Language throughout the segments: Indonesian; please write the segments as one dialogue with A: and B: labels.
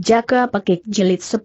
A: Jaka Pekik Jelit 10.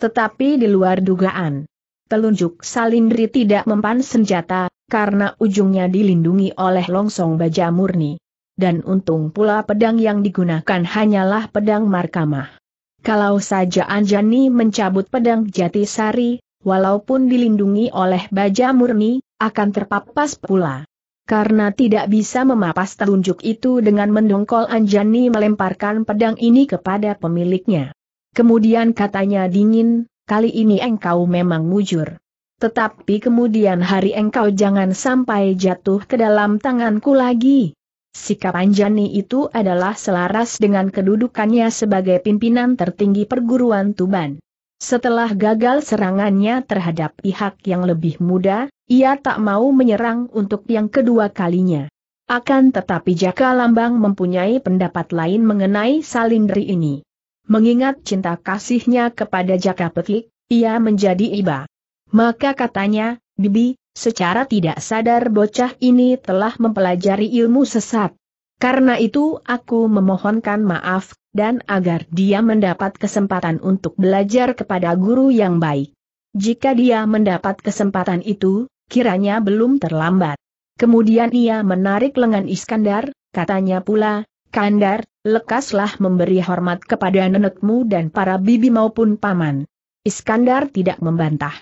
A: Tetapi di luar dugaan. Telunjuk Salindri tidak mempan senjata, karena ujungnya dilindungi oleh longsong baja murni. Dan untung pula pedang yang digunakan hanyalah pedang markamah. Kalau saja Anjani mencabut pedang Jatisari, walaupun dilindungi oleh baja murni, akan terpapas pula. Karena tidak bisa memapas telunjuk itu dengan mendongkol Anjani melemparkan pedang ini kepada pemiliknya. Kemudian katanya dingin, kali ini engkau memang mujur. Tetapi kemudian hari engkau jangan sampai jatuh ke dalam tanganku lagi. Sikap Anjani itu adalah selaras dengan kedudukannya sebagai pimpinan tertinggi perguruan Tuban. Setelah gagal serangannya terhadap pihak yang lebih muda, ia tak mau menyerang untuk yang kedua kalinya. Akan tetapi Jaka Lambang mempunyai pendapat lain mengenai Salindri ini. Mengingat cinta kasihnya kepada Jaka Petik, ia menjadi iba. Maka katanya, Bibi, secara tidak sadar bocah ini telah mempelajari ilmu sesat. Karena itu aku memohonkan maaf, dan agar dia mendapat kesempatan untuk belajar kepada guru yang baik. Jika dia mendapat kesempatan itu, kiranya belum terlambat. Kemudian ia menarik lengan Iskandar, katanya pula, Kandar, lekaslah memberi hormat kepada nenekmu dan para bibi maupun paman. Iskandar tidak membantah.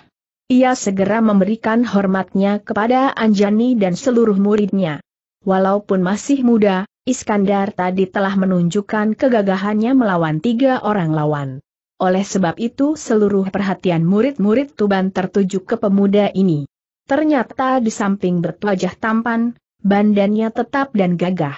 A: Ia segera memberikan hormatnya kepada Anjani dan seluruh muridnya. Walaupun masih muda, Iskandar tadi telah menunjukkan kegagahannya melawan tiga orang lawan. Oleh sebab itu seluruh perhatian murid-murid Tuban tertuju ke pemuda ini. Ternyata di samping berwajah tampan, bandannya tetap dan gagah.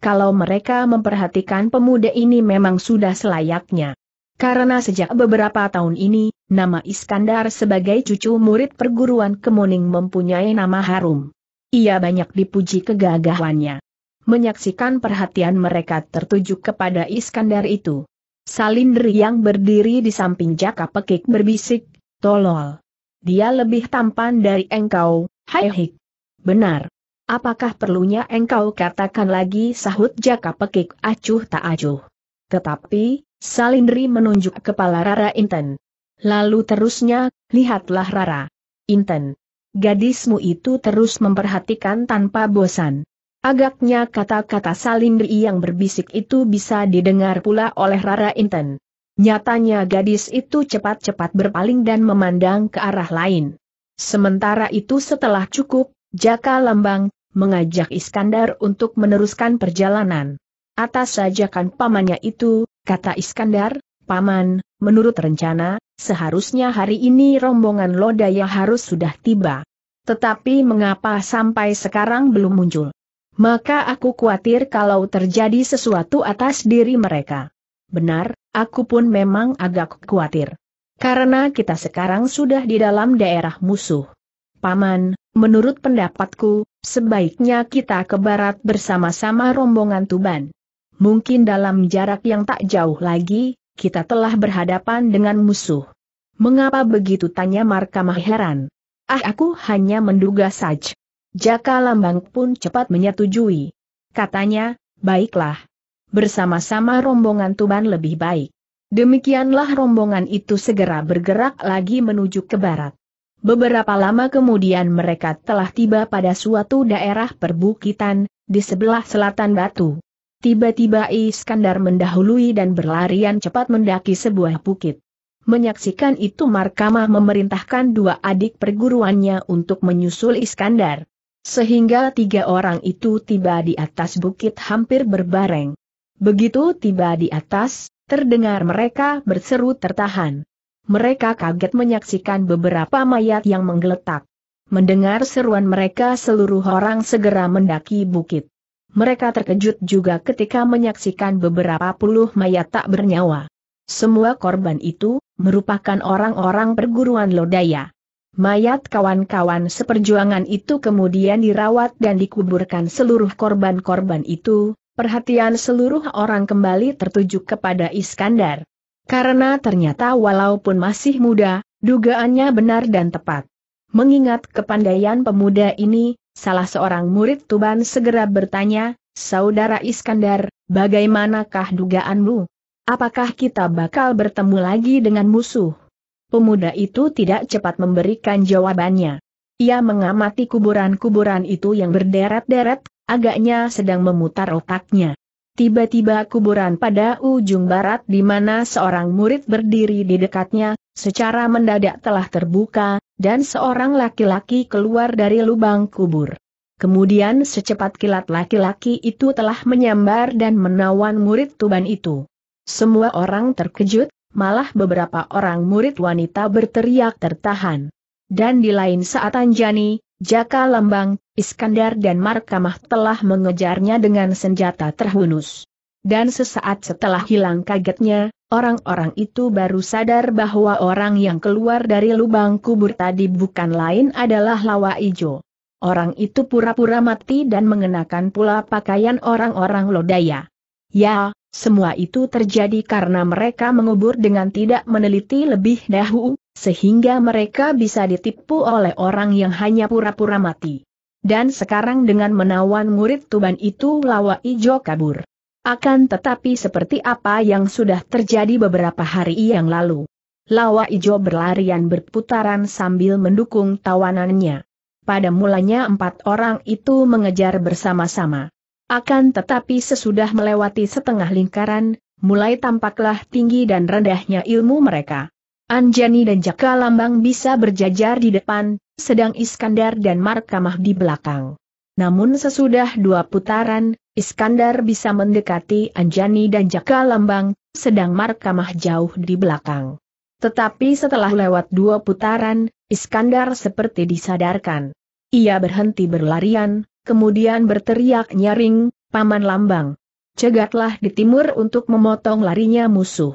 A: Kalau mereka memperhatikan pemuda ini memang sudah selayaknya. Karena sejak beberapa tahun ini, nama Iskandar sebagai cucu murid perguruan Kemuning mempunyai nama harum. Ia banyak dipuji kegagahannya. Menyaksikan perhatian mereka tertuju kepada Iskandar itu. Salindri yang berdiri di samping jaka pekik berbisik, tolol. Dia lebih tampan dari engkau, hai hik. Benar. Apakah perlunya engkau katakan lagi sahut jaka pekik acuh tak acuh. Tetapi, Salindri menunjuk kepala Rara Inten. Lalu terusnya, lihatlah Rara. Inten. Gadismu itu terus memperhatikan tanpa bosan. Agaknya kata-kata Salindri yang berbisik itu bisa didengar pula oleh Rara Inten. Nyatanya gadis itu cepat-cepat berpaling dan memandang ke arah lain. Sementara itu setelah cukup, Jaka Lambang mengajak Iskandar untuk meneruskan perjalanan. Atas sajakan pamannya itu, kata Iskandar, Paman, menurut rencana, seharusnya hari ini rombongan Lodaya harus sudah tiba. Tetapi mengapa sampai sekarang belum muncul? Maka aku khawatir kalau terjadi sesuatu atas diri mereka. Benar, aku pun memang agak khawatir. Karena kita sekarang sudah di dalam daerah musuh. Paman, menurut pendapatku, sebaiknya kita ke barat bersama-sama rombongan Tuban. Mungkin dalam jarak yang tak jauh lagi, kita telah berhadapan dengan musuh. Mengapa begitu tanya Marka, heran. Ah aku hanya menduga saja. Jaka Lambang pun cepat menyetujui. Katanya, baiklah, bersama-sama rombongan Tuban lebih baik. Demikianlah rombongan itu segera bergerak lagi menuju ke barat. Beberapa lama kemudian mereka telah tiba pada suatu daerah perbukitan, di sebelah selatan batu. Tiba-tiba Iskandar mendahului dan berlarian cepat mendaki sebuah bukit. Menyaksikan itu Markamah memerintahkan dua adik perguruannya untuk menyusul Iskandar. Sehingga tiga orang itu tiba di atas bukit hampir berbareng. Begitu tiba di atas, terdengar mereka berseru tertahan. Mereka kaget menyaksikan beberapa mayat yang menggeletak. Mendengar seruan mereka seluruh orang segera mendaki bukit. Mereka terkejut juga ketika menyaksikan beberapa puluh mayat tak bernyawa. Semua korban itu, merupakan orang-orang perguruan lodaya. Mayat kawan-kawan seperjuangan itu kemudian dirawat dan dikuburkan seluruh korban-korban itu, perhatian seluruh orang kembali tertuju kepada Iskandar. Karena ternyata walaupun masih muda, dugaannya benar dan tepat. Mengingat kepandaian pemuda ini, salah seorang murid Tuban segera bertanya, Saudara Iskandar, bagaimanakah dugaanmu? Apakah kita bakal bertemu lagi dengan musuh? Pemuda itu tidak cepat memberikan jawabannya. Ia mengamati kuburan-kuburan itu yang berderet-deret agaknya sedang memutar otaknya. Tiba-tiba kuburan pada ujung barat di mana seorang murid berdiri di dekatnya, secara mendadak telah terbuka, dan seorang laki-laki keluar dari lubang kubur. Kemudian secepat kilat laki-laki itu telah menyambar dan menawan murid Tuban itu. Semua orang terkejut, malah beberapa orang murid wanita berteriak tertahan. Dan di lain saat Anjani, Jaka Lembang, Iskandar dan Markamah telah mengejarnya dengan senjata terhunus. Dan sesaat setelah hilang kagetnya, orang-orang itu baru sadar bahwa orang yang keluar dari lubang kubur tadi bukan lain adalah Lawa Ijo. Orang itu pura-pura mati dan mengenakan pula pakaian orang-orang lodaya. Ya, semua itu terjadi karena mereka mengubur dengan tidak meneliti lebih dahulu, sehingga mereka bisa ditipu oleh orang yang hanya pura-pura mati. Dan sekarang dengan menawan murid Tuban itu lawa ijo kabur. Akan tetapi seperti apa yang sudah terjadi beberapa hari yang lalu. Lawa ijo berlarian berputaran sambil mendukung tawanannya. Pada mulanya empat orang itu mengejar bersama-sama. Akan tetapi sesudah melewati setengah lingkaran, mulai tampaklah tinggi dan rendahnya ilmu mereka. Anjani dan Jaka Lambang bisa berjajar di depan, sedang Iskandar dan Markamah di belakang. Namun sesudah dua putaran, Iskandar bisa mendekati Anjani dan Jaka Lambang, sedang Markamah jauh di belakang. Tetapi setelah lewat dua putaran, Iskandar seperti disadarkan. Ia berhenti berlarian, kemudian berteriak nyaring, Paman Lambang. Cegatlah di timur untuk memotong larinya musuh.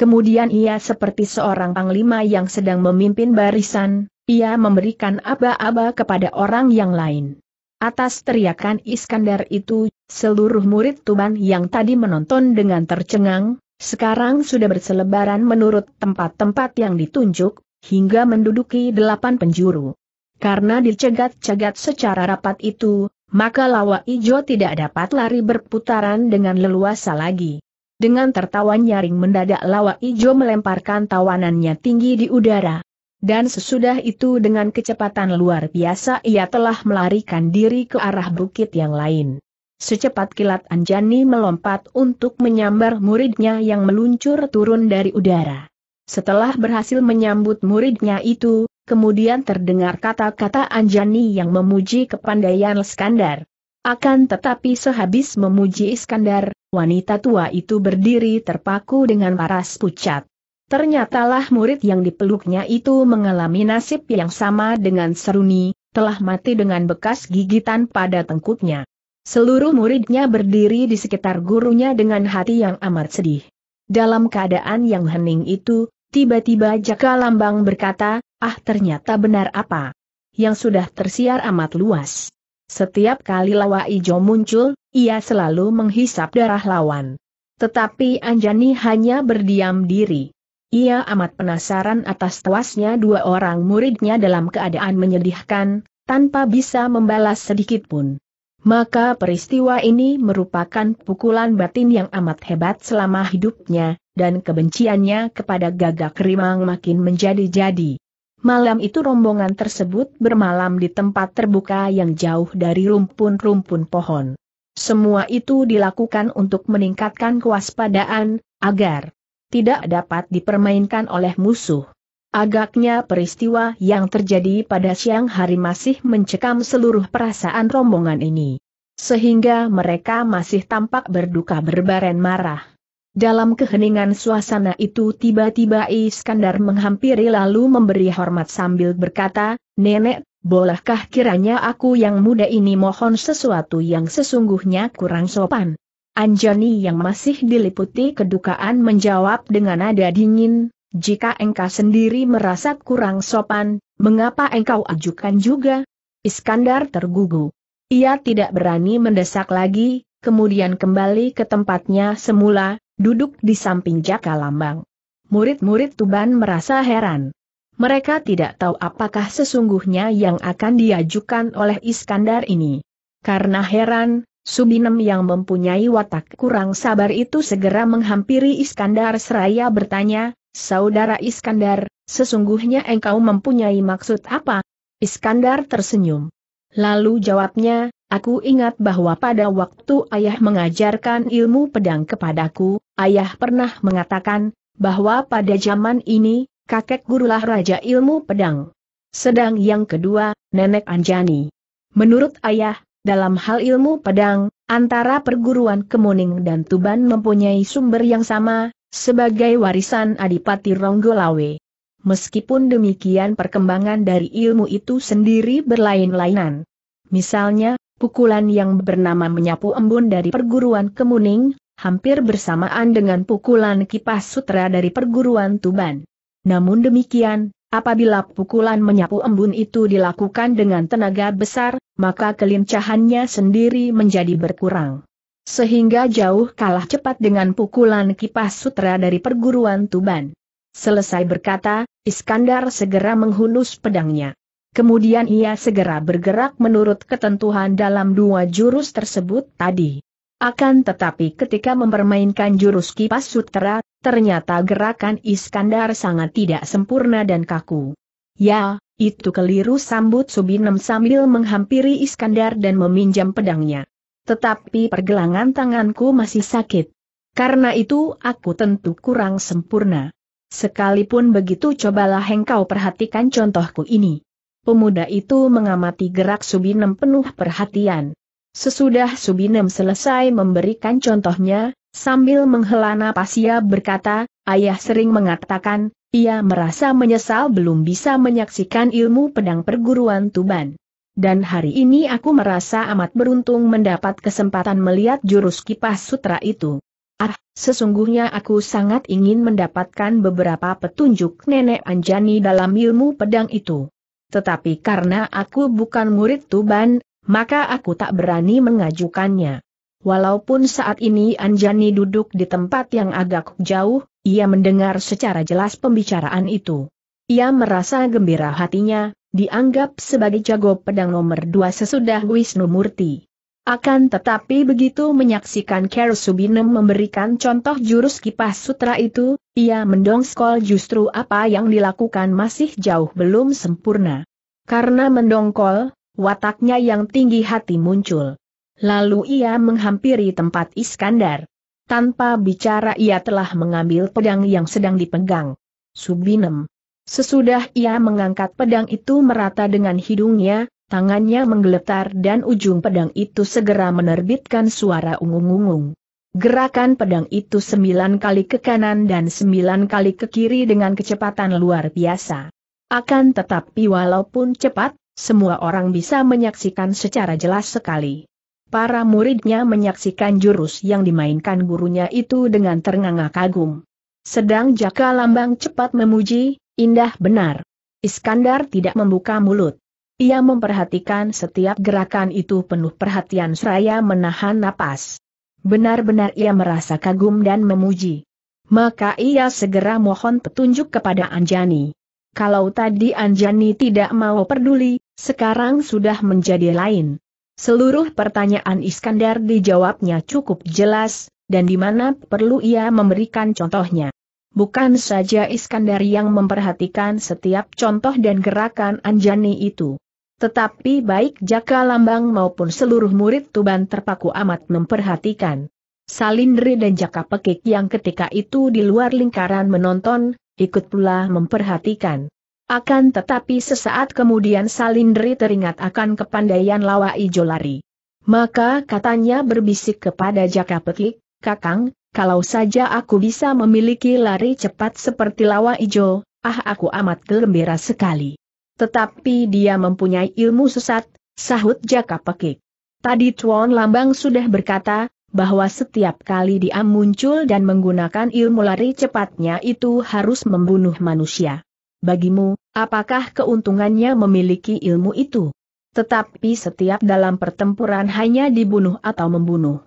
A: Kemudian ia seperti seorang panglima yang sedang memimpin barisan, ia memberikan aba-aba kepada orang yang lain. Atas teriakan Iskandar itu, seluruh murid Tuban yang tadi menonton dengan tercengang, sekarang sudah berselebaran menurut tempat-tempat yang ditunjuk, hingga menduduki delapan penjuru. Karena dicegat-cegat secara rapat itu, maka lawa ijo tidak dapat lari berputaran dengan leluasa lagi. Dengan tertawa nyaring mendadak lawa ijo melemparkan tawanannya tinggi di udara. Dan sesudah itu dengan kecepatan luar biasa ia telah melarikan diri ke arah bukit yang lain. Secepat kilat Anjani melompat untuk menyambar muridnya yang meluncur turun dari udara. Setelah berhasil menyambut muridnya itu, kemudian terdengar kata-kata Anjani yang memuji kepandaian Iskandar. Akan tetapi sehabis memuji Iskandar, wanita tua itu berdiri terpaku dengan paras pucat. Ternyatalah murid yang dipeluknya itu mengalami nasib yang sama dengan Seruni, telah mati dengan bekas gigitan pada tengkuknya. Seluruh muridnya berdiri di sekitar gurunya dengan hati yang amat sedih. Dalam keadaan yang hening itu, tiba-tiba Jaka Lambang berkata, Ah ternyata benar apa? Yang sudah tersiar amat luas. Setiap kali lawa ijo muncul, ia selalu menghisap darah lawan. Tetapi Anjani hanya berdiam diri. Ia amat penasaran atas tewasnya dua orang muridnya dalam keadaan menyedihkan, tanpa bisa membalas sedikit pun. Maka peristiwa ini merupakan pukulan batin yang amat hebat selama hidupnya, dan kebenciannya kepada gagak rimang makin menjadi-jadi. Malam itu rombongan tersebut bermalam di tempat terbuka yang jauh dari rumpun-rumpun pohon. Semua itu dilakukan untuk meningkatkan kewaspadaan, agar tidak dapat dipermainkan oleh musuh. Agaknya peristiwa yang terjadi pada siang hari masih mencekam seluruh perasaan rombongan ini. Sehingga mereka masih tampak berduka berbaren marah. Dalam keheningan suasana itu tiba-tiba Iskandar menghampiri lalu memberi hormat sambil berkata, Nenek, bolehkah kiranya aku yang muda ini mohon sesuatu yang sesungguhnya kurang sopan? Anjani yang masih diliputi kedukaan menjawab dengan nada dingin, jika engkau sendiri merasa kurang sopan, mengapa engkau ajukan juga? Iskandar tergugu. Ia tidak berani mendesak lagi, kemudian kembali ke tempatnya semula, duduk di samping Jaka Lambang. Murid-murid Tuban merasa heran. Mereka tidak tahu apakah sesungguhnya yang akan diajukan oleh Iskandar ini. Karena heran, Subinem yang mempunyai watak kurang sabar itu segera menghampiri Iskandar seraya bertanya, Saudara Iskandar, sesungguhnya engkau mempunyai maksud apa? Iskandar tersenyum. Lalu jawabnya, Aku ingat bahwa pada waktu ayah mengajarkan ilmu pedang kepadaku, ayah pernah mengatakan, bahwa pada zaman ini, kakek gurulah Raja Ilmu Pedang. Sedang yang kedua, Nenek Anjani. Menurut ayah, dalam hal ilmu pedang, antara perguruan Kemuning dan Tuban mempunyai sumber yang sama, sebagai warisan Adipati Ronggolawe. Meskipun demikian perkembangan dari ilmu itu sendiri berlain-lainan. Misalnya, pukulan yang bernama menyapu embun dari perguruan Kemuning, hampir bersamaan dengan pukulan kipas sutra dari perguruan Tuban. Namun demikian, apabila pukulan menyapu embun itu dilakukan dengan tenaga besar, maka kelincahannya sendiri menjadi berkurang. Sehingga jauh kalah cepat dengan pukulan kipas sutra dari perguruan Tuban. Selesai berkata, Iskandar segera menghunus pedangnya. Kemudian ia segera bergerak menurut ketentuan dalam dua jurus tersebut tadi. Akan tetapi ketika mempermainkan jurus kipas sutera, ternyata gerakan Iskandar sangat tidak sempurna dan kaku. Ya, itu keliru sambut Subinem sambil menghampiri Iskandar dan meminjam pedangnya. Tetapi pergelangan tanganku masih sakit. Karena itu aku tentu kurang sempurna. Sekalipun begitu cobalah engkau perhatikan contohku ini pemuda itu mengamati gerak Subinem penuh perhatian. Sesudah Subinem selesai memberikan contohnya, sambil menghela napas ia berkata, ayah sering mengatakan, ia merasa menyesal belum bisa menyaksikan ilmu pedang perguruan Tuban. Dan hari ini aku merasa amat beruntung mendapat kesempatan melihat jurus kipas sutra itu. Ah, sesungguhnya aku sangat ingin mendapatkan beberapa petunjuk nenek Anjani dalam ilmu pedang itu tetapi karena aku bukan murid Tuban, maka aku tak berani mengajukannya. Walaupun saat ini Anjani duduk di tempat yang agak jauh, ia mendengar secara jelas pembicaraan itu. Ia merasa gembira hatinya, dianggap sebagai jago pedang nomor dua sesudah Wisnu Murti. Akan tetapi begitu menyaksikan Carol Subinem memberikan contoh jurus kipas sutra itu, ia mendongkol justru apa yang dilakukan masih jauh belum sempurna. Karena mendongkol, wataknya yang tinggi hati muncul. Lalu ia menghampiri tempat Iskandar. Tanpa bicara ia telah mengambil pedang yang sedang dipegang. Subinem. Sesudah ia mengangkat pedang itu merata dengan hidungnya, Tangannya menggeletar dan ujung pedang itu segera menerbitkan suara ungung-ungung. Gerakan pedang itu sembilan kali ke kanan dan sembilan kali ke kiri dengan kecepatan luar biasa. Akan tetapi walaupun cepat, semua orang bisa menyaksikan secara jelas sekali. Para muridnya menyaksikan jurus yang dimainkan gurunya itu dengan ternganga kagum. Sedang Jaka Lambang cepat memuji, indah benar. Iskandar tidak membuka mulut. Ia memperhatikan setiap gerakan itu penuh perhatian seraya menahan napas. Benar-benar ia merasa kagum dan memuji. Maka ia segera mohon petunjuk kepada Anjani. Kalau tadi Anjani tidak mau peduli, sekarang sudah menjadi lain. Seluruh pertanyaan Iskandar dijawabnya cukup jelas, dan di mana perlu ia memberikan contohnya. Bukan saja Iskandar yang memperhatikan setiap contoh dan gerakan Anjani itu. Tetapi baik Jaka Lambang maupun seluruh murid Tuban terpaku amat memperhatikan. Salindri dan Jaka Pekik yang ketika itu di luar lingkaran menonton, ikut pula memperhatikan. Akan tetapi sesaat kemudian Salindri teringat akan kepandaian Lawa Ijo lari. Maka katanya berbisik kepada Jaka Pekik, Kakang, kalau saja aku bisa memiliki lari cepat seperti Lawa Ijo, ah aku amat gembira sekali. Tetapi dia mempunyai ilmu sesat, sahut Jaka Pekik. Tadi Tuan Lambang sudah berkata, bahwa setiap kali dia muncul dan menggunakan ilmu lari cepatnya itu harus membunuh manusia. Bagimu, apakah keuntungannya memiliki ilmu itu? Tetapi setiap dalam pertempuran hanya dibunuh atau membunuh.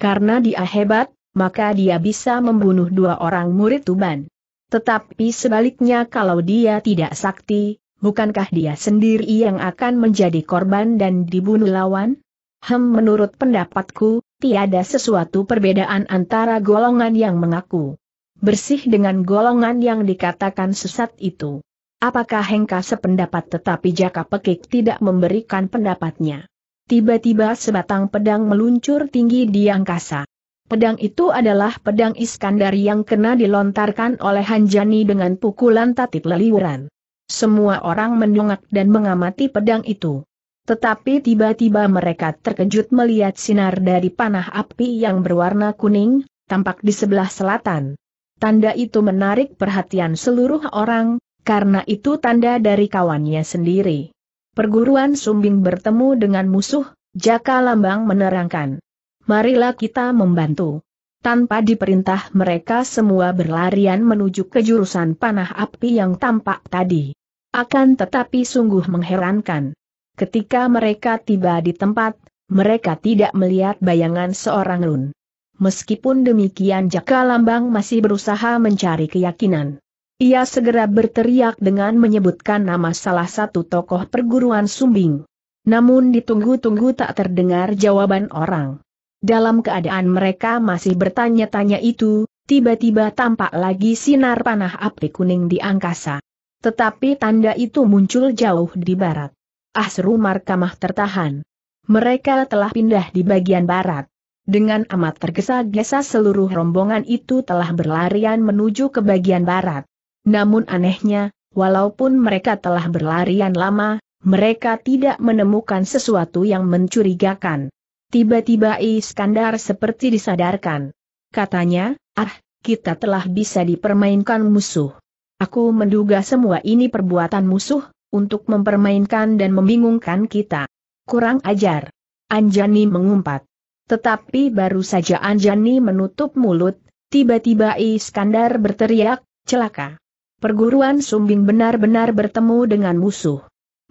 A: Karena dia hebat, maka dia bisa membunuh dua orang murid Tuban. Tetapi sebaliknya kalau dia tidak sakti, bukankah dia sendiri yang akan menjadi korban dan dibunuh lawan? Hem menurut pendapatku, tiada sesuatu perbedaan antara golongan yang mengaku bersih dengan golongan yang dikatakan sesat itu. Apakah Hengka sependapat tetapi Jaka Pekik tidak memberikan pendapatnya? Tiba-tiba sebatang pedang meluncur tinggi di angkasa. Pedang itu adalah pedang Iskandar yang kena dilontarkan oleh Hanjani dengan pukulan tatit leliuran. Semua orang mendongak dan mengamati pedang itu. Tetapi tiba-tiba mereka terkejut melihat sinar dari panah api yang berwarna kuning, tampak di sebelah selatan. Tanda itu menarik perhatian seluruh orang, karena itu tanda dari kawannya sendiri. Perguruan Sumbing bertemu dengan musuh, Jaka Lambang menerangkan. Marilah kita membantu. Tanpa diperintah mereka semua berlarian menuju ke jurusan panah api yang tampak tadi. Akan tetapi sungguh mengherankan. Ketika mereka tiba di tempat, mereka tidak melihat bayangan seorang Lun. Meskipun demikian Jaka Lambang masih berusaha mencari keyakinan. Ia segera berteriak dengan menyebutkan nama salah satu tokoh perguruan Sumbing. Namun ditunggu-tunggu tak terdengar jawaban orang. Dalam keadaan mereka masih bertanya-tanya itu, tiba-tiba tampak lagi sinar panah api kuning di angkasa. Tetapi tanda itu muncul jauh di barat. Ah seru markamah tertahan. Mereka telah pindah di bagian barat. Dengan amat tergesa-gesa seluruh rombongan itu telah berlarian menuju ke bagian barat. Namun anehnya, walaupun mereka telah berlarian lama, mereka tidak menemukan sesuatu yang mencurigakan. Tiba-tiba Iskandar seperti disadarkan. Katanya, ah, kita telah bisa dipermainkan musuh. Aku menduga semua ini perbuatan musuh, untuk mempermainkan dan membingungkan kita. Kurang ajar. Anjani mengumpat. Tetapi baru saja Anjani menutup mulut, tiba-tiba Iskandar berteriak, celaka. Perguruan Sumbing benar-benar bertemu dengan musuh.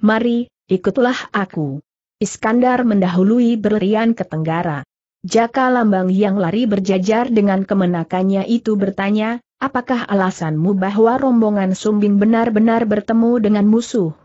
A: Mari, ikutlah aku. Iskandar mendahului berlian ke tenggara. Jaka Lambang yang lari berjajar dengan kemenakannya itu bertanya, apakah alasanmu bahwa rombongan sumbing benar-benar bertemu dengan musuh?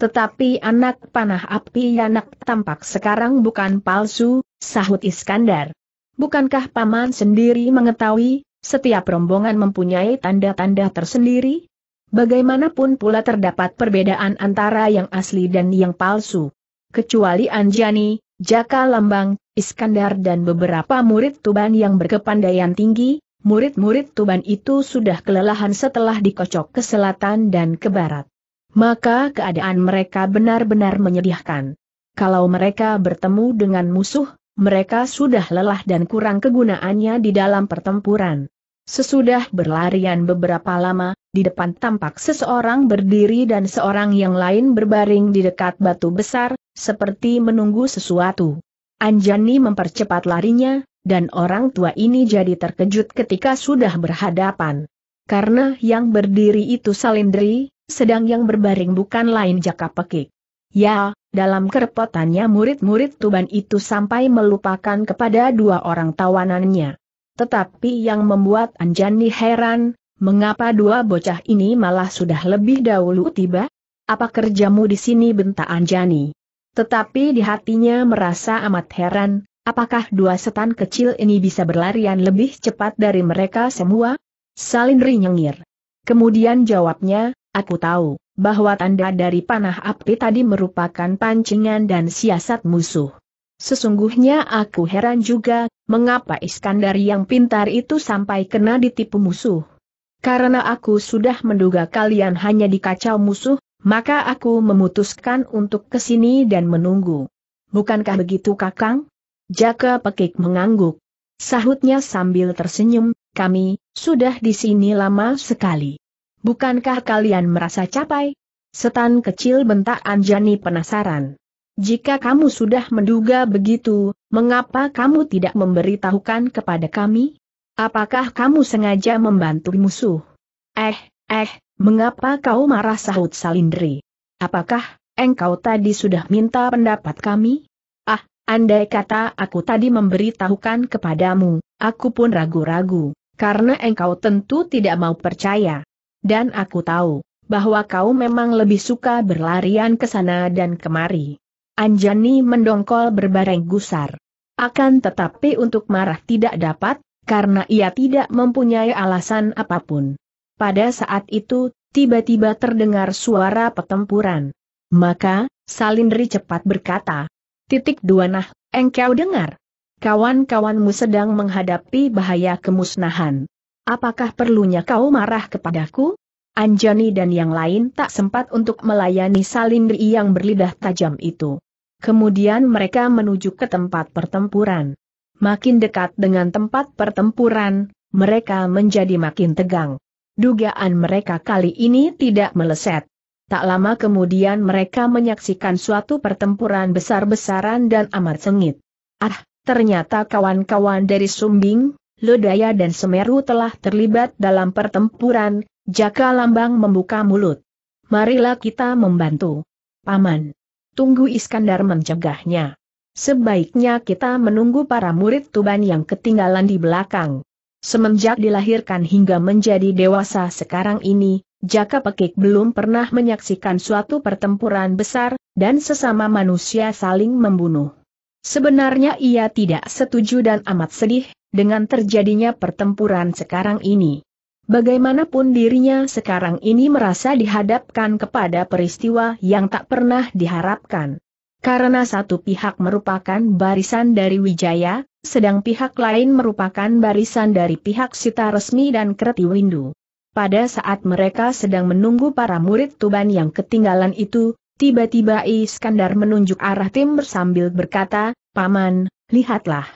A: Tetapi anak panah api anak tampak sekarang bukan palsu, sahut Iskandar. Bukankah paman sendiri mengetahui, setiap rombongan mempunyai tanda-tanda tersendiri? Bagaimanapun pula terdapat perbedaan antara yang asli dan yang palsu. Kecuali Anjani, Jaka Lambang, Iskandar dan beberapa murid Tuban yang berkepandaian tinggi, murid-murid Tuban itu sudah kelelahan setelah dikocok ke selatan dan ke barat. Maka keadaan mereka benar-benar menyedihkan. Kalau mereka bertemu dengan musuh, mereka sudah lelah dan kurang kegunaannya di dalam pertempuran. Sesudah berlarian beberapa lama, di depan tampak seseorang berdiri dan seorang yang lain berbaring di dekat batu besar, seperti menunggu sesuatu. Anjani mempercepat larinya, dan orang tua ini jadi terkejut ketika sudah berhadapan. Karena yang berdiri itu Salindri, sedang yang berbaring bukan lain Jaka Pekik. Ya, dalam kerepotannya murid-murid Tuban itu sampai melupakan kepada dua orang tawanannya. Tetapi yang membuat Anjani heran, mengapa dua bocah ini malah sudah lebih dahulu tiba? Apa kerjamu di sini bentak Anjani? Tetapi di hatinya merasa amat heran, apakah dua setan kecil ini bisa berlarian lebih cepat dari mereka semua? Salindri nyengir. Kemudian jawabnya, aku tahu, bahwa tanda dari panah api tadi merupakan pancingan dan siasat musuh. Sesungguhnya aku heran juga, mengapa Iskandar yang pintar itu sampai kena ditipu musuh. Karena aku sudah menduga kalian hanya dikacau musuh, maka aku memutuskan untuk kesini dan menunggu. Bukankah begitu kakang? Jaka pekik mengangguk. Sahutnya sambil tersenyum, kami, sudah di sini lama sekali. Bukankah kalian merasa capai? Setan kecil bentak Anjani penasaran. Jika kamu sudah menduga begitu, mengapa kamu tidak memberitahukan kepada kami? Apakah kamu sengaja membantu musuh? Eh, eh, mengapa kau marah sahut Salindri? Apakah engkau tadi sudah minta pendapat kami? Ah, andai kata aku tadi memberitahukan kepadamu, aku pun ragu-ragu, karena engkau tentu tidak mau percaya. Dan aku tahu bahwa kau memang lebih suka berlarian ke sana dan kemari. Anjani mendongkol berbareng gusar. Akan tetapi untuk marah tidak dapat, karena ia tidak mempunyai alasan apapun. Pada saat itu, tiba-tiba terdengar suara pertempuran. Maka, Salindri cepat berkata, titik dua nah, engkau dengar. Kawan-kawanmu sedang menghadapi bahaya kemusnahan. Apakah perlunya kau marah kepadaku? Anjani dan yang lain tak sempat untuk melayani Salindri yang berlidah tajam itu. Kemudian mereka menuju ke tempat pertempuran. Makin dekat dengan tempat pertempuran, mereka menjadi makin tegang. Dugaan mereka kali ini tidak meleset. Tak lama kemudian mereka menyaksikan suatu pertempuran besar-besaran dan amat sengit. Ah, ternyata kawan-kawan dari Sumbing, Lodaya dan Semeru telah terlibat dalam pertempuran, Jaka Lambang membuka mulut. Marilah kita membantu. Paman. Tunggu Iskandar mencegahnya. Sebaiknya kita menunggu para murid Tuban yang ketinggalan di belakang. Semenjak dilahirkan hingga menjadi dewasa sekarang ini, Jaka Pekik belum pernah menyaksikan suatu pertempuran besar, dan sesama manusia saling membunuh. Sebenarnya ia tidak setuju dan amat sedih, dengan terjadinya pertempuran sekarang ini. Bagaimanapun dirinya sekarang ini merasa dihadapkan kepada peristiwa yang tak pernah diharapkan. Karena satu pihak merupakan barisan dari Wijaya, sedang pihak lain merupakan barisan dari pihak Sita Resmi dan Kreti Windu. Pada saat mereka sedang menunggu para murid Tuban yang ketinggalan itu, tiba-tiba Iskandar menunjuk arah tim bersambil berkata, Paman, lihatlah.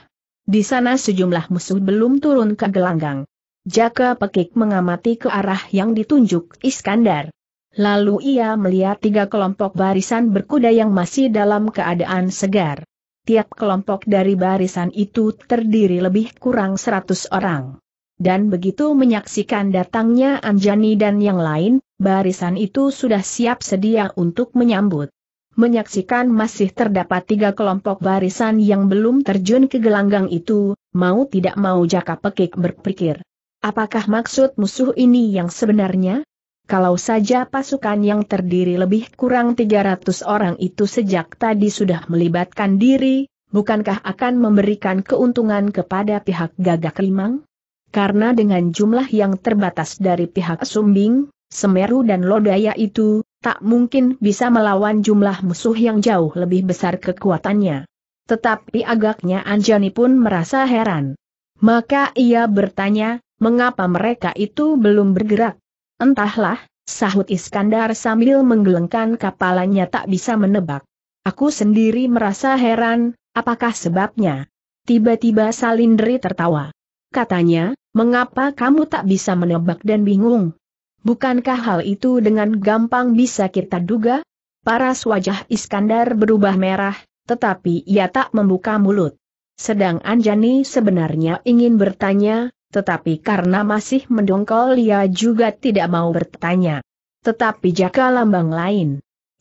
A: Di sana sejumlah musuh belum turun ke gelanggang. Jaka Pekik mengamati ke arah yang ditunjuk Iskandar. Lalu ia melihat tiga kelompok barisan berkuda yang masih dalam keadaan segar. Tiap kelompok dari barisan itu terdiri lebih kurang seratus orang. Dan begitu menyaksikan datangnya Anjani dan yang lain, barisan itu sudah siap sedia untuk menyambut menyaksikan masih terdapat tiga kelompok barisan yang belum terjun ke gelanggang itu, mau tidak mau Jaka Pekik berpikir. Apakah maksud musuh ini yang sebenarnya? Kalau saja pasukan yang terdiri lebih kurang 300 orang itu sejak tadi sudah melibatkan diri, bukankah akan memberikan keuntungan kepada pihak gagak limang? Karena dengan jumlah yang terbatas dari pihak Sumbing, Semeru dan Lodaya itu, tak mungkin bisa melawan jumlah musuh yang jauh lebih besar kekuatannya. Tetapi agaknya Anjani pun merasa heran. Maka ia bertanya, mengapa mereka itu belum bergerak? Entahlah, sahut Iskandar sambil menggelengkan kepalanya tak bisa menebak. Aku sendiri merasa heran, apakah sebabnya? Tiba-tiba Salindri tertawa. Katanya, mengapa kamu tak bisa menebak dan bingung? Bukankah hal itu dengan gampang bisa kita duga? Paras wajah Iskandar berubah merah, tetapi ia tak membuka mulut. Sedang Anjani sebenarnya ingin bertanya, tetapi karena masih mendongkol ia juga tidak mau bertanya. Tetapi jaka lambang lain.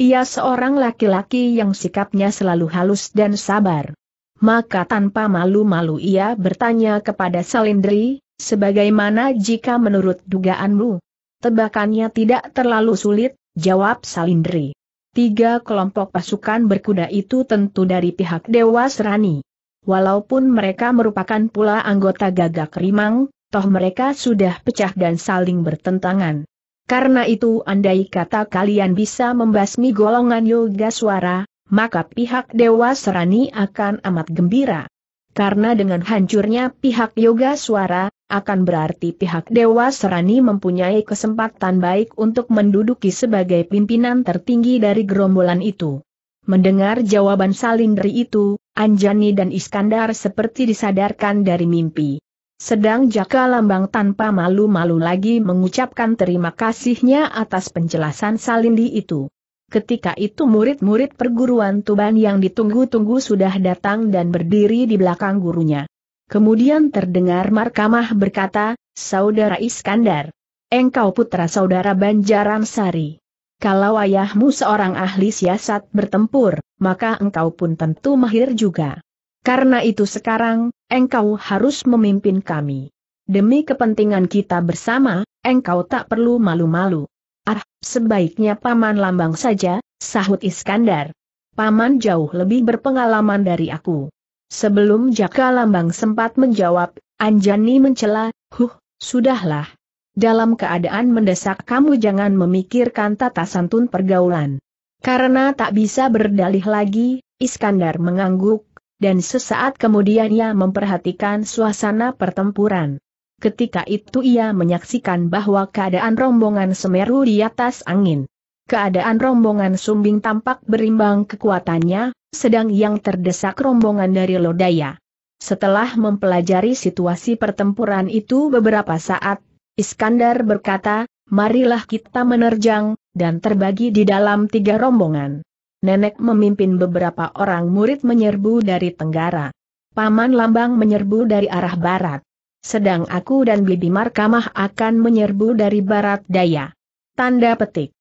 A: Ia seorang laki-laki yang sikapnya selalu halus dan sabar. Maka tanpa malu-malu ia bertanya kepada Salindri, sebagaimana jika menurut dugaanmu? Tebakannya tidak terlalu sulit, jawab Salindri. Tiga kelompok pasukan berkuda itu tentu dari pihak Dewa Serani. Walaupun mereka merupakan pula anggota gagak rimang, toh mereka sudah pecah dan saling bertentangan. Karena itu andai kata kalian bisa membasmi golongan yoga suara, maka pihak Dewa Serani akan amat gembira. Karena dengan hancurnya pihak yoga suara, akan berarti pihak Dewa Serani mempunyai kesempatan baik untuk menduduki sebagai pimpinan tertinggi dari gerombolan itu. Mendengar jawaban Salindri itu, Anjani dan Iskandar seperti disadarkan dari mimpi. Sedang Jaka Lambang tanpa malu-malu lagi mengucapkan terima kasihnya atas penjelasan Salindi itu. Ketika itu murid-murid perguruan Tuban yang ditunggu-tunggu sudah datang dan berdiri di belakang gurunya. Kemudian terdengar Markamah berkata, Saudara Iskandar, engkau putra saudara Banjaran Sari. Kalau ayahmu seorang ahli siasat bertempur, maka engkau pun tentu mahir juga. Karena itu sekarang, engkau harus memimpin kami. Demi kepentingan kita bersama, engkau tak perlu malu-malu. Ah, sebaiknya Paman Lambang saja, sahut Iskandar. Paman jauh lebih berpengalaman dari aku. Sebelum Jaka Lambang sempat menjawab, Anjani mencela, huh, sudahlah, dalam keadaan mendesak kamu jangan memikirkan tata santun pergaulan. Karena tak bisa berdalih lagi, Iskandar mengangguk, dan sesaat kemudian ia memperhatikan suasana pertempuran. Ketika itu ia menyaksikan bahwa keadaan rombongan Semeru di atas angin. Keadaan rombongan Sumbing tampak berimbang kekuatannya, sedang yang terdesak rombongan dari Lodaya. Setelah mempelajari situasi pertempuran itu beberapa saat, Iskandar berkata, marilah kita menerjang, dan terbagi di dalam tiga rombongan. Nenek memimpin beberapa orang murid menyerbu dari tenggara. Paman Lambang menyerbu dari arah barat. Sedang aku dan Bibi Markamah akan menyerbu dari barat daya. Tanda petik.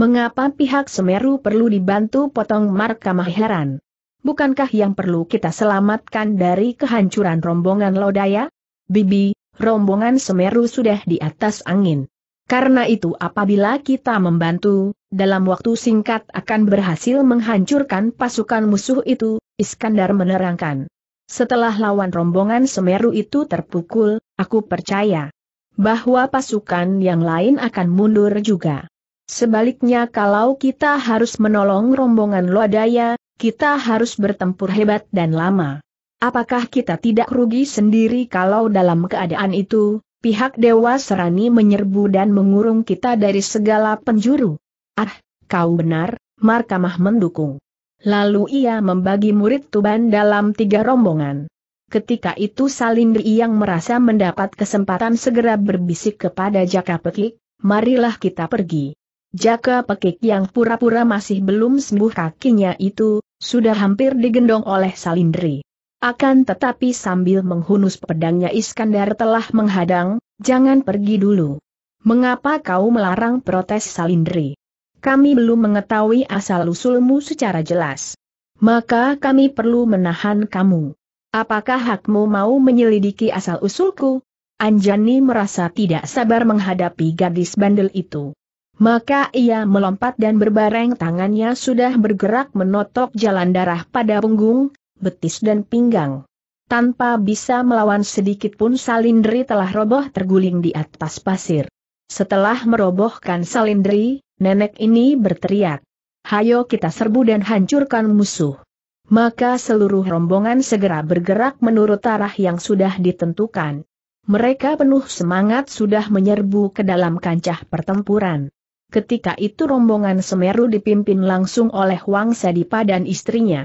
A: Mengapa pihak Semeru perlu dibantu potong Markamah heran? Bukankah yang perlu kita selamatkan dari kehancuran rombongan Lodaya? Bibi, rombongan Semeru sudah di atas angin. Karena itu apabila kita membantu, dalam waktu singkat akan berhasil menghancurkan pasukan musuh itu, Iskandar menerangkan. Setelah lawan rombongan Semeru itu terpukul, aku percaya bahwa pasukan yang lain akan mundur juga. Sebaliknya kalau kita harus menolong rombongan Lodaya, kita harus bertempur hebat dan lama. Apakah kita tidak rugi sendiri kalau dalam keadaan itu, pihak Dewa Serani menyerbu dan mengurung kita dari segala penjuru? Ah, kau benar, Markamah mendukung. Lalu ia membagi murid Tuban dalam tiga rombongan. Ketika itu Salindri yang merasa mendapat kesempatan segera berbisik kepada Jaka Pekik, marilah kita pergi. Jaka Pekik yang pura-pura masih belum sembuh kakinya itu, sudah hampir digendong oleh Salindri. Akan tetapi sambil menghunus pedangnya Iskandar telah menghadang, jangan pergi dulu. Mengapa kau melarang protes Salindri? Kami belum mengetahui asal-usulmu secara jelas. Maka kami perlu menahan kamu. Apakah hakmu mau menyelidiki asal-usulku? Anjani merasa tidak sabar menghadapi gadis bandel itu. Maka ia melompat dan berbareng tangannya sudah bergerak menotok jalan darah pada punggung, betis dan pinggang. Tanpa bisa melawan sedikit pun salindri telah roboh terguling di atas pasir. Setelah merobohkan salindri, nenek ini berteriak. Hayo kita serbu dan hancurkan musuh. Maka seluruh rombongan segera bergerak menurut arah yang sudah ditentukan. Mereka penuh semangat sudah menyerbu ke dalam kancah pertempuran. Ketika itu rombongan Semeru dipimpin langsung oleh Wang Sadipa dan istrinya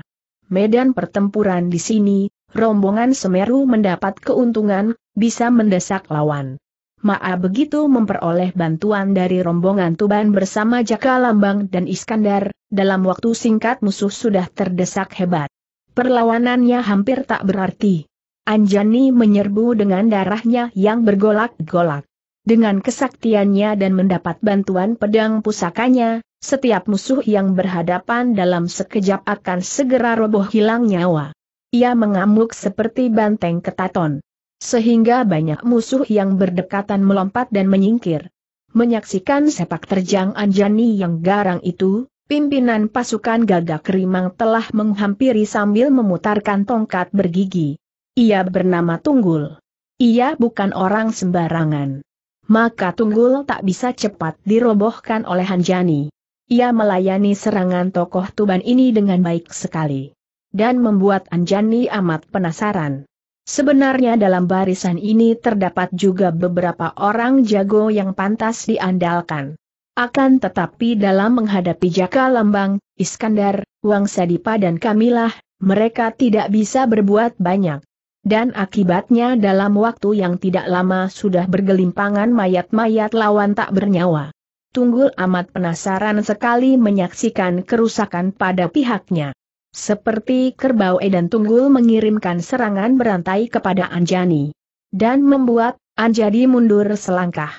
A: medan pertempuran di sini, rombongan Semeru mendapat keuntungan, bisa mendesak lawan. Maa begitu memperoleh bantuan dari rombongan Tuban bersama Jaka Lambang dan Iskandar, dalam waktu singkat musuh sudah terdesak hebat. Perlawanannya hampir tak berarti. Anjani menyerbu dengan darahnya yang bergolak-golak. Dengan kesaktiannya dan mendapat bantuan pedang pusakanya, setiap musuh yang berhadapan dalam sekejap akan segera roboh hilang nyawa. Ia mengamuk seperti banteng ketaton. Sehingga banyak musuh yang berdekatan melompat dan menyingkir. Menyaksikan sepak terjang Anjani yang garang itu, pimpinan pasukan gagak rimang telah menghampiri sambil memutarkan tongkat bergigi. Ia bernama Tunggul. Ia bukan orang sembarangan maka tunggul tak bisa cepat dirobohkan oleh Hanjani. Ia melayani serangan tokoh Tuban ini dengan baik sekali. Dan membuat Anjani amat penasaran. Sebenarnya dalam barisan ini terdapat juga beberapa orang jago yang pantas diandalkan. Akan tetapi dalam menghadapi Jaka lambang, Iskandar, Wang Sadipa dan Kamilah, mereka tidak bisa berbuat banyak dan akibatnya dalam waktu yang tidak lama sudah bergelimpangan mayat-mayat lawan tak bernyawa. Tunggul amat penasaran sekali menyaksikan kerusakan pada pihaknya. Seperti kerbau Edan Tunggul mengirimkan serangan berantai kepada Anjani. Dan membuat Anjani mundur selangkah.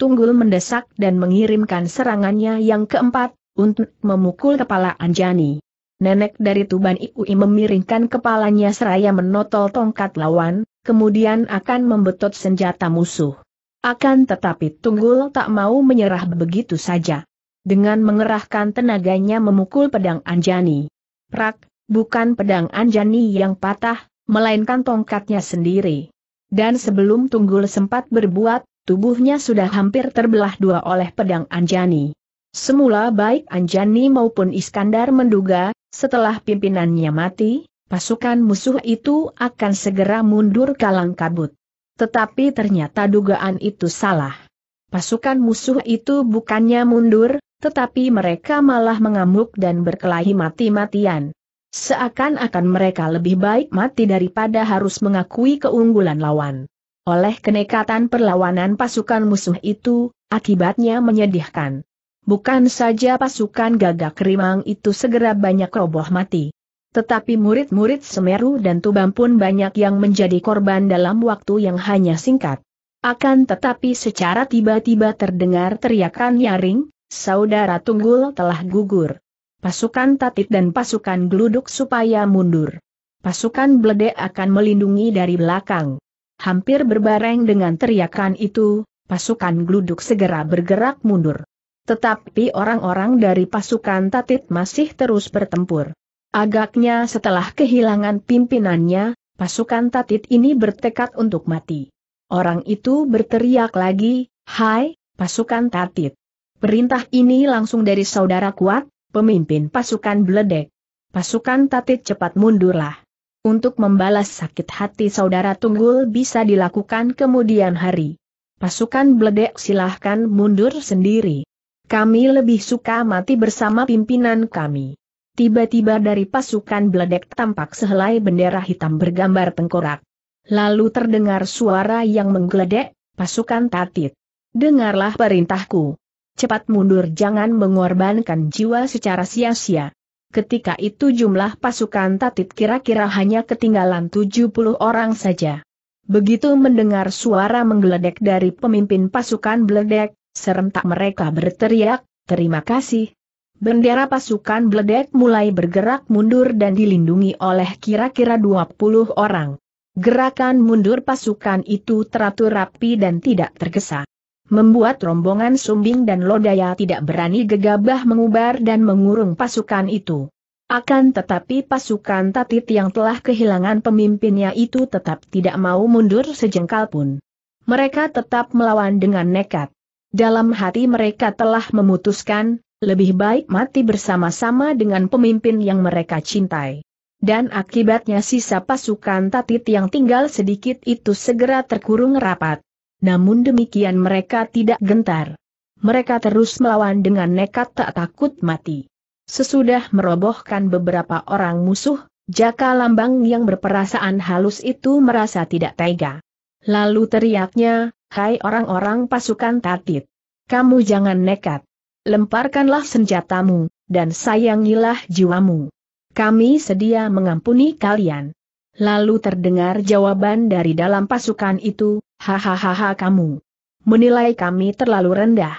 A: Tunggul mendesak dan mengirimkan serangannya yang keempat, untuk memukul kepala Anjani nenek dari Tuban Ikui memiringkan kepalanya seraya menotol tongkat lawan, kemudian akan membetot senjata musuh. Akan tetapi Tunggul tak mau menyerah begitu saja. Dengan mengerahkan tenaganya memukul pedang Anjani. Prak, bukan pedang Anjani yang patah, melainkan tongkatnya sendiri. Dan sebelum Tunggul sempat berbuat, tubuhnya sudah hampir terbelah dua oleh pedang Anjani. Semula baik Anjani maupun Iskandar menduga, setelah pimpinannya mati, pasukan musuh itu akan segera mundur kalang kabut. Tetapi ternyata dugaan itu salah. Pasukan musuh itu bukannya mundur, tetapi mereka malah mengamuk dan berkelahi mati-matian. Seakan-akan mereka lebih baik mati daripada harus mengakui keunggulan lawan. Oleh kenekatan perlawanan pasukan musuh itu, akibatnya menyedihkan. Bukan saja pasukan gagak rimang itu segera banyak roboh mati. Tetapi murid-murid Semeru dan Tubam pun banyak yang menjadi korban dalam waktu yang hanya singkat. Akan tetapi secara tiba-tiba terdengar teriakan nyaring, saudara Tunggul telah gugur. Pasukan Tatit dan pasukan Gluduk supaya mundur. Pasukan Bledek akan melindungi dari belakang. Hampir berbareng dengan teriakan itu, pasukan Gluduk segera bergerak mundur. Tetapi orang-orang dari pasukan Tatit masih terus bertempur. Agaknya setelah kehilangan pimpinannya, pasukan Tatit ini bertekad untuk mati. Orang itu berteriak lagi, Hai, pasukan Tatit. Perintah ini langsung dari saudara kuat, pemimpin pasukan Bledek. Pasukan Tatit cepat mundurlah. Untuk membalas sakit hati saudara Tunggul bisa dilakukan kemudian hari. Pasukan Bledek silahkan mundur sendiri. Kami lebih suka mati bersama pimpinan kami. Tiba-tiba dari pasukan beledek tampak sehelai bendera hitam bergambar tengkorak. Lalu terdengar suara yang menggeledek, pasukan tatit. Dengarlah perintahku. Cepat mundur jangan mengorbankan jiwa secara sia-sia. Ketika itu jumlah pasukan tatit kira-kira hanya ketinggalan 70 orang saja. Begitu mendengar suara menggeledek dari pemimpin pasukan beledek, Serentak mereka berteriak, terima kasih. Bendera pasukan bledek mulai bergerak mundur dan dilindungi oleh kira-kira 20 orang. Gerakan mundur pasukan itu teratur rapi dan tidak tergesa. Membuat rombongan Sumbing dan Lodaya tidak berani gegabah mengubar dan mengurung pasukan itu. Akan tetapi pasukan Tatit yang telah kehilangan pemimpinnya itu tetap tidak mau mundur sejengkal pun. Mereka tetap melawan dengan nekat. Dalam hati mereka telah memutuskan, lebih baik mati bersama-sama dengan pemimpin yang mereka cintai. Dan akibatnya sisa pasukan Tatit yang tinggal sedikit itu segera terkurung rapat. Namun demikian mereka tidak gentar. Mereka terus melawan dengan nekat tak takut mati. Sesudah merobohkan beberapa orang musuh, Jaka Lambang yang berperasaan halus itu merasa tidak tega. Lalu teriaknya, hai orang-orang pasukan tatit. Kamu jangan nekat. Lemparkanlah senjatamu, dan sayangilah jiwamu. Kami sedia mengampuni kalian. Lalu terdengar jawaban dari dalam pasukan itu, hahaha kamu. Menilai kami terlalu rendah.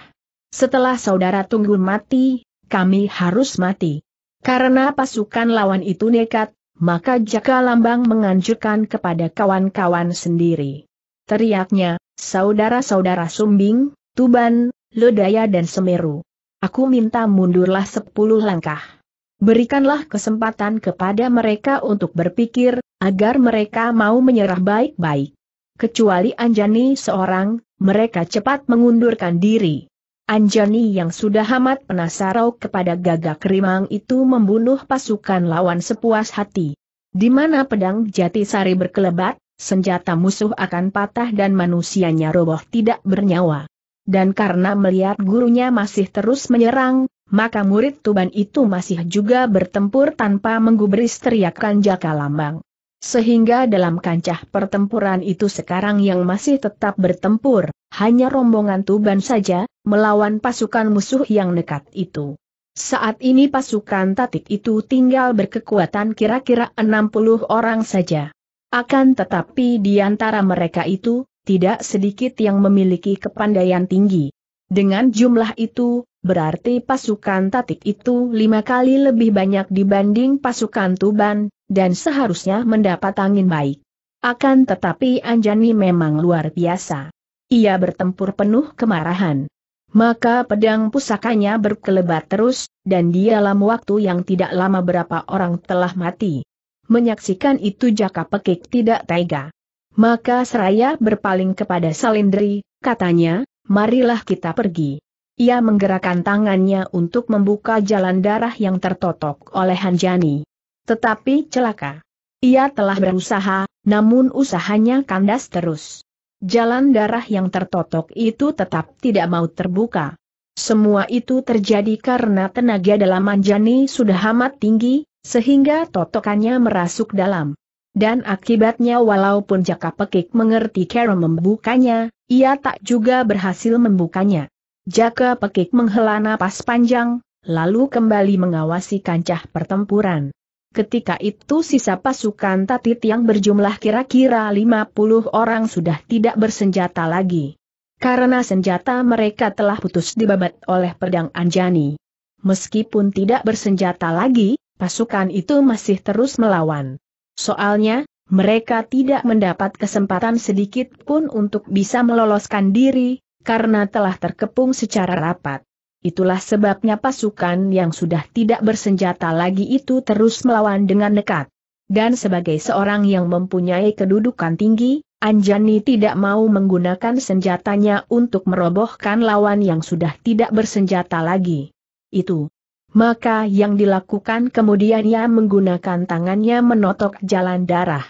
A: Setelah saudara tunggu mati, kami harus mati. Karena pasukan lawan itu nekat, maka Jaka Lambang menganjurkan kepada kawan-kawan sendiri. Teriaknya, Saudara-saudara Sumbing, Tuban, Lodaya dan Semeru. Aku minta mundurlah sepuluh langkah. Berikanlah kesempatan kepada mereka untuk berpikir, agar mereka mau menyerah baik-baik. Kecuali Anjani seorang, mereka cepat mengundurkan diri. Anjani yang sudah amat penasarau kepada gagak rimang itu membunuh pasukan lawan sepuas hati. Di mana pedang jati sari berkelebat, senjata musuh akan patah dan manusianya roboh tidak bernyawa. Dan karena melihat gurunya masih terus menyerang, maka murid Tuban itu masih juga bertempur tanpa menggubris teriakan Jaka Lambang. Sehingga dalam kancah pertempuran itu sekarang yang masih tetap bertempur, hanya rombongan Tuban saja, melawan pasukan musuh yang nekat itu. Saat ini pasukan Tatik itu tinggal berkekuatan kira-kira 60 orang saja. Akan tetapi di antara mereka itu, tidak sedikit yang memiliki kepandaian tinggi. Dengan jumlah itu, berarti pasukan Tatik itu lima kali lebih banyak dibanding pasukan Tuban, dan seharusnya mendapat angin baik. Akan tetapi Anjani memang luar biasa. Ia bertempur penuh kemarahan. Maka pedang pusakanya berkelebat terus, dan di dalam waktu yang tidak lama berapa orang telah mati. Menyaksikan itu Jaka Pekik tidak tega. Maka seraya berpaling kepada Salindri, katanya, marilah kita pergi. Ia menggerakkan tangannya untuk membuka jalan darah yang tertotok oleh Hanjani. Tetapi celaka. Ia telah berusaha, namun usahanya kandas terus. Jalan darah yang tertotok itu tetap tidak mau terbuka. Semua itu terjadi karena tenaga dalam Anjani sudah amat tinggi, sehingga totokannya merasuk dalam. Dan akibatnya walaupun Jaka Pekik mengerti cara membukanya, ia tak juga berhasil membukanya. Jaka Pekik menghela napas panjang, lalu kembali mengawasi kancah pertempuran. Ketika itu sisa pasukan Tatit yang berjumlah kira-kira 50 orang sudah tidak bersenjata lagi. Karena senjata mereka telah putus dibabat oleh pedang Anjani. Meskipun tidak bersenjata lagi, pasukan itu masih terus melawan. Soalnya, mereka tidak mendapat kesempatan sedikit pun untuk bisa meloloskan diri, karena telah terkepung secara rapat. Itulah sebabnya pasukan yang sudah tidak bersenjata lagi itu terus melawan dengan nekat. Dan sebagai seorang yang mempunyai kedudukan tinggi, Anjani tidak mau menggunakan senjatanya untuk merobohkan lawan yang sudah tidak bersenjata lagi. Itu maka yang dilakukan kemudian ia menggunakan tangannya menotok jalan darah.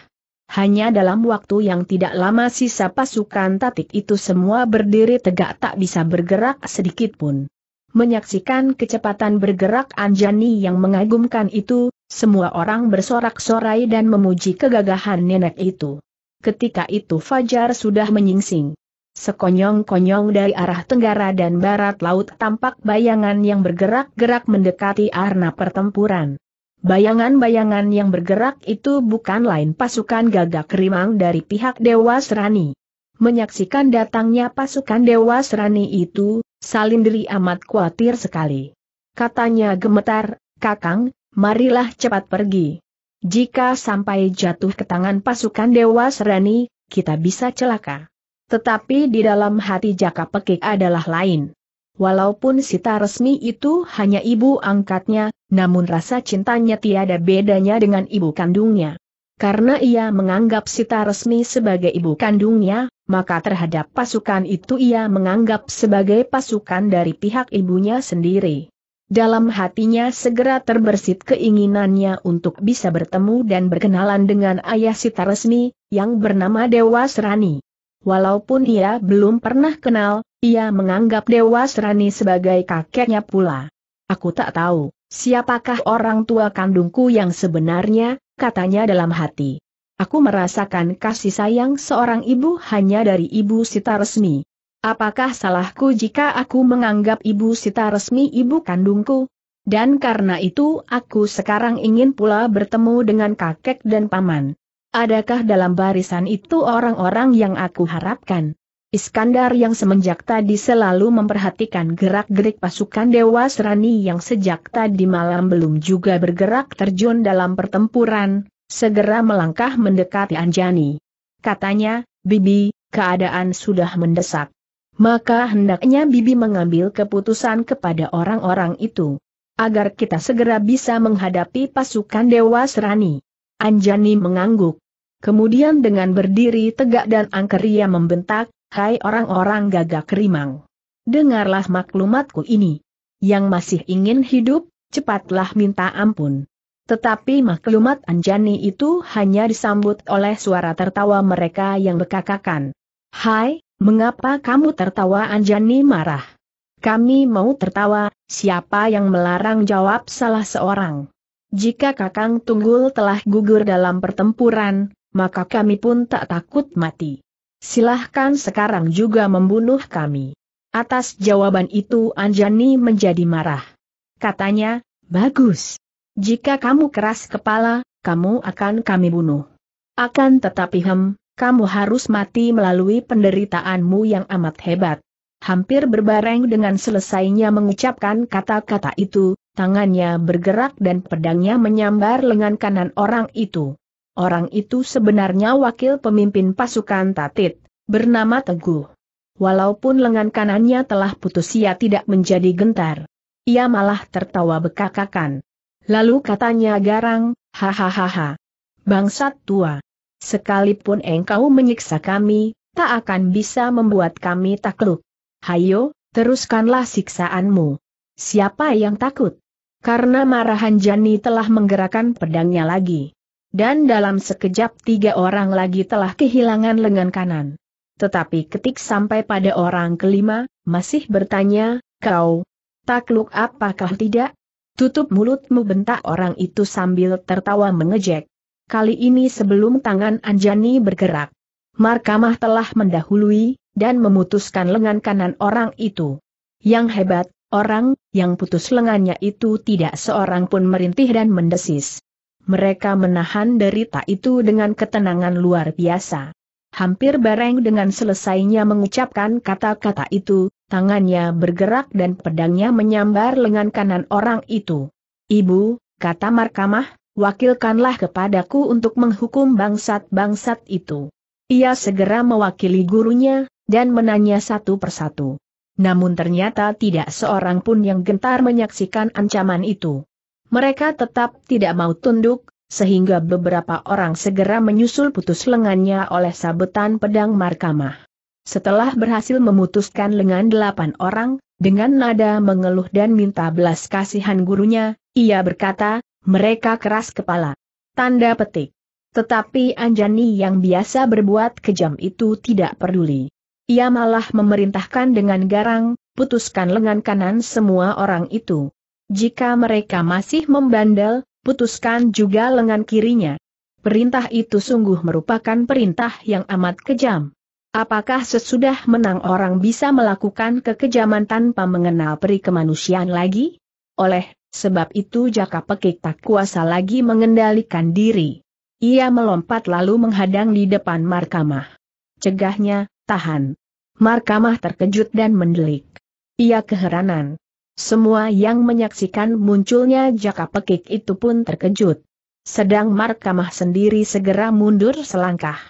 A: Hanya dalam waktu yang tidak lama sisa pasukan tatik itu semua berdiri tegak tak bisa bergerak sedikit pun. Menyaksikan kecepatan bergerak Anjani yang mengagumkan itu, semua orang bersorak-sorai dan memuji kegagahan nenek itu. Ketika itu Fajar sudah menyingsing. Sekonyong-konyong dari arah tenggara dan barat laut tampak bayangan yang bergerak-gerak mendekati arena pertempuran. Bayangan-bayangan yang bergerak itu bukan lain pasukan gagak rimang dari pihak Dewa Serani. Menyaksikan datangnya pasukan Dewa Serani itu, Salindri amat khawatir sekali. Katanya gemetar, Kakang, marilah cepat pergi. Jika sampai jatuh ke tangan pasukan Dewa Serani, kita bisa celaka. Tetapi di dalam hati Jaka Pekik adalah lain. Walaupun Sita resmi itu hanya ibu angkatnya, namun rasa cintanya tiada bedanya dengan ibu kandungnya. Karena ia menganggap Sita resmi sebagai ibu kandungnya, maka terhadap pasukan itu ia menganggap sebagai pasukan dari pihak ibunya sendiri. Dalam hatinya segera terbersit keinginannya untuk bisa bertemu dan berkenalan dengan ayah Sita resmi, yang bernama Dewa Serani. Walaupun ia belum pernah kenal, ia menganggap Dewa Serani sebagai kakeknya pula. Aku tak tahu, siapakah orang tua kandungku yang sebenarnya, katanya dalam hati. Aku merasakan kasih sayang seorang ibu hanya dari ibu Sita Resmi. Apakah salahku jika aku menganggap ibu Sita Resmi ibu kandungku? Dan karena itu aku sekarang ingin pula bertemu dengan kakek dan paman. Adakah dalam barisan itu orang-orang yang aku harapkan? Iskandar yang semenjak tadi selalu memperhatikan gerak-gerik pasukan Dewa Serani yang sejak tadi malam belum juga bergerak terjun dalam pertempuran, segera melangkah mendekati Anjani. Katanya, Bibi, keadaan sudah mendesak. Maka hendaknya Bibi mengambil keputusan kepada orang-orang itu. Agar kita segera bisa menghadapi pasukan Dewa Serani. Anjani mengangguk. Kemudian dengan berdiri tegak dan angker ia membentak, Hai orang-orang gagak rimang. Dengarlah maklumatku ini. Yang masih ingin hidup, cepatlah minta ampun. Tetapi maklumat Anjani itu hanya disambut oleh suara tertawa mereka yang bekakakan. Hai, mengapa kamu tertawa Anjani marah? Kami mau tertawa, siapa yang melarang jawab salah seorang. Jika Kakang Tunggul telah gugur dalam pertempuran, maka kami pun tak takut mati. Silahkan sekarang juga membunuh kami. Atas jawaban itu Anjani menjadi marah. Katanya, bagus. Jika kamu keras kepala, kamu akan kami bunuh. Akan tetapi hem, kamu harus mati melalui penderitaanmu yang amat hebat. Hampir berbareng dengan selesainya mengucapkan kata-kata itu, tangannya bergerak dan pedangnya menyambar lengan kanan orang itu. Orang itu sebenarnya wakil pemimpin pasukan Tatit, bernama Teguh. Walaupun lengan kanannya telah putus ia tidak menjadi gentar. Ia malah tertawa bekakakan. Lalu katanya garang, hahaha. Bangsat tua. Sekalipun engkau menyiksa kami, tak akan bisa membuat kami takluk. Hayo, teruskanlah siksaanmu. Siapa yang takut? Karena marahan Jani telah menggerakkan pedangnya lagi dan dalam sekejap tiga orang lagi telah kehilangan lengan kanan. Tetapi ketik sampai pada orang kelima, masih bertanya, kau, takluk apakah tidak? Tutup mulutmu bentak orang itu sambil tertawa mengejek. Kali ini sebelum tangan Anjani bergerak. Markamah telah mendahului, dan memutuskan lengan kanan orang itu. Yang hebat, orang, yang putus lengannya itu tidak seorang pun merintih dan mendesis mereka menahan derita itu dengan ketenangan luar biasa. Hampir bareng dengan selesainya mengucapkan kata-kata itu, tangannya bergerak dan pedangnya menyambar lengan kanan orang itu. Ibu, kata markamah, wakilkanlah kepadaku untuk menghukum bangsat-bangsat itu. Ia segera mewakili gurunya, dan menanya satu persatu. Namun ternyata tidak seorang pun yang gentar menyaksikan ancaman itu. Mereka tetap tidak mau tunduk, sehingga beberapa orang segera menyusul putus lengannya oleh sabetan pedang Markamah. Setelah berhasil memutuskan lengan delapan orang, dengan nada mengeluh dan minta belas kasihan gurunya, ia berkata, mereka keras kepala. Tanda petik. Tetapi Anjani yang biasa berbuat kejam itu tidak peduli. Ia malah memerintahkan dengan garang, putuskan lengan kanan semua orang itu. Jika mereka masih membandel, putuskan juga lengan kirinya. Perintah itu sungguh merupakan perintah yang amat kejam. Apakah sesudah menang orang bisa melakukan kekejaman tanpa mengenal peri kemanusiaan lagi? Oleh sebab itu Jaka Pekik tak kuasa lagi mengendalikan diri. Ia melompat lalu menghadang di depan markamah. Cegahnya, tahan. Markamah terkejut dan mendelik. Ia keheranan. Semua yang menyaksikan munculnya jaka pekik itu pun terkejut. Sedang Markamah sendiri segera mundur selangkah.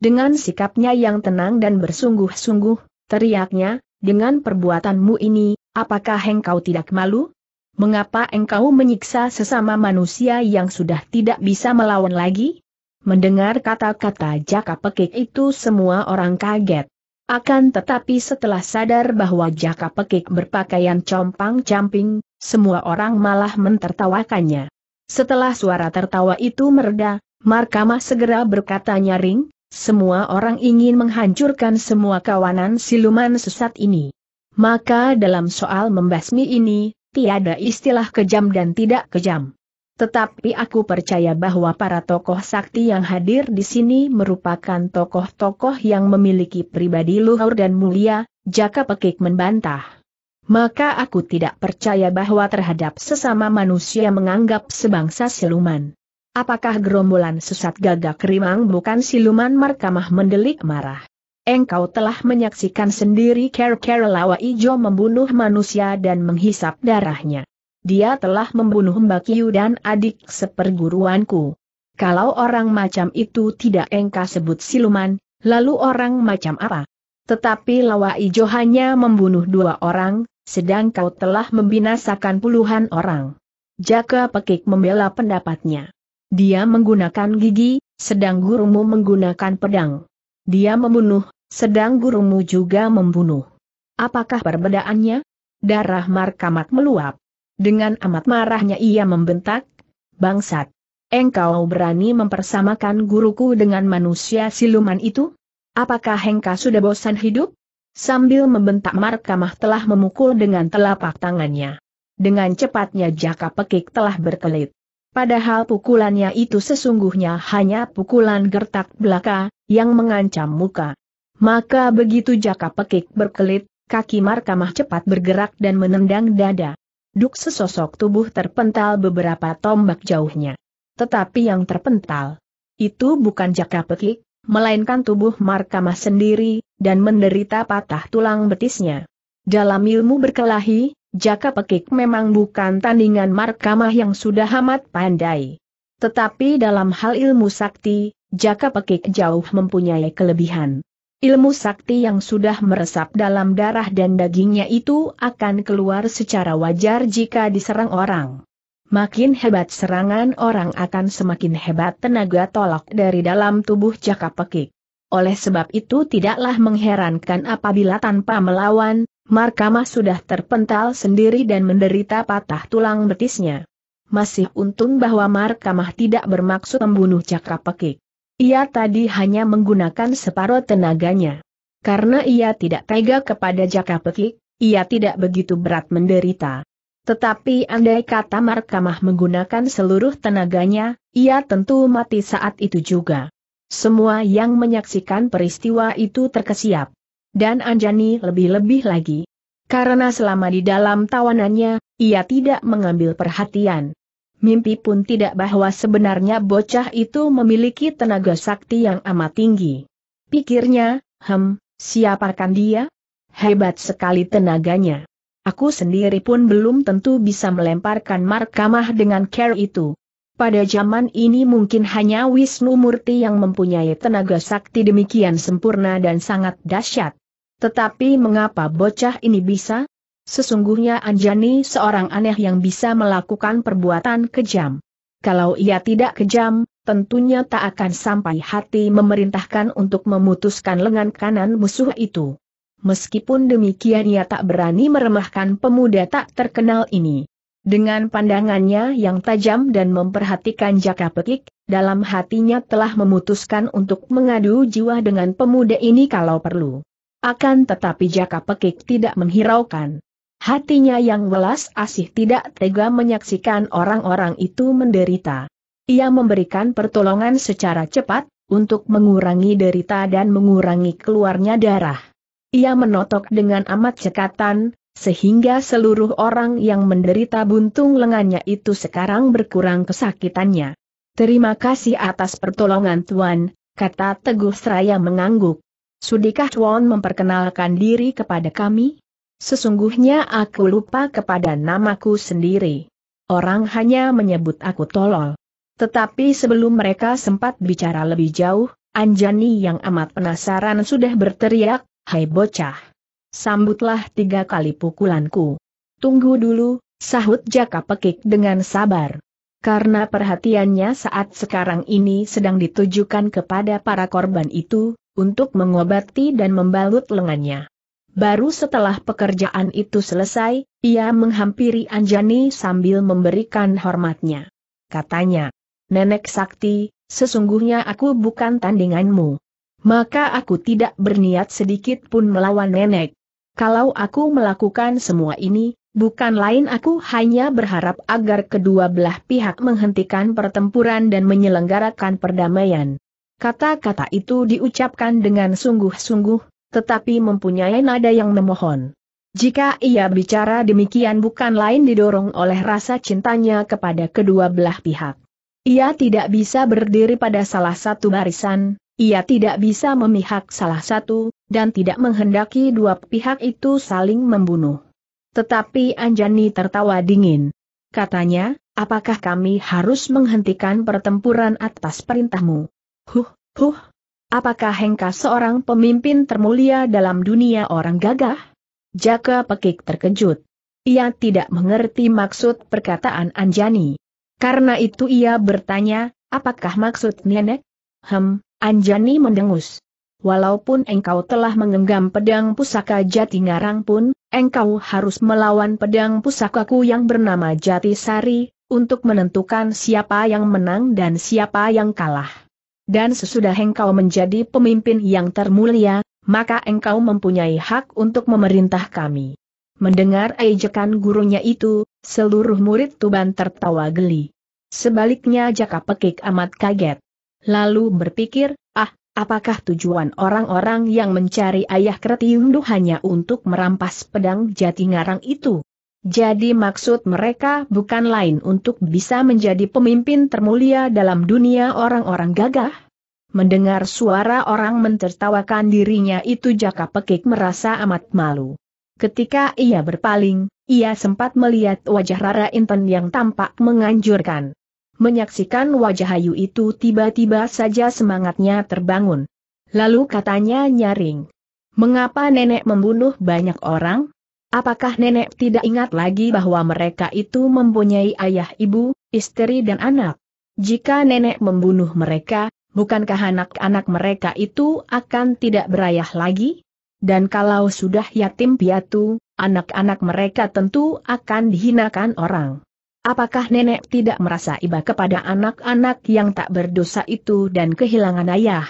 A: Dengan sikapnya yang tenang dan bersungguh-sungguh, teriaknya, dengan perbuatanmu ini, apakah engkau tidak malu? Mengapa engkau menyiksa sesama manusia yang sudah tidak bisa melawan lagi? Mendengar kata-kata jaka pekik itu semua orang kaget. Akan tetapi setelah sadar bahwa Jaka Pekik berpakaian compang-camping, semua orang malah mentertawakannya. Setelah suara tertawa itu mereda, Markama segera berkata nyaring, semua orang ingin menghancurkan semua kawanan siluman sesat ini. Maka dalam soal membasmi ini, tiada istilah kejam dan tidak kejam. Tetapi aku percaya bahwa para tokoh sakti yang hadir di sini merupakan tokoh-tokoh yang memiliki pribadi luhur dan mulia, Jaka Pekik membantah. Maka aku tidak percaya bahwa terhadap sesama manusia menganggap sebangsa siluman. Apakah gerombolan sesat gagak rimang bukan siluman markamah mendelik marah? Engkau telah menyaksikan sendiri Ker Kerelawa Ijo membunuh manusia dan menghisap darahnya. Dia telah membunuh Mbak Kiyu dan adik seperguruanku. Kalau orang macam itu tidak engkau sebut siluman, lalu orang macam apa? Tetapi Lawa Ijo hanya membunuh dua orang, sedang kau telah membinasakan puluhan orang. Jaka Pekik membela pendapatnya. Dia menggunakan gigi, sedang gurumu menggunakan pedang. Dia membunuh, sedang gurumu juga membunuh. Apakah perbedaannya? Darah markamat meluap. Dengan amat marahnya ia membentak, Bangsat! Engkau berani mempersamakan guruku dengan manusia siluman itu? Apakah Hengka sudah bosan hidup? Sambil membentak Markamah telah memukul dengan telapak tangannya. Dengan cepatnya jaka pekik telah berkelit. Padahal pukulannya itu sesungguhnya hanya pukulan gertak belaka, yang mengancam muka. Maka begitu jaka pekik berkelit, kaki Markamah cepat bergerak dan menendang dada. Duk sesosok tubuh terpental beberapa tombak jauhnya. Tetapi yang terpental, itu bukan jaka pekik, melainkan tubuh Markamah sendiri, dan menderita patah tulang betisnya. Dalam ilmu berkelahi, jaka pekik memang bukan tandingan Markamah yang sudah amat pandai. Tetapi dalam hal ilmu sakti, jaka pekik jauh mempunyai kelebihan. Ilmu sakti yang sudah meresap dalam darah dan dagingnya itu akan keluar secara wajar jika diserang orang. Makin hebat serangan orang akan semakin hebat tenaga tolak dari dalam tubuh jaka pekik. Oleh sebab itu tidaklah mengherankan apabila tanpa melawan, Markamah sudah terpental sendiri dan menderita patah tulang betisnya. Masih untung bahwa Markamah tidak bermaksud membunuh Jaka Pekik. Ia tadi hanya menggunakan separuh tenaganya. Karena ia tidak tega kepada Jaka Pekik, ia tidak begitu berat menderita. Tetapi andai kata Markamah menggunakan seluruh tenaganya, ia tentu mati saat itu juga. Semua yang menyaksikan peristiwa itu terkesiap. Dan Anjani lebih-lebih lagi. Karena selama di dalam tawanannya, ia tidak mengambil perhatian. Mimpi pun tidak bahwa sebenarnya bocah itu memiliki tenaga sakti yang amat tinggi. Pikirnya, hem, siapakan dia? Hebat sekali tenaganya. Aku sendiri pun belum tentu bisa melemparkan markamah dengan care itu. Pada zaman ini mungkin hanya Wisnu Murti yang mempunyai tenaga sakti demikian sempurna dan sangat dahsyat. Tetapi mengapa bocah ini bisa? Sesungguhnya Anjani seorang aneh yang bisa melakukan perbuatan kejam. Kalau ia tidak kejam, tentunya tak akan sampai hati memerintahkan untuk memutuskan lengan kanan musuh itu. Meskipun demikian ia tak berani meremahkan pemuda tak terkenal ini. Dengan pandangannya yang tajam dan memperhatikan jaka petik, dalam hatinya telah memutuskan untuk mengadu jiwa dengan pemuda ini kalau perlu. Akan tetapi jaka pekik tidak menghiraukan. Hatinya yang welas asih tidak tega menyaksikan orang-orang itu menderita. Ia memberikan pertolongan secara cepat, untuk mengurangi derita dan mengurangi keluarnya darah. Ia menotok dengan amat cekatan, sehingga seluruh orang yang menderita buntung lengannya itu sekarang berkurang kesakitannya. Terima kasih atas pertolongan Tuan, kata Teguh Seraya mengangguk. Sudikah Tuan memperkenalkan diri kepada kami? Sesungguhnya aku lupa kepada namaku sendiri. Orang hanya menyebut aku tolol. Tetapi sebelum mereka sempat bicara lebih jauh, Anjani yang amat penasaran sudah berteriak, Hai bocah! Sambutlah tiga kali pukulanku. Tunggu dulu, sahut jaka pekik dengan sabar. Karena perhatiannya saat sekarang ini sedang ditujukan kepada para korban itu, untuk mengobati dan membalut lengannya. Baru setelah pekerjaan itu selesai, ia menghampiri Anjani sambil memberikan hormatnya. Katanya, Nenek Sakti, sesungguhnya aku bukan tandinganmu. Maka aku tidak berniat sedikit pun melawan Nenek. Kalau aku melakukan semua ini, bukan lain aku hanya berharap agar kedua belah pihak menghentikan pertempuran dan menyelenggarakan perdamaian. Kata-kata itu diucapkan dengan sungguh-sungguh, tetapi mempunyai nada yang memohon. Jika ia bicara demikian bukan lain didorong oleh rasa cintanya kepada kedua belah pihak. Ia tidak bisa berdiri pada salah satu barisan, ia tidak bisa memihak salah satu, dan tidak menghendaki dua pihak itu saling membunuh. Tetapi Anjani tertawa dingin. Katanya, apakah kami harus menghentikan pertempuran atas perintahmu? Huh, huh, Apakah Hengka seorang pemimpin termulia dalam dunia orang gagah? Jaka Pekik terkejut. Ia tidak mengerti maksud perkataan Anjani. Karena itu ia bertanya, apakah maksud nenek? Hem, Anjani mendengus. Walaupun engkau telah menggenggam pedang pusaka Jati Ngarang pun, engkau harus melawan pedang pusakaku yang bernama Jati Sari, untuk menentukan siapa yang menang dan siapa yang kalah dan sesudah engkau menjadi pemimpin yang termulia, maka engkau mempunyai hak untuk memerintah kami. Mendengar ejekan gurunya itu, seluruh murid Tuban tertawa geli. Sebaliknya Jaka Pekik amat kaget. Lalu berpikir, ah, apakah tujuan orang-orang yang mencari ayah Kretiundu hanya untuk merampas pedang jati ngarang itu? Jadi maksud mereka bukan lain untuk bisa menjadi pemimpin termulia dalam dunia orang-orang gagah? Mendengar suara orang mentertawakan dirinya itu Jaka Pekik merasa amat malu. Ketika ia berpaling, ia sempat melihat wajah Rara Inten yang tampak menganjurkan. Menyaksikan wajah Ayu itu tiba-tiba saja semangatnya terbangun. Lalu katanya nyaring. Mengapa nenek membunuh banyak orang? Apakah nenek tidak ingat lagi bahwa mereka itu mempunyai ayah ibu, istri dan anak? Jika nenek membunuh mereka, bukankah anak-anak mereka itu akan tidak berayah lagi? Dan kalau sudah yatim piatu, anak-anak mereka tentu akan dihinakan orang. Apakah nenek tidak merasa iba kepada anak-anak yang tak berdosa itu dan kehilangan ayah?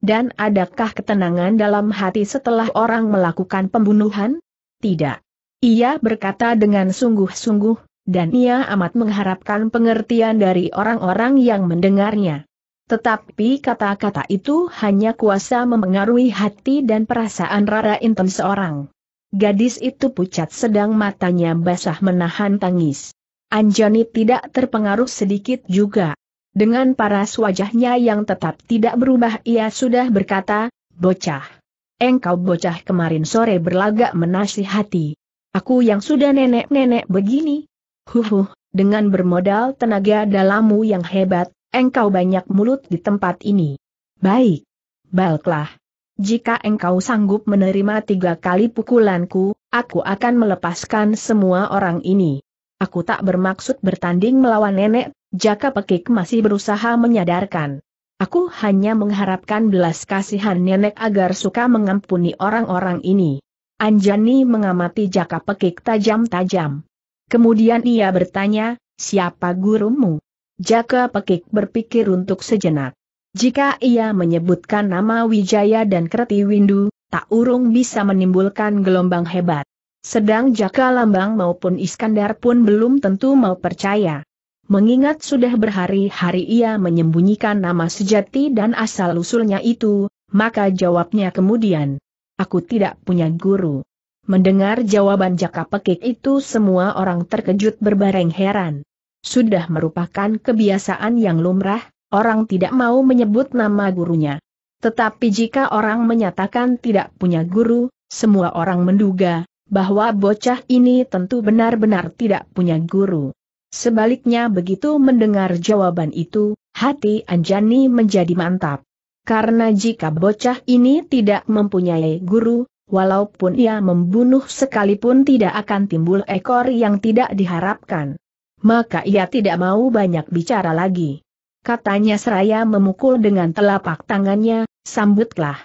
A: Dan adakah ketenangan dalam hati setelah orang melakukan pembunuhan? tidak. Ia berkata dengan sungguh-sungguh, dan ia amat mengharapkan pengertian dari orang-orang yang mendengarnya. Tetapi kata-kata itu hanya kuasa memengaruhi hati dan perasaan Rara Inten seorang. Gadis itu pucat sedang matanya basah menahan tangis. Anjani tidak terpengaruh sedikit juga. Dengan paras wajahnya yang tetap tidak berubah ia sudah berkata, bocah engkau bocah kemarin sore berlagak menasihati. Aku yang sudah nenek-nenek begini. Huhuh, dengan bermodal tenaga dalammu yang hebat, engkau banyak mulut di tempat ini. Baik. Balklah. Jika engkau sanggup menerima tiga kali pukulanku, aku akan melepaskan semua orang ini. Aku tak bermaksud bertanding melawan nenek, Jaka Pekik masih berusaha menyadarkan. Aku hanya mengharapkan belas kasihan nenek agar suka mengampuni orang-orang ini. Anjani mengamati jaka pekik tajam-tajam. Kemudian ia bertanya, siapa gurumu? Jaka pekik berpikir untuk sejenak. Jika ia menyebutkan nama Wijaya dan Kreti Windu, tak urung bisa menimbulkan gelombang hebat. Sedang Jaka Lambang maupun Iskandar pun belum tentu mau percaya. Mengingat sudah berhari-hari ia menyembunyikan nama sejati dan asal-usulnya itu, maka jawabnya kemudian. Aku tidak punya guru. Mendengar jawaban jaka pekik itu semua orang terkejut berbareng heran. Sudah merupakan kebiasaan yang lumrah, orang tidak mau menyebut nama gurunya. Tetapi jika orang menyatakan tidak punya guru, semua orang menduga, bahwa bocah ini tentu benar-benar tidak punya guru. Sebaliknya begitu mendengar jawaban itu, hati Anjani menjadi mantap. Karena jika bocah ini tidak mempunyai guru, walaupun ia membunuh sekalipun tidak akan timbul ekor yang tidak diharapkan. Maka ia tidak mau banyak bicara lagi. Katanya seraya memukul dengan telapak tangannya, sambutlah.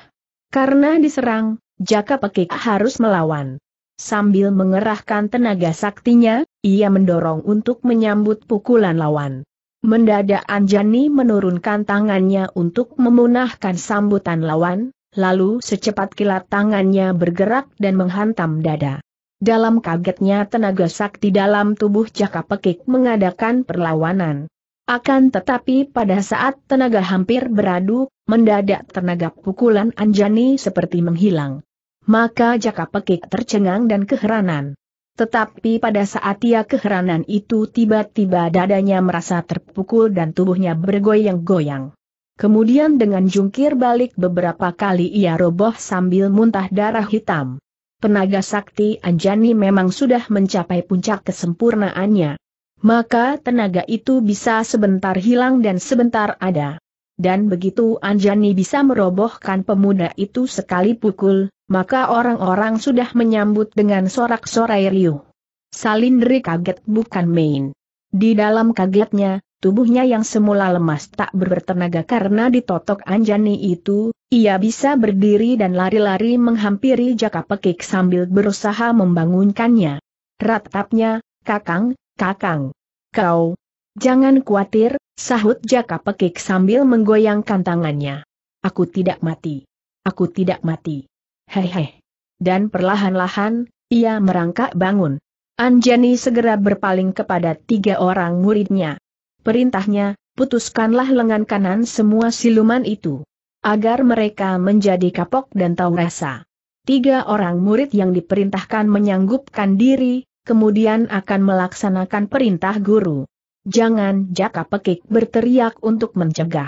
A: Karena diserang, Jaka Pekik harus melawan. Sambil mengerahkan tenaga saktinya, ia mendorong untuk menyambut pukulan lawan. Mendadak Anjani menurunkan tangannya untuk memunahkan sambutan lawan, lalu secepat kilat tangannya bergerak dan menghantam dada. Dalam kagetnya tenaga sakti dalam tubuh Jaka Pekik mengadakan perlawanan. Akan tetapi pada saat tenaga hampir beradu, mendadak tenaga pukulan Anjani seperti menghilang. Maka Jaka Pekik tercengang dan keheranan. Tetapi pada saat ia keheranan itu tiba-tiba dadanya merasa terpukul dan tubuhnya bergoyang-goyang. Kemudian dengan jungkir balik beberapa kali ia roboh sambil muntah darah hitam. Penaga sakti Anjani memang sudah mencapai puncak kesempurnaannya. Maka tenaga itu bisa sebentar hilang dan sebentar ada. Dan begitu Anjani bisa merobohkan pemuda itu sekali pukul, maka orang-orang sudah menyambut dengan sorak-sorai riuh. Salindri kaget bukan main. Di dalam kagetnya, tubuhnya yang semula lemas tak bertenaga karena ditotok Anjani itu, ia bisa berdiri dan lari-lari menghampiri jaka pekik sambil berusaha membangunkannya. Ratapnya, kakang, kakang. Kau. Jangan khawatir, sahut jaka pekik sambil menggoyangkan tangannya. Aku tidak mati. Aku tidak mati. Hehe. Dan perlahan-lahan, ia merangkak bangun. Anjani segera berpaling kepada tiga orang muridnya. Perintahnya, putuskanlah lengan kanan semua siluman itu. Agar mereka menjadi kapok dan tahu rasa. Tiga orang murid yang diperintahkan menyanggupkan diri, kemudian akan melaksanakan perintah guru. Jangan jaka pekik berteriak untuk mencegah.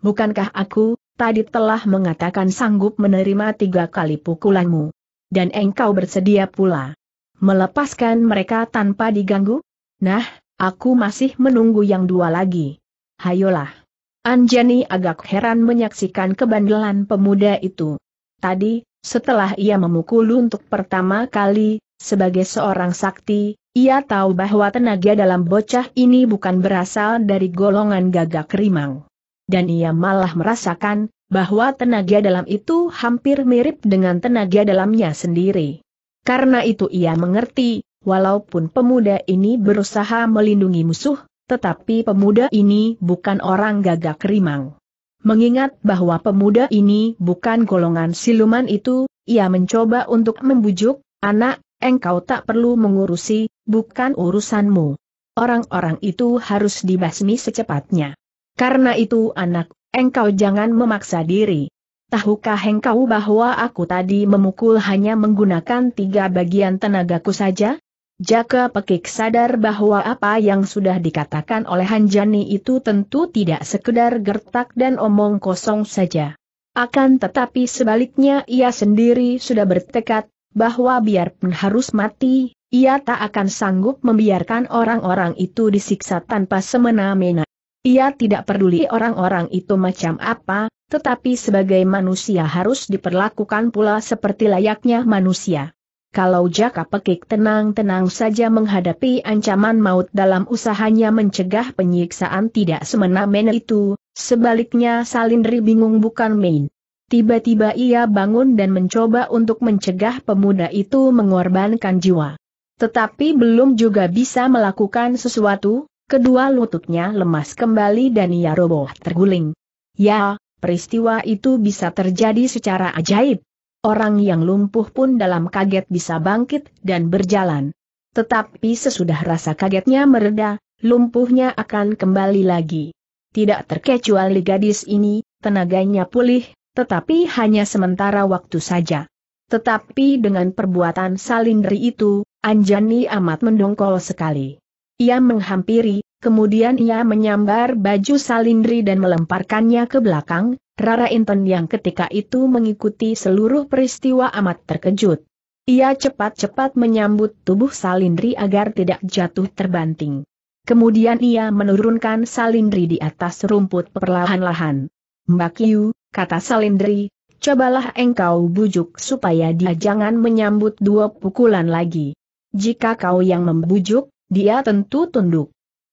A: Bukankah aku, tadi telah mengatakan sanggup menerima tiga kali pukulanmu. Dan engkau bersedia pula melepaskan mereka tanpa diganggu? Nah, aku masih menunggu yang dua lagi. Hayolah. Anjani agak heran menyaksikan kebandelan pemuda itu. Tadi, setelah ia memukul untuk pertama kali, sebagai seorang sakti, ia tahu bahwa tenaga dalam bocah ini bukan berasal dari golongan gagak rimang dan ia malah merasakan bahwa tenaga dalam itu hampir mirip dengan tenaga dalamnya sendiri. Karena itu ia mengerti, walaupun pemuda ini berusaha melindungi musuh, tetapi pemuda ini bukan orang gagak rimang. Mengingat bahwa pemuda ini bukan golongan siluman itu, ia mencoba untuk membujuk, anak, engkau tak perlu mengurusi, bukan urusanmu. Orang-orang itu harus dibasmi secepatnya. Karena itu anak, engkau jangan memaksa diri. Tahukah engkau bahwa aku tadi memukul hanya menggunakan tiga bagian tenagaku saja? Jaka Pekik sadar bahwa apa yang sudah dikatakan oleh Hanjani itu tentu tidak sekedar gertak dan omong kosong saja. Akan tetapi sebaliknya ia sendiri sudah bertekad, bahwa biarpun harus mati, ia tak akan sanggup membiarkan orang-orang itu disiksa tanpa semena-mena. Ia tidak peduli orang-orang itu macam apa, tetapi sebagai manusia harus diperlakukan pula seperti layaknya manusia. Kalau Jaka Pekik tenang-tenang saja menghadapi ancaman maut dalam usahanya mencegah penyiksaan tidak semena-mena itu, sebaliknya Salindri bingung bukan main. Tiba-tiba ia bangun dan mencoba untuk mencegah pemuda itu mengorbankan jiwa. Tetapi belum juga bisa melakukan sesuatu, Kedua lututnya lemas kembali dan ia roboh terguling. Ya, peristiwa itu bisa terjadi secara ajaib. Orang yang lumpuh pun dalam kaget bisa bangkit dan berjalan. Tetapi sesudah rasa kagetnya mereda, lumpuhnya akan kembali lagi. Tidak terkecuali gadis ini, tenaganya pulih, tetapi hanya sementara waktu saja. Tetapi dengan perbuatan Salindri itu, Anjani amat mendongkol sekali. Ia menghampiri, Kemudian ia menyambar baju Salindri dan melemparkannya ke belakang, Rara Inten yang ketika itu mengikuti seluruh peristiwa amat terkejut. Ia cepat-cepat menyambut tubuh Salindri agar tidak jatuh terbanting. Kemudian ia menurunkan Salindri di atas rumput perlahan-lahan. Mbak Yu, kata Salindri, cobalah engkau bujuk supaya dia jangan menyambut dua pukulan lagi. Jika kau yang membujuk, dia tentu tunduk.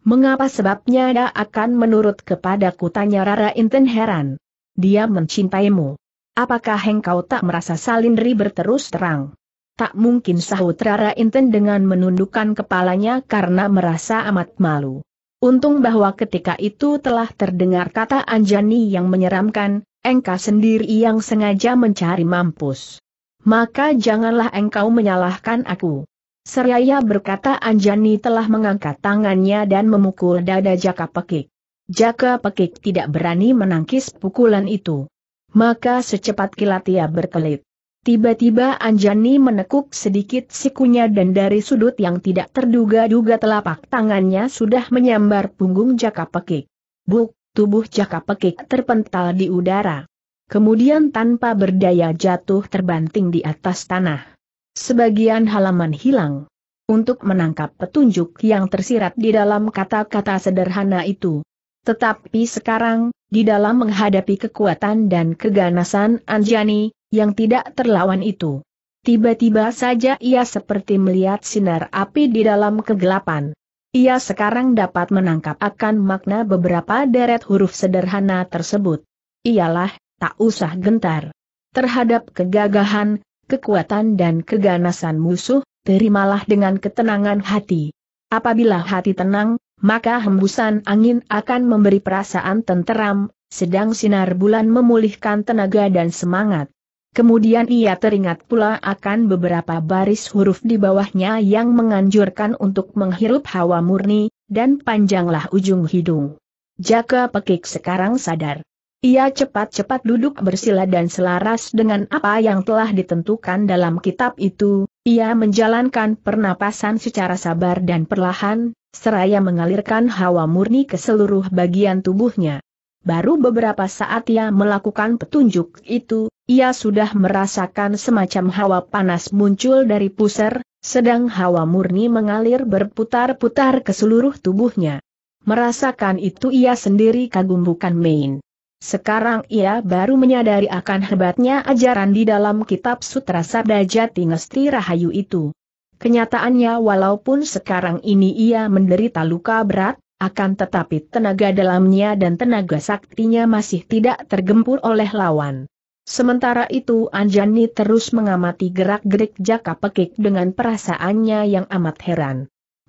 A: Mengapa sebabnya dia akan menurut kepadaku tanya Rara Inten heran. Dia mencintaimu. Apakah engkau tak merasa salindri berterus terang? Tak mungkin sahut Rara Inten dengan menundukkan kepalanya karena merasa amat malu. Untung bahwa ketika itu telah terdengar kata Anjani yang menyeramkan, engkau sendiri yang sengaja mencari mampus. Maka janganlah engkau menyalahkan aku. Seraya berkata Anjani telah mengangkat tangannya dan memukul dada Jaka Pekik. Jaka Pekik tidak berani menangkis pukulan itu. Maka secepat kilat ia berkelit. Tiba-tiba Anjani menekuk sedikit sikunya dan dari sudut yang tidak terduga-duga telapak tangannya sudah menyambar punggung Jaka Pekik. Buk, tubuh Jaka Pekik terpental di udara. Kemudian tanpa berdaya jatuh terbanting di atas tanah. Sebagian halaman hilang. Untuk menangkap petunjuk yang tersirat di dalam kata-kata sederhana itu. Tetapi sekarang, di dalam menghadapi kekuatan dan keganasan Anjani, yang tidak terlawan itu. Tiba-tiba saja ia seperti melihat sinar api di dalam kegelapan. Ia sekarang dapat menangkap akan makna beberapa deret huruf sederhana tersebut. Ialah, tak usah gentar. Terhadap kegagahan, kekuatan dan keganasan musuh, terimalah dengan ketenangan hati. Apabila hati tenang, maka hembusan angin akan memberi perasaan tenteram, sedang sinar bulan memulihkan tenaga dan semangat. Kemudian ia teringat pula akan beberapa baris huruf di bawahnya yang menganjurkan untuk menghirup hawa murni, dan panjanglah ujung hidung. Jaka Pekik sekarang sadar. Ia cepat-cepat duduk bersila dan selaras dengan apa yang telah ditentukan dalam kitab itu, ia menjalankan pernapasan secara sabar dan perlahan, seraya mengalirkan hawa murni ke seluruh bagian tubuhnya. Baru beberapa saat ia melakukan petunjuk itu, ia sudah merasakan semacam hawa panas muncul dari pusar, sedang hawa murni mengalir berputar-putar ke seluruh tubuhnya. Merasakan itu ia sendiri kagum bukan main. Sekarang ia baru menyadari akan hebatnya ajaran di dalam kitab Sutra Sabda Jati Ngestri Rahayu itu. Kenyataannya walaupun sekarang ini ia menderita luka berat, akan tetapi tenaga dalamnya dan tenaga saktinya masih tidak tergempur oleh lawan. Sementara itu Anjani terus mengamati gerak-gerik jaka pekik dengan perasaannya yang amat heran.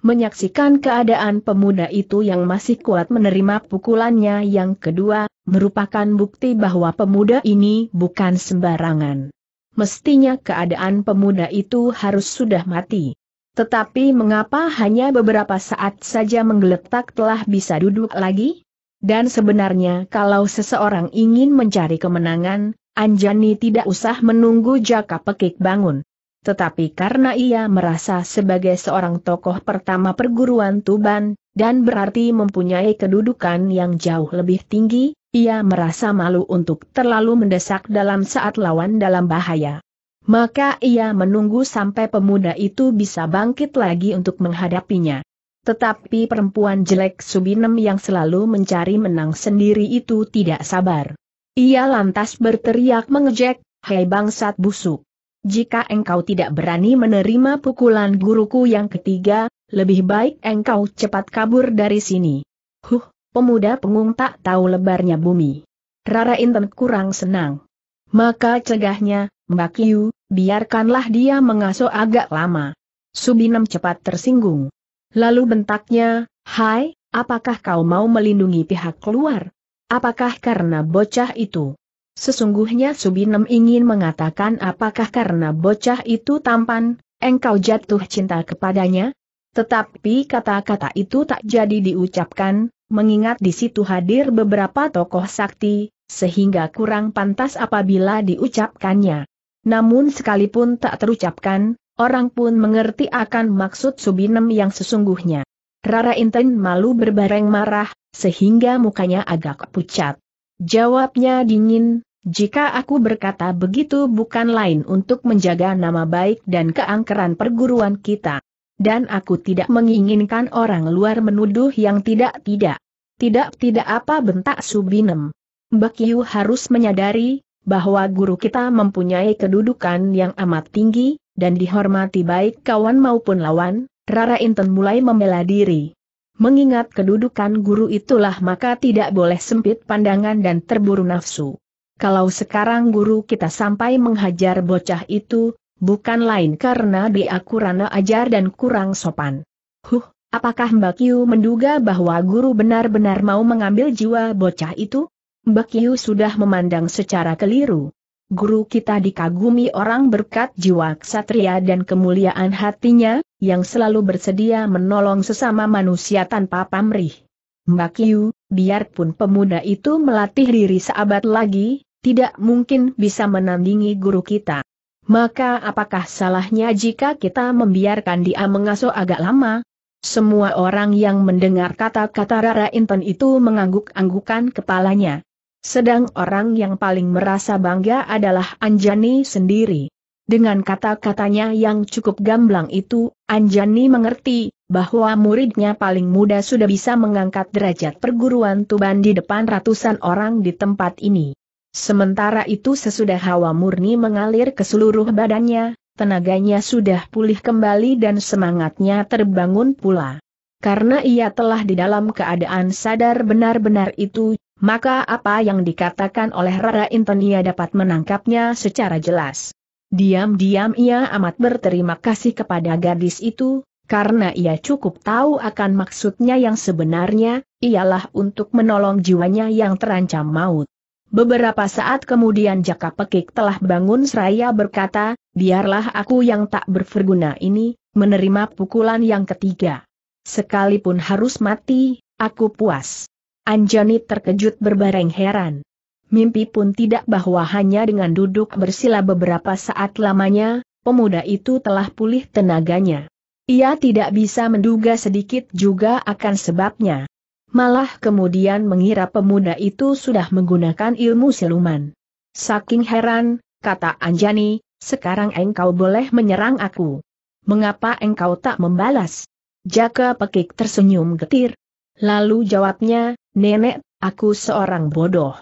A: Menyaksikan keadaan pemuda itu yang masih kuat menerima pukulannya yang kedua, merupakan bukti bahwa pemuda ini bukan sembarangan. Mestinya keadaan pemuda itu harus sudah mati. Tetapi mengapa hanya beberapa saat saja menggeletak telah bisa duduk lagi? Dan sebenarnya kalau seseorang ingin mencari kemenangan, Anjani tidak usah menunggu jaka pekik bangun. Tetapi karena ia merasa sebagai seorang tokoh pertama perguruan Tuban, dan berarti mempunyai kedudukan yang jauh lebih tinggi, ia merasa malu untuk terlalu mendesak dalam saat lawan dalam bahaya. Maka ia menunggu sampai pemuda itu bisa bangkit lagi untuk menghadapinya. Tetapi perempuan jelek Subinem yang selalu mencari menang sendiri itu tidak sabar. Ia lantas berteriak mengejek, Hei bangsat busuk! Jika engkau tidak berani menerima pukulan guruku yang ketiga, lebih baik engkau cepat kabur dari sini. Huh, pemuda pengung tak tahu lebarnya bumi. Rara Inten kurang senang. Maka cegahnya, Mbak Yu, biarkanlah dia mengasuh agak lama. Subinem cepat tersinggung. Lalu bentaknya, Hai, apakah kau mau melindungi pihak keluar? Apakah karena bocah itu? Sesungguhnya Subinem ingin mengatakan apakah karena bocah itu tampan, engkau jatuh cinta kepadanya? Tetapi kata-kata itu tak jadi diucapkan, mengingat di situ hadir beberapa tokoh sakti, sehingga kurang pantas apabila diucapkannya. Namun sekalipun tak terucapkan, orang pun mengerti akan maksud Subinem yang sesungguhnya. Rara Inten malu berbareng marah, sehingga mukanya agak pucat. Jawabnya dingin, jika aku berkata begitu bukan lain untuk menjaga nama baik dan keangkeran perguruan kita dan aku tidak menginginkan orang luar menuduh yang tidak-tidak. Tidak-tidak apa bentak Subinem. Bakiu harus menyadari, bahwa guru kita mempunyai kedudukan yang amat tinggi, dan dihormati baik kawan maupun lawan, Rara Inten mulai membela diri. Mengingat kedudukan guru itulah maka tidak boleh sempit pandangan dan terburu nafsu. Kalau sekarang guru kita sampai menghajar bocah itu, bukan lain karena dia kurana ajar dan kurang sopan. Huh, apakah Mbak Yu menduga bahwa guru benar-benar mau mengambil jiwa bocah itu? Mbak Yu sudah memandang secara keliru. Guru kita dikagumi orang berkat jiwa ksatria dan kemuliaan hatinya, yang selalu bersedia menolong sesama manusia tanpa pamrih. Mbak Yu, biarpun pemuda itu melatih diri seabad lagi, tidak mungkin bisa menandingi guru kita. Maka apakah salahnya jika kita membiarkan dia mengasuh agak lama? Semua orang yang mendengar kata-kata Rara Inten itu mengangguk-anggukan kepalanya. Sedang orang yang paling merasa bangga adalah Anjani sendiri. Dengan kata-katanya yang cukup gamblang itu, Anjani mengerti bahwa muridnya paling muda sudah bisa mengangkat derajat perguruan Tuban di depan ratusan orang di tempat ini. Sementara itu sesudah hawa murni mengalir ke seluruh badannya, tenaganya sudah pulih kembali dan semangatnya terbangun pula. Karena ia telah di dalam keadaan sadar benar-benar itu, maka apa yang dikatakan oleh Rara Inten ia dapat menangkapnya secara jelas. Diam-diam ia amat berterima kasih kepada gadis itu, karena ia cukup tahu akan maksudnya yang sebenarnya, ialah untuk menolong jiwanya yang terancam maut. Beberapa saat kemudian Jaka Pekik telah bangun seraya berkata, biarlah aku yang tak berferguna ini, menerima pukulan yang ketiga. Sekalipun harus mati, aku puas. Anjani terkejut berbareng heran. Mimpi pun tidak bahwa hanya dengan duduk bersila beberapa saat lamanya, pemuda itu telah pulih tenaganya. Ia tidak bisa menduga sedikit juga akan sebabnya malah kemudian mengira pemuda itu sudah menggunakan ilmu siluman. Saking heran, kata Anjani, sekarang engkau boleh menyerang aku. Mengapa engkau tak membalas? Jaka Pekik tersenyum getir. Lalu jawabnya, Nenek, aku seorang bodoh.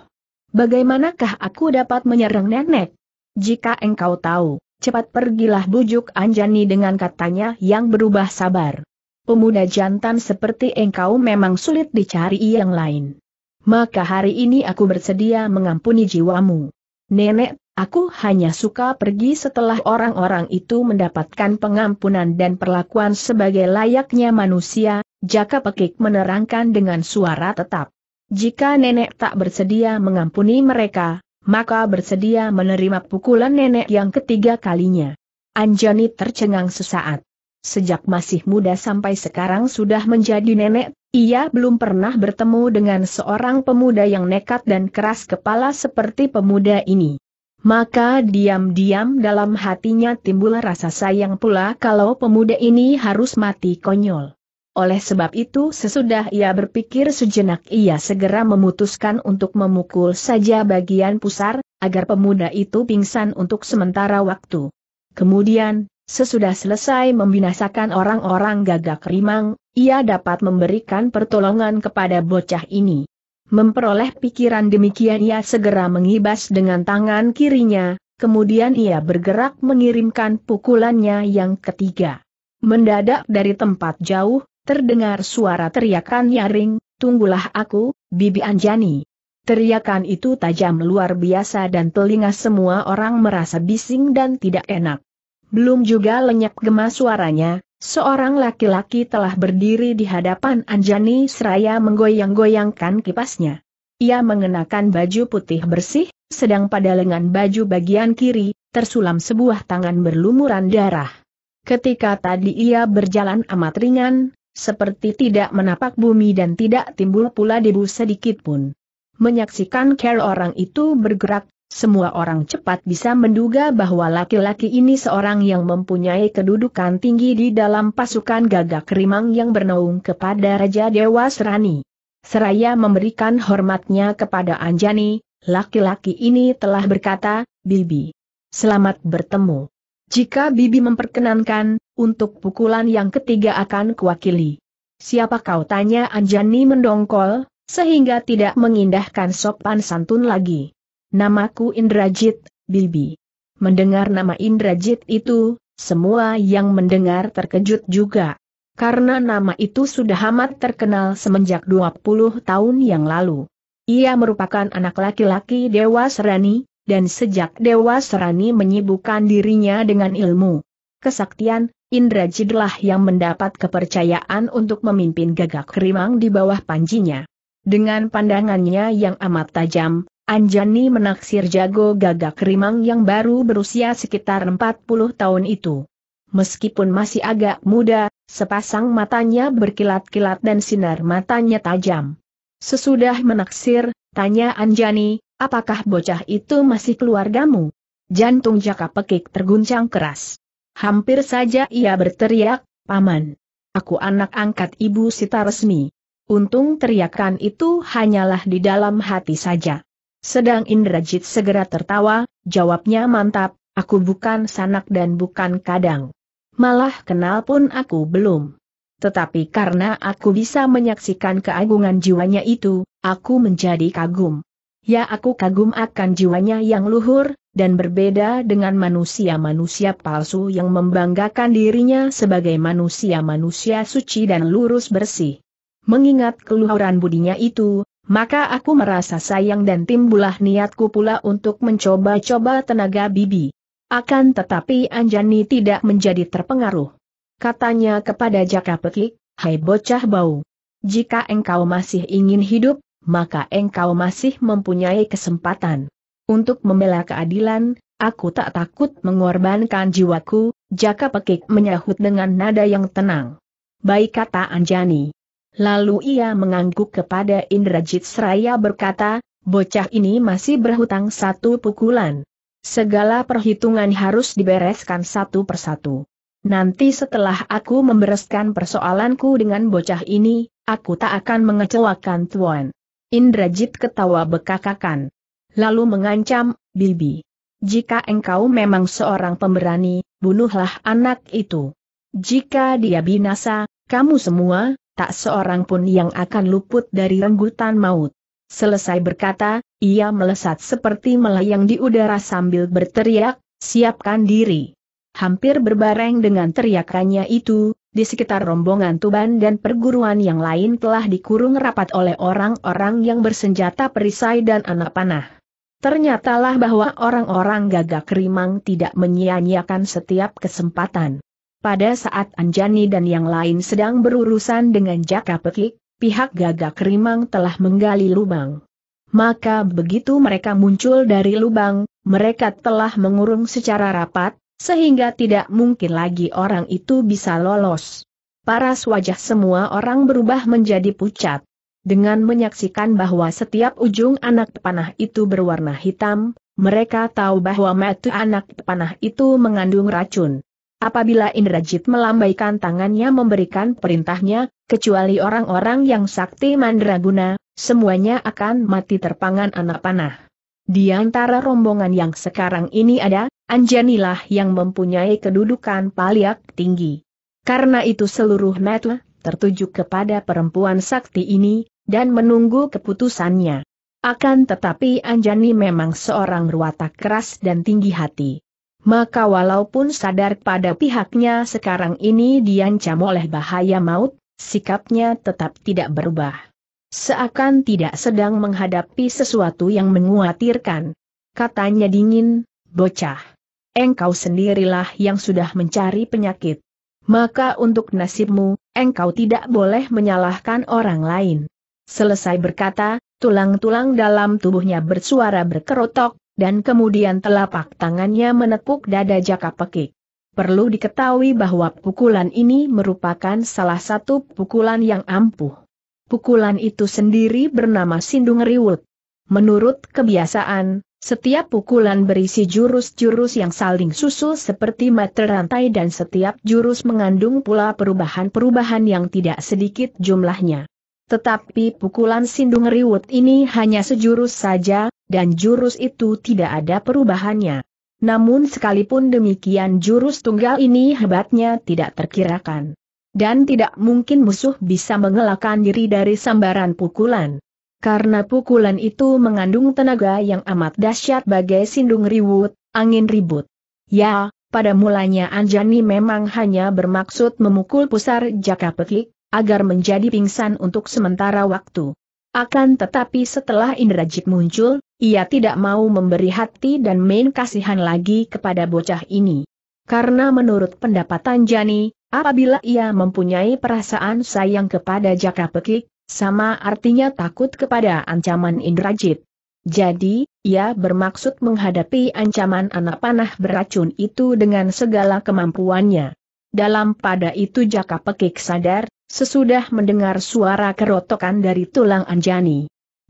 A: Bagaimanakah aku dapat menyerang nenek? Jika engkau tahu, cepat pergilah bujuk Anjani dengan katanya yang berubah sabar pemuda jantan seperti engkau memang sulit dicari yang lain. Maka hari ini aku bersedia mengampuni jiwamu. Nenek, aku hanya suka pergi setelah orang-orang itu mendapatkan pengampunan dan perlakuan sebagai layaknya manusia, Jaka Pekik menerangkan dengan suara tetap. Jika nenek tak bersedia mengampuni mereka, maka bersedia menerima pukulan nenek yang ketiga kalinya. Anjani tercengang sesaat. Sejak masih muda sampai sekarang sudah menjadi nenek, ia belum pernah bertemu dengan seorang pemuda yang nekat dan keras kepala seperti pemuda ini. Maka diam-diam dalam hatinya timbul rasa sayang pula kalau pemuda ini harus mati konyol. Oleh sebab itu sesudah ia berpikir sejenak ia segera memutuskan untuk memukul saja bagian pusar, agar pemuda itu pingsan untuk sementara waktu. Kemudian, Sesudah selesai membinasakan orang-orang gagak rimang, ia dapat memberikan pertolongan kepada bocah ini. Memperoleh pikiran demikian ia segera mengibas dengan tangan kirinya, kemudian ia bergerak mengirimkan pukulannya yang ketiga. Mendadak dari tempat jauh, terdengar suara teriakan nyaring, tunggulah aku, Bibi Anjani. Teriakan itu tajam luar biasa dan telinga semua orang merasa bising dan tidak enak. Belum juga lenyap gemas suaranya, seorang laki-laki telah berdiri di hadapan Anjani seraya menggoyang-goyangkan kipasnya. Ia mengenakan baju putih bersih, sedang pada lengan baju bagian kiri, tersulam sebuah tangan berlumuran darah. Ketika tadi ia berjalan amat ringan, seperti tidak menapak bumi dan tidak timbul pula debu sedikit pun. Menyaksikan care orang itu bergerak, semua orang cepat bisa menduga bahwa laki-laki ini seorang yang mempunyai kedudukan tinggi di dalam pasukan gagak rimang yang bernaung kepada Raja Dewa Serani. Seraya memberikan hormatnya kepada Anjani, laki-laki ini telah berkata, Bibi, selamat bertemu. Jika Bibi memperkenankan, untuk pukulan yang ketiga akan kuwakili. Siapa kau tanya Anjani mendongkol, sehingga tidak mengindahkan sopan santun lagi. Namaku Indrajit, Bibi. Mendengar nama Indrajit itu, semua yang mendengar terkejut juga. Karena nama itu sudah amat terkenal semenjak 20 tahun yang lalu. Ia merupakan anak laki-laki Dewa Serani, dan sejak Dewa Serani menyibukkan dirinya dengan ilmu kesaktian, Indrajidlah yang mendapat kepercayaan untuk memimpin gagak rimang di bawah panjinya. Dengan pandangannya yang amat tajam, Anjani menaksir jago gagak rimang yang baru berusia sekitar 40 tahun itu. Meskipun masih agak muda, sepasang matanya berkilat-kilat dan sinar matanya tajam. Sesudah menaksir, tanya Anjani, apakah bocah itu masih keluargamu? Jantung jaka pekik terguncang keras. Hampir saja ia berteriak, Paman. Aku anak angkat ibu Sita resmi. Untung teriakan itu hanyalah di dalam hati saja. Sedang Indrajit segera tertawa, jawabnya mantap, aku bukan sanak dan bukan kadang. Malah kenal pun aku belum. Tetapi karena aku bisa menyaksikan keagungan jiwanya itu, aku menjadi kagum. Ya aku kagum akan jiwanya yang luhur, dan berbeda dengan manusia-manusia palsu yang membanggakan dirinya sebagai manusia-manusia suci dan lurus bersih. Mengingat keluhuran budinya itu, maka aku merasa sayang dan timbulah niatku pula untuk mencoba-coba tenaga bibi. Akan tetapi Anjani tidak menjadi terpengaruh. Katanya kepada Jaka Petik, Hai bocah bau. Jika engkau masih ingin hidup, maka engkau masih mempunyai kesempatan. Untuk membela keadilan, aku tak takut mengorbankan jiwaku, Jaka Pekik menyahut dengan nada yang tenang. Baik kata Anjani. Lalu ia mengangguk kepada Indrajit Seraya berkata, bocah ini masih berhutang satu pukulan. Segala perhitungan harus dibereskan satu persatu. Nanti setelah aku membereskan persoalanku dengan bocah ini, aku tak akan mengecewakan tuan. Indrajit ketawa bekakakan. Lalu mengancam, Bibi. Jika engkau memang seorang pemberani, bunuhlah anak itu. Jika dia binasa, kamu semua, tak seorang pun yang akan luput dari renggutan maut. Selesai berkata, ia melesat seperti melayang di udara sambil berteriak, siapkan diri. Hampir berbareng dengan teriakannya itu, di sekitar rombongan Tuban dan perguruan yang lain telah dikurung rapat oleh orang-orang yang bersenjata perisai dan anak panah. Ternyatalah bahwa orang-orang gagak rimang tidak menyia-nyiakan setiap kesempatan. Pada saat Anjani dan yang lain sedang berurusan dengan Jaka Petik, pihak Gagak Rimang telah menggali lubang. Maka begitu mereka muncul dari lubang, mereka telah mengurung secara rapat, sehingga tidak mungkin lagi orang itu bisa lolos. Paras wajah semua orang berubah menjadi pucat. Dengan menyaksikan bahwa setiap ujung anak panah itu berwarna hitam, mereka tahu bahwa metu anak panah itu mengandung racun. Apabila Indrajit melambaikan tangannya memberikan perintahnya, kecuali orang-orang yang sakti mandraguna, semuanya akan mati terpangan anak panah. Di antara rombongan yang sekarang ini ada, Anjanilah yang mempunyai kedudukan paling tinggi. Karena itu seluruh metu tertuju kepada perempuan sakti ini, dan menunggu keputusannya. Akan tetapi Anjani memang seorang ruwatak keras dan tinggi hati maka walaupun sadar pada pihaknya sekarang ini diancam oleh bahaya maut, sikapnya tetap tidak berubah. Seakan tidak sedang menghadapi sesuatu yang menguatirkan. Katanya dingin, bocah. Engkau sendirilah yang sudah mencari penyakit. Maka untuk nasibmu, engkau tidak boleh menyalahkan orang lain. Selesai berkata, tulang-tulang dalam tubuhnya bersuara berkerotok, dan kemudian telapak tangannya menepuk dada jaka pekik. Perlu diketahui bahwa pukulan ini merupakan salah satu pukulan yang ampuh. Pukulan itu sendiri bernama Sindung Riwut. Menurut kebiasaan, setiap pukulan berisi jurus-jurus yang saling susul seperti mata rantai dan setiap jurus mengandung pula perubahan-perubahan yang tidak sedikit jumlahnya. Tetapi pukulan Sindung Riwut ini hanya sejurus saja, dan jurus itu tidak ada perubahannya. Namun sekalipun demikian jurus tunggal ini hebatnya tidak terkirakan. Dan tidak mungkin musuh bisa mengelakkan diri dari sambaran pukulan. Karena pukulan itu mengandung tenaga yang amat dahsyat bagai sindung ribut, angin ribut. Ya, pada mulanya Anjani memang hanya bermaksud memukul pusar jaka petik, agar menjadi pingsan untuk sementara waktu. Akan tetapi setelah Indrajit muncul, ia tidak mau memberi hati dan main kasihan lagi kepada bocah ini. Karena menurut pendapatan Jani, apabila ia mempunyai perasaan sayang kepada Jaka Pekik, sama artinya takut kepada ancaman Indrajit. Jadi, ia bermaksud menghadapi ancaman anak panah beracun itu dengan segala kemampuannya. Dalam pada itu Jaka Pekik sadar, sesudah mendengar suara kerotokan dari tulang Anjani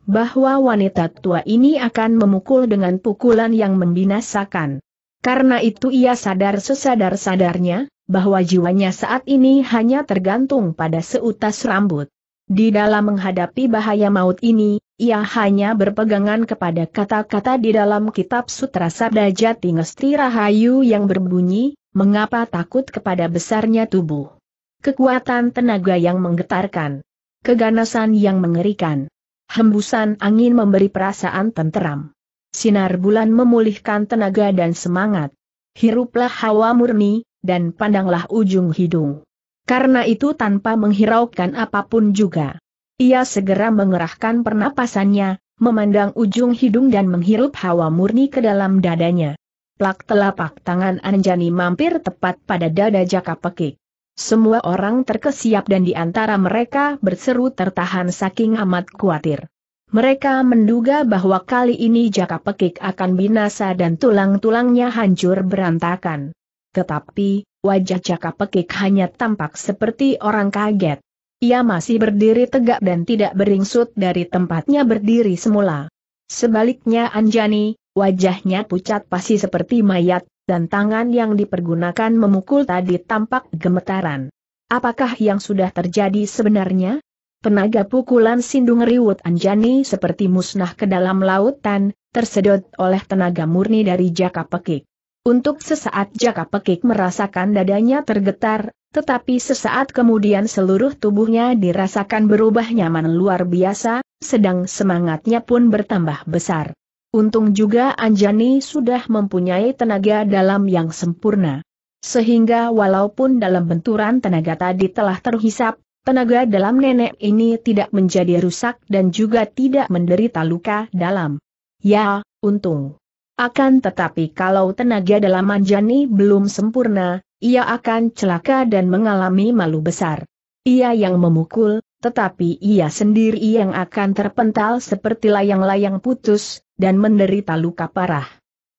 A: bahwa wanita tua ini akan memukul dengan pukulan yang membinasakan. Karena itu ia sadar sesadar-sadarnya, bahwa jiwanya saat ini hanya tergantung pada seutas rambut. Di dalam menghadapi bahaya maut ini, ia hanya berpegangan kepada kata-kata di dalam kitab Sutra Sabda Jati Ngesti Rahayu yang berbunyi, mengapa takut kepada besarnya tubuh. Kekuatan tenaga yang menggetarkan. Keganasan yang mengerikan. Hembusan angin memberi perasaan tenteram. Sinar bulan memulihkan tenaga dan semangat. Hiruplah hawa murni, dan pandanglah ujung hidung. Karena itu tanpa menghiraukan apapun juga. Ia segera mengerahkan pernapasannya, memandang ujung hidung dan menghirup hawa murni ke dalam dadanya. Plak telapak tangan Anjani mampir tepat pada dada Jaka Pekik. Semua orang terkesiap dan di antara mereka berseru tertahan saking amat khawatir. Mereka menduga bahwa kali ini jaka pekik akan binasa dan tulang-tulangnya hancur berantakan. Tetapi, wajah jaka pekik hanya tampak seperti orang kaget. Ia masih berdiri tegak dan tidak beringsut dari tempatnya berdiri semula. Sebaliknya Anjani, wajahnya pucat pasti seperti mayat, dan tangan yang dipergunakan memukul tadi tampak gemetaran. Apakah yang sudah terjadi sebenarnya? Tenaga pukulan Sindung Riwut Anjani seperti musnah ke dalam lautan, tersedot oleh tenaga murni dari Jaka Pekik. Untuk sesaat Jaka Pekik merasakan dadanya tergetar, tetapi sesaat kemudian seluruh tubuhnya dirasakan berubah nyaman luar biasa, sedang semangatnya pun bertambah besar. Untung juga Anjani sudah mempunyai tenaga dalam yang sempurna. Sehingga walaupun dalam benturan tenaga tadi telah terhisap, tenaga dalam nenek ini tidak menjadi rusak dan juga tidak menderita luka dalam. Ya, untung. Akan tetapi kalau tenaga dalam Anjani belum sempurna, ia akan celaka dan mengalami malu besar. Ia yang memukul, tetapi ia sendiri yang akan terpental seperti layang-layang putus, dan menderita luka parah.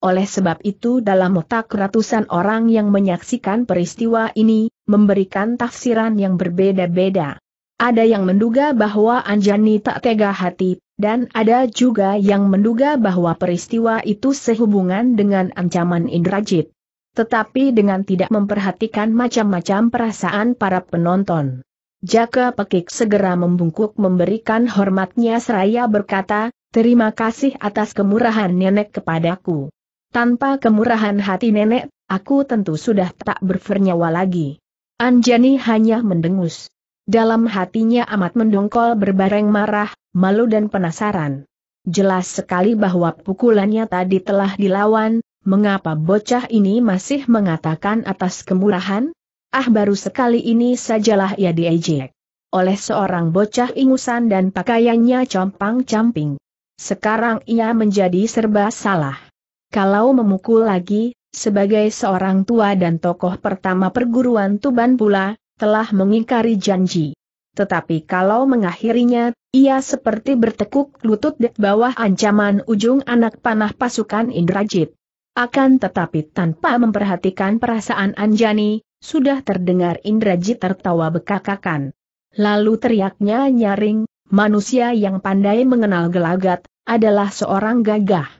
A: Oleh sebab itu dalam otak ratusan orang yang menyaksikan peristiwa ini, memberikan tafsiran yang berbeda-beda. Ada yang menduga bahwa Anjani tak tega hati, dan ada juga yang menduga bahwa peristiwa itu sehubungan dengan ancaman Indrajit. Tetapi dengan tidak memperhatikan macam-macam perasaan para penonton. Jaka Pekik segera membungkuk memberikan hormatnya seraya berkata, Terima kasih atas kemurahan nenek kepadaku. Tanpa kemurahan hati nenek, aku tentu sudah tak bernyawa lagi. Anjani hanya mendengus. Dalam hatinya amat mendongkol berbareng marah, malu dan penasaran. Jelas sekali bahwa pukulannya tadi telah dilawan, mengapa bocah ini masih mengatakan atas kemurahan? Ah baru sekali ini sajalah ia diejek. Oleh seorang bocah ingusan dan pakaiannya compang-camping. Sekarang ia menjadi serba salah. Kalau memukul lagi, sebagai seorang tua dan tokoh pertama perguruan Tuban pula, telah mengingkari janji. Tetapi kalau mengakhirinya, ia seperti bertekuk lutut di bawah ancaman ujung anak panah pasukan Indrajit. Akan tetapi tanpa memperhatikan perasaan Anjani, sudah terdengar Indrajit tertawa bekakakan. Lalu teriaknya nyaring, manusia yang pandai mengenal gelagat, adalah seorang gagah.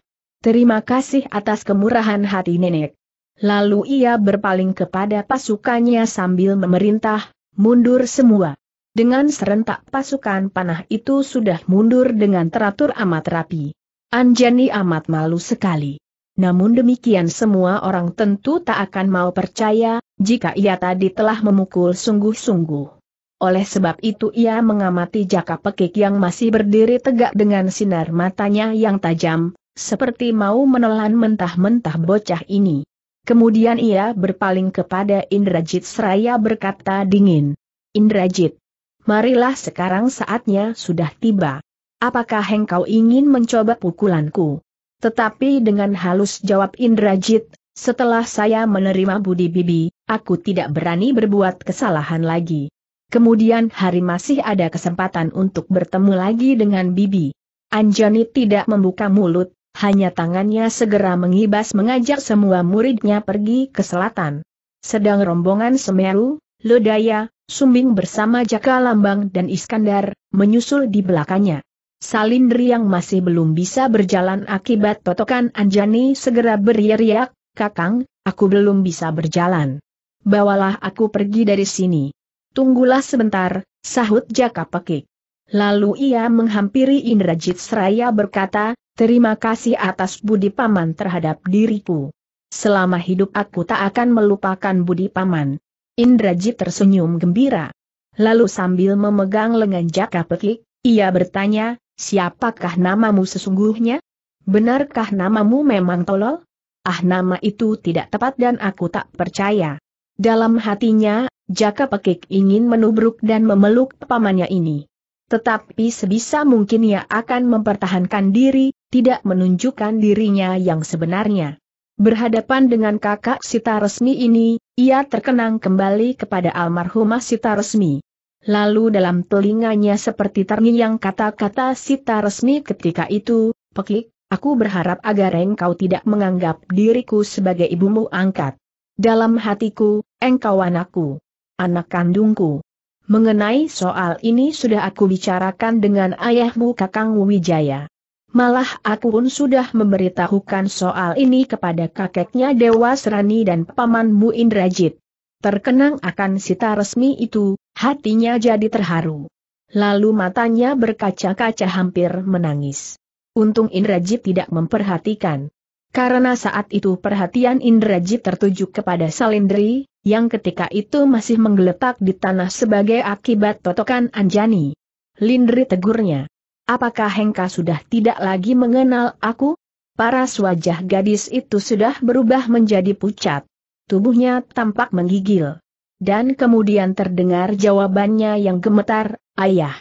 A: Terima kasih atas kemurahan hati nenek. Lalu ia berpaling kepada pasukannya sambil memerintah, mundur semua. Dengan serentak pasukan panah itu sudah mundur dengan teratur amat rapi. Anjani amat malu sekali. Namun demikian semua orang tentu tak akan mau percaya, jika ia tadi telah memukul sungguh-sungguh oleh sebab itu ia mengamati jaka pekik yang masih berdiri tegak dengan sinar matanya yang tajam, seperti mau menelan mentah-mentah bocah ini. Kemudian ia berpaling kepada Indrajit seraya berkata dingin, Indrajit, marilah sekarang saatnya sudah tiba. Apakah engkau ingin mencoba pukulanku? Tetapi dengan halus jawab Indrajit, setelah saya menerima budi bibi, aku tidak berani berbuat kesalahan lagi. Kemudian hari masih ada kesempatan untuk bertemu lagi dengan Bibi. Anjani tidak membuka mulut, hanya tangannya segera mengibas mengajak semua muridnya pergi ke selatan. Sedang rombongan Semeru, Lodaya, Sumbing bersama Jaka Lambang dan Iskandar, menyusul di belakangnya. Salindri yang masih belum bisa berjalan akibat totokan Anjani segera beriak, Kakang, aku belum bisa berjalan. Bawalah aku pergi dari sini. Tunggulah sebentar, sahut Jaka Pekik. Lalu ia menghampiri Indrajit Seraya berkata, terima kasih atas budi paman terhadap diriku. Selama hidup aku tak akan melupakan budi paman. Indrajit tersenyum gembira. Lalu sambil memegang lengan Jaka Pekik, ia bertanya, siapakah namamu sesungguhnya? Benarkah namamu memang tolol? Ah nama itu tidak tepat dan aku tak percaya. Dalam hatinya, Jaka Pekik ingin menubruk dan memeluk pamannya ini. Tetapi sebisa mungkin ia akan mempertahankan diri, tidak menunjukkan dirinya yang sebenarnya. Berhadapan dengan kakak Sita Resmi ini, ia terkenang kembali kepada almarhumah Sita Resmi. Lalu dalam telinganya seperti terngiang kata-kata Sita Resmi ketika itu, Pekik, aku berharap agar engkau tidak menganggap diriku sebagai ibumu angkat. Dalam hatiku, engkau anakku anak kandungku. Mengenai soal ini sudah aku bicarakan dengan ayahmu Kakang Wijaya. Malah aku pun sudah memberitahukan soal ini kepada kakeknya Dewa Serani dan pamanmu Indrajit. Terkenang akan sita resmi itu, hatinya jadi terharu. Lalu matanya berkaca-kaca hampir menangis. Untung Indrajit tidak memperhatikan. Karena saat itu perhatian Indrajit tertuju kepada Salindri, yang ketika itu masih menggeletak di tanah sebagai akibat totokan Anjani. Lindri tegurnya. Apakah Hengka sudah tidak lagi mengenal aku? Paras wajah gadis itu sudah berubah menjadi pucat. Tubuhnya tampak menggigil. Dan kemudian terdengar jawabannya yang gemetar, ayah.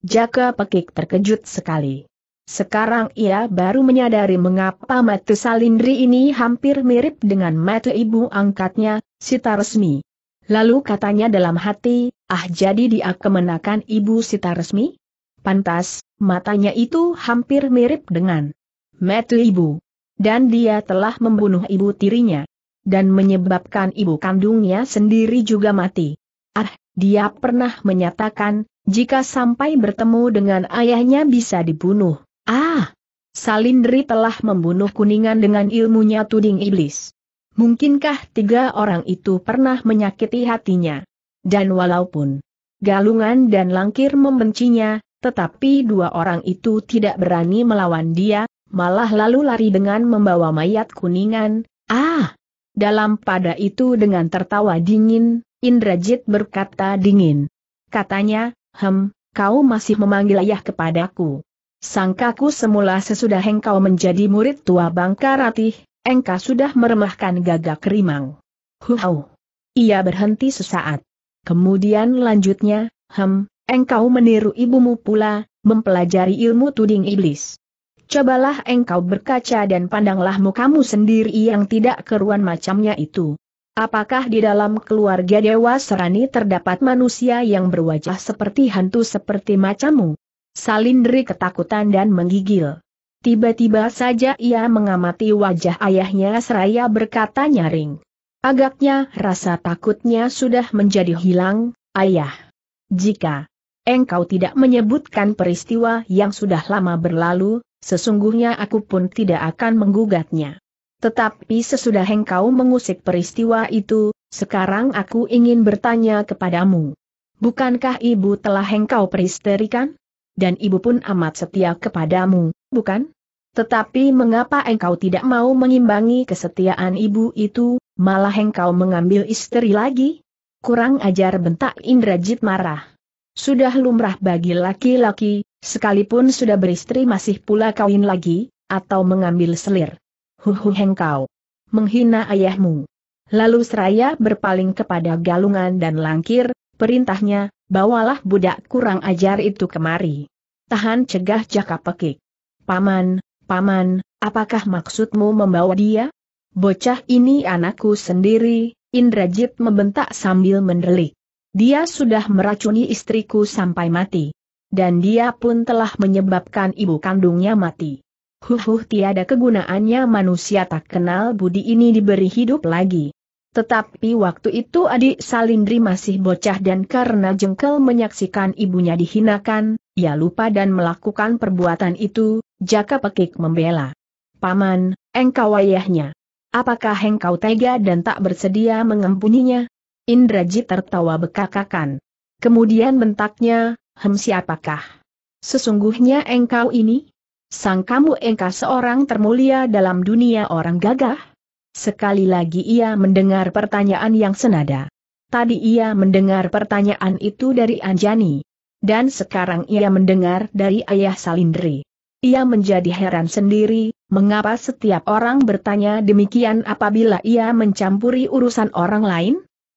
A: Jaka Pekik terkejut sekali. Sekarang ia baru menyadari mengapa mata Salindri ini hampir mirip dengan mata ibu angkatnya, Sita Resmi. Lalu katanya dalam hati, ah jadi dia kemenakan ibu Sita Resmi? Pantas, matanya itu hampir mirip dengan mata ibu. Dan dia telah membunuh ibu tirinya. Dan menyebabkan ibu kandungnya sendiri juga mati. Ah, dia pernah menyatakan, jika sampai bertemu dengan ayahnya bisa dibunuh. Ah! Salindri telah membunuh kuningan dengan ilmunya tuding iblis. Mungkinkah tiga orang itu pernah menyakiti hatinya? Dan walaupun Galungan dan Langkir membencinya, tetapi dua orang itu tidak berani melawan dia, malah lalu lari dengan membawa mayat kuningan. Ah! Dalam pada itu dengan tertawa dingin, Indrajit berkata dingin. Katanya, hem, kau masih memanggil ayah kepadaku. Sangkaku semula sesudah engkau menjadi murid tua bangka ratih, engkau sudah meremahkan gagak rimang. Huhau. Ia berhenti sesaat. Kemudian lanjutnya, hem, engkau meniru ibumu pula, mempelajari ilmu tuding iblis. Cobalah engkau berkaca dan pandanglah mukamu sendiri yang tidak keruan macamnya itu. Apakah di dalam keluarga Dewa Serani terdapat manusia yang berwajah seperti hantu seperti macamu? Salindri ketakutan dan menggigil. Tiba-tiba saja ia mengamati wajah ayahnya seraya berkata nyaring. Agaknya rasa takutnya sudah menjadi hilang, ayah. Jika engkau tidak menyebutkan peristiwa yang sudah lama berlalu, sesungguhnya aku pun tidak akan menggugatnya. Tetapi sesudah engkau mengusik peristiwa itu, sekarang aku ingin bertanya kepadamu. Bukankah ibu telah engkau peristerikan? dan ibu pun amat setia kepadamu, bukan? Tetapi mengapa engkau tidak mau mengimbangi kesetiaan ibu itu, malah engkau mengambil istri lagi? Kurang ajar bentak Indrajit marah. Sudah lumrah bagi laki-laki, sekalipun sudah beristri masih pula kawin lagi, atau mengambil selir. Huhu engkau. Menghina ayahmu. Lalu seraya berpaling kepada galungan dan langkir, perintahnya, bawalah budak kurang ajar itu kemari. Tahan cegah jaka pekik. Paman, paman, apakah maksudmu membawa dia? Bocah ini anakku sendiri, Indrajit membentak sambil mendelik. Dia sudah meracuni istriku sampai mati. Dan dia pun telah menyebabkan ibu kandungnya mati. Huhuh tiada kegunaannya manusia tak kenal budi ini diberi hidup lagi. Tetapi waktu itu adik Salindri masih bocah dan karena jengkel menyaksikan ibunya dihinakan, ia lupa dan melakukan perbuatan itu, Jaka Pekik membela. Paman, engkau ayahnya. Apakah engkau tega dan tak bersedia mengampuninya? Indrajit tertawa bekakakan. Kemudian bentaknya, hem siapakah? Sesungguhnya engkau ini? Sang kamu engkau seorang termulia dalam dunia orang gagah? Sekali lagi ia mendengar pertanyaan yang senada. Tadi ia mendengar pertanyaan itu dari Anjani. Dan sekarang ia mendengar dari ayah Salindri. Ia menjadi heran sendiri, mengapa setiap orang bertanya demikian apabila ia mencampuri urusan orang lain?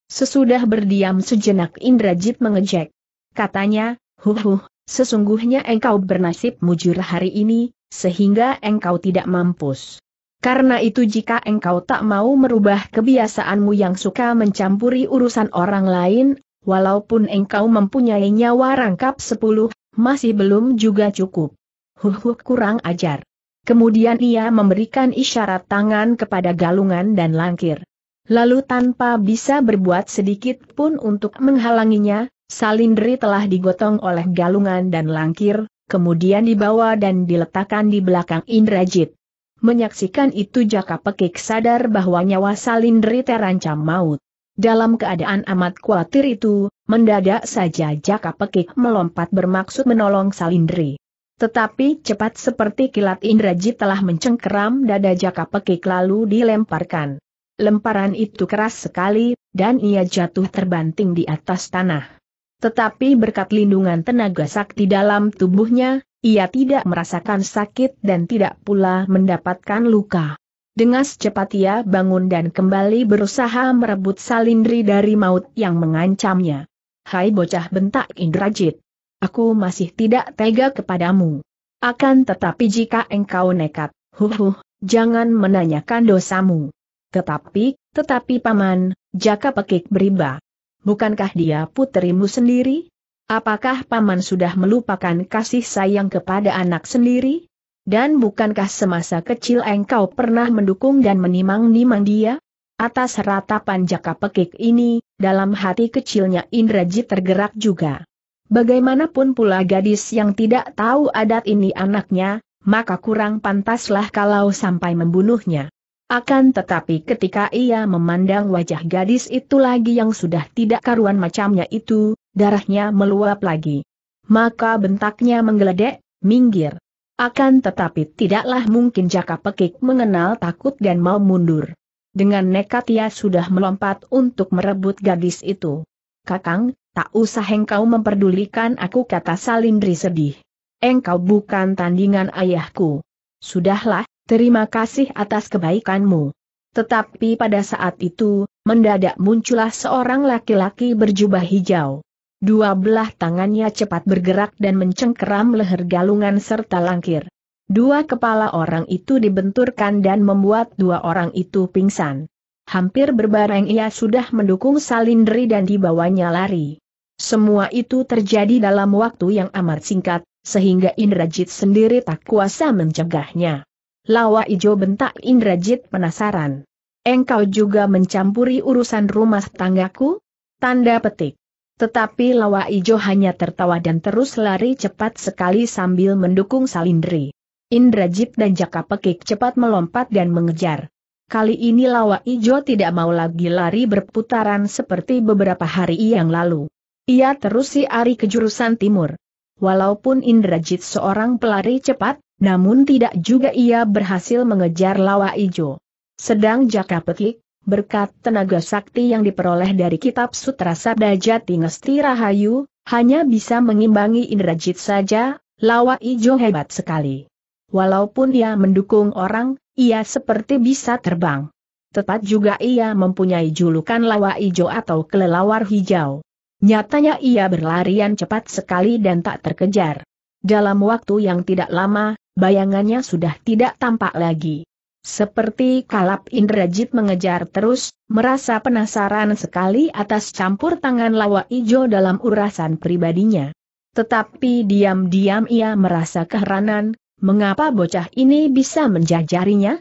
A: Sesudah berdiam sejenak Indrajit mengejek. Katanya, huhuh, sesungguhnya engkau bernasib mujur hari ini, sehingga engkau tidak mampus. Karena itu jika engkau tak mau merubah kebiasaanmu yang suka mencampuri urusan orang lain, walaupun engkau mempunyai nyawa rangkap sepuluh, masih belum juga cukup. Huh, kurang ajar. Kemudian ia memberikan isyarat tangan kepada galungan dan langkir. Lalu tanpa bisa berbuat sedikit pun untuk menghalanginya, Salindri telah digotong oleh galungan dan langkir, kemudian dibawa dan diletakkan di belakang Indrajit. Menyaksikan itu Jaka Pekik sadar bahwa nyawa Salindri terancam maut. Dalam keadaan amat khawatir itu, mendadak saja Jaka Pekik melompat bermaksud menolong Salindri. Tetapi cepat seperti kilat Indrajit telah mencengkeram dada Jaka Pekik lalu dilemparkan. Lemparan itu keras sekali, dan ia jatuh terbanting di atas tanah. Tetapi berkat lindungan tenaga sakti dalam tubuhnya, ia tidak merasakan sakit dan tidak pula mendapatkan luka. Dengan cepat ia bangun dan kembali berusaha merebut salindri dari maut yang mengancamnya. Hai bocah bentak Indrajit. Aku masih tidak tega kepadamu. Akan tetapi jika engkau nekat, huhuh, jangan menanyakan dosamu. Tetapi, tetapi paman, jaka pekik beriba. Bukankah dia putrimu sendiri? Apakah paman sudah melupakan kasih sayang kepada anak sendiri? Dan bukankah semasa kecil engkau pernah mendukung dan menimang-nimang dia? Atas ratapan jaka pekik ini, dalam hati kecilnya Indrajit tergerak juga. Bagaimanapun pula gadis yang tidak tahu adat ini anaknya, maka kurang pantaslah kalau sampai membunuhnya. Akan tetapi ketika ia memandang wajah gadis itu lagi yang sudah tidak karuan macamnya itu, darahnya meluap lagi. Maka bentaknya menggeledek, minggir. Akan tetapi tidaklah mungkin Jaka Pekik mengenal takut dan mau mundur. Dengan nekat ia sudah melompat untuk merebut gadis itu. Kakang, tak usah engkau memperdulikan aku kata Salindri sedih. Engkau bukan tandingan ayahku. Sudahlah, terima kasih atas kebaikanmu. Tetapi pada saat itu, mendadak muncullah seorang laki-laki berjubah hijau. Dua belah tangannya cepat bergerak dan mencengkeram leher galungan serta langkir. Dua kepala orang itu dibenturkan dan membuat dua orang itu pingsan. Hampir berbareng ia sudah mendukung Salindri dan dibawanya lari. Semua itu terjadi dalam waktu yang amat singkat, sehingga Indrajit sendiri tak kuasa mencegahnya. Lawa Ijo bentak Indrajit penasaran. Engkau juga mencampuri urusan rumah tanggaku? Tanda petik. Tetapi Lawa Ijo hanya tertawa dan terus lari cepat sekali sambil mendukung Salindri. Indrajit dan Jaka Pekik cepat melompat dan mengejar. Kali ini Lawa Ijo tidak mau lagi lari berputaran seperti beberapa hari yang lalu. Ia terus siari ke jurusan timur. Walaupun Indrajit seorang pelari cepat, namun tidak juga ia berhasil mengejar Lawa Ijo. Sedang Jaka Pekik, berkat tenaga sakti yang diperoleh dari kitab Sutra Sabda Jati Ngesti Rahayu, hanya bisa mengimbangi Indrajit saja, Lawa Ijo hebat sekali. Walaupun ia mendukung orang, ia seperti bisa terbang. Tepat juga ia mempunyai julukan lawa ijo atau kelelawar hijau. Nyatanya ia berlarian cepat sekali dan tak terkejar. Dalam waktu yang tidak lama, bayangannya sudah tidak tampak lagi. Seperti kalap Indrajit mengejar terus, merasa penasaran sekali atas campur tangan lawa ijo dalam urusan pribadinya. Tetapi diam-diam ia merasa keheranan, mengapa bocah ini bisa menjajarinya?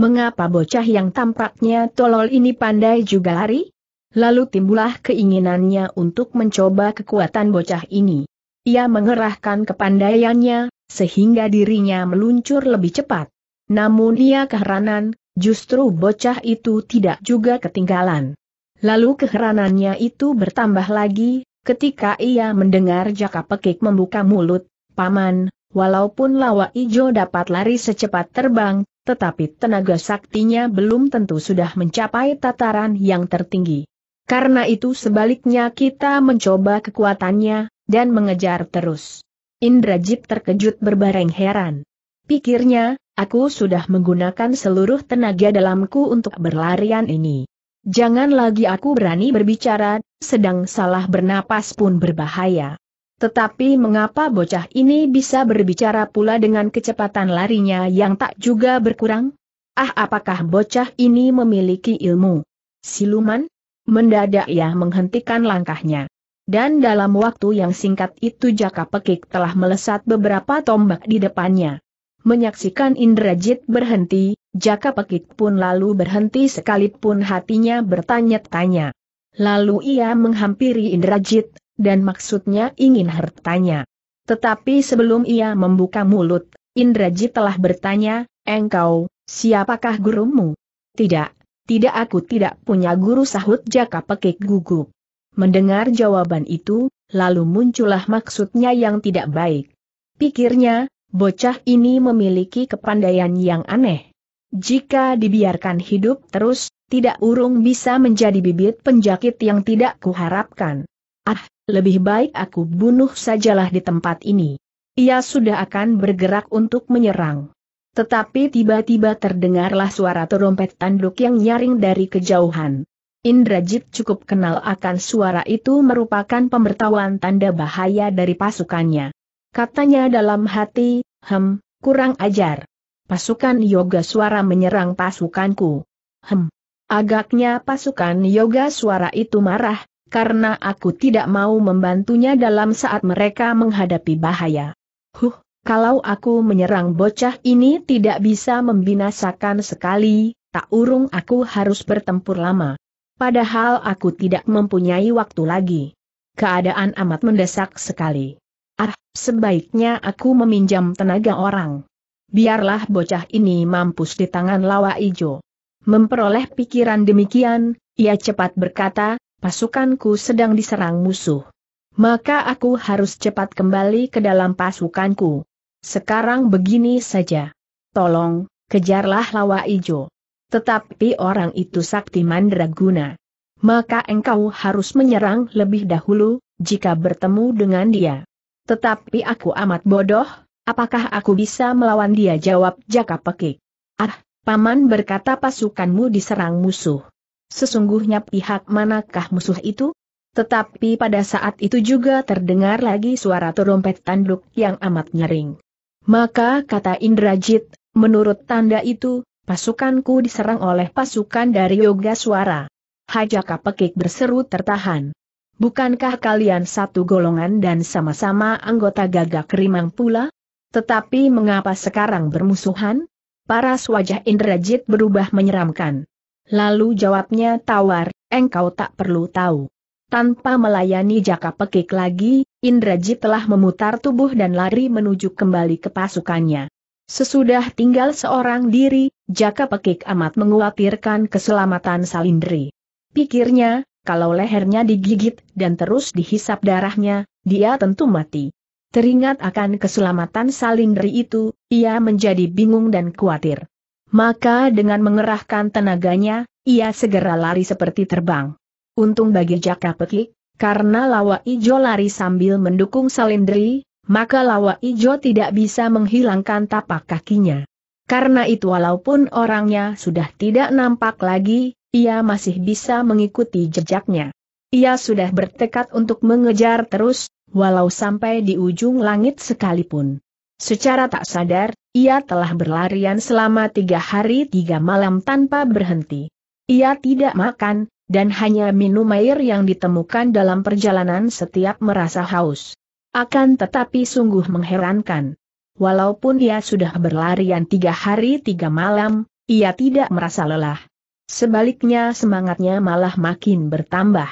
A: Mengapa bocah yang tampaknya tolol ini pandai juga lari? Lalu timbullah keinginannya untuk mencoba kekuatan bocah ini. Ia mengerahkan kepandaiannya, sehingga dirinya meluncur lebih cepat. Namun ia keheranan, justru bocah itu tidak juga ketinggalan. Lalu keheranannya itu bertambah lagi, ketika ia mendengar jaka pekik membuka mulut, Paman, walaupun lawa ijo dapat lari secepat terbang, tetapi tenaga saktinya belum tentu sudah mencapai tataran yang tertinggi. Karena itu sebaliknya kita mencoba kekuatannya, dan mengejar terus. Indrajit terkejut berbareng heran pikirnya, aku sudah menggunakan seluruh tenaga dalamku untuk berlarian ini. Jangan lagi aku berani berbicara, sedang salah bernapas pun berbahaya. Tetapi mengapa bocah ini bisa berbicara pula dengan kecepatan larinya yang tak juga berkurang? Ah apakah bocah ini memiliki ilmu? Siluman? Mendadak ia menghentikan langkahnya. Dan dalam waktu yang singkat itu jaka pekik telah melesat beberapa tombak di depannya. Menyaksikan Indrajit berhenti, Jaka Pekik pun lalu berhenti sekalipun hatinya bertanya-tanya. Lalu ia menghampiri Indrajit, dan maksudnya ingin bertanya. Tetapi sebelum ia membuka mulut, Indrajit telah bertanya, engkau, siapakah gurumu? Tidak, tidak aku tidak punya guru sahut Jaka Pekik gugup. Mendengar jawaban itu, lalu muncullah maksudnya yang tidak baik. Pikirnya, bocah ini memiliki kepandaian yang aneh. Jika dibiarkan hidup terus, tidak urung bisa menjadi bibit penjakit yang tidak kuharapkan. Ah, lebih baik aku bunuh sajalah di tempat ini. Ia sudah akan bergerak untuk menyerang. Tetapi tiba-tiba terdengarlah suara terompet tanduk yang nyaring dari kejauhan. Indrajit cukup kenal akan suara itu merupakan pemberitahuan tanda bahaya dari pasukannya. Katanya dalam hati, hem, kurang ajar. Pasukan yoga suara menyerang pasukanku. Hem. Agaknya pasukan yoga suara itu marah, karena aku tidak mau membantunya dalam saat mereka menghadapi bahaya. Huh, kalau aku menyerang bocah ini tidak bisa membinasakan sekali, tak urung aku harus bertempur lama. Padahal aku tidak mempunyai waktu lagi. Keadaan amat mendesak sekali. Ah, sebaiknya aku meminjam tenaga orang. Biarlah bocah ini mampus di tangan lawa ijo. Memperoleh pikiran demikian, ia cepat berkata, pasukanku sedang diserang musuh. Maka aku harus cepat kembali ke dalam pasukanku. Sekarang begini saja. Tolong, kejarlah lawa ijo. Tetapi orang itu sakti mandraguna. Maka engkau harus menyerang lebih dahulu, jika bertemu dengan dia. Tetapi aku amat bodoh, apakah aku bisa melawan dia jawab Jaka Pekik. Ah, Paman berkata pasukanmu diserang musuh. Sesungguhnya pihak manakah musuh itu? Tetapi pada saat itu juga terdengar lagi suara terompet tanduk yang amat nyering. Maka kata Indrajit, menurut tanda itu, pasukanku diserang oleh pasukan dari Yoga Suara. Hajaka Pekik berseru tertahan. Bukankah kalian satu golongan dan sama-sama anggota gagak rimang pula? Tetapi mengapa sekarang bermusuhan? Paras wajah Indrajit berubah menyeramkan. Lalu jawabnya tawar, engkau tak perlu tahu. Tanpa melayani jaka pekik lagi, Indrajit telah memutar tubuh dan lari menuju kembali ke pasukannya. Sesudah tinggal seorang diri, jaka pekik amat menguatirkan keselamatan Salindri. Pikirnya, kalau lehernya digigit dan terus dihisap darahnya, dia tentu mati. Teringat akan keselamatan Salindri itu, ia menjadi bingung dan khawatir. Maka dengan mengerahkan tenaganya, ia segera lari seperti terbang. Untung bagi Jaka Pekik, karena Lawa Ijo lari sambil mendukung Salindri, maka Lawa Ijo tidak bisa menghilangkan tapak kakinya. Karena itu walaupun orangnya sudah tidak nampak lagi, ia masih bisa mengikuti jejaknya. Ia sudah bertekad untuk mengejar terus, walau sampai di ujung langit sekalipun. Secara tak sadar, ia telah berlarian selama tiga hari tiga malam tanpa berhenti. Ia tidak makan, dan hanya minum air yang ditemukan dalam perjalanan setiap merasa haus. Akan tetapi sungguh mengherankan. Walaupun ia sudah berlarian tiga hari tiga malam, ia tidak merasa lelah. Sebaliknya semangatnya malah makin bertambah.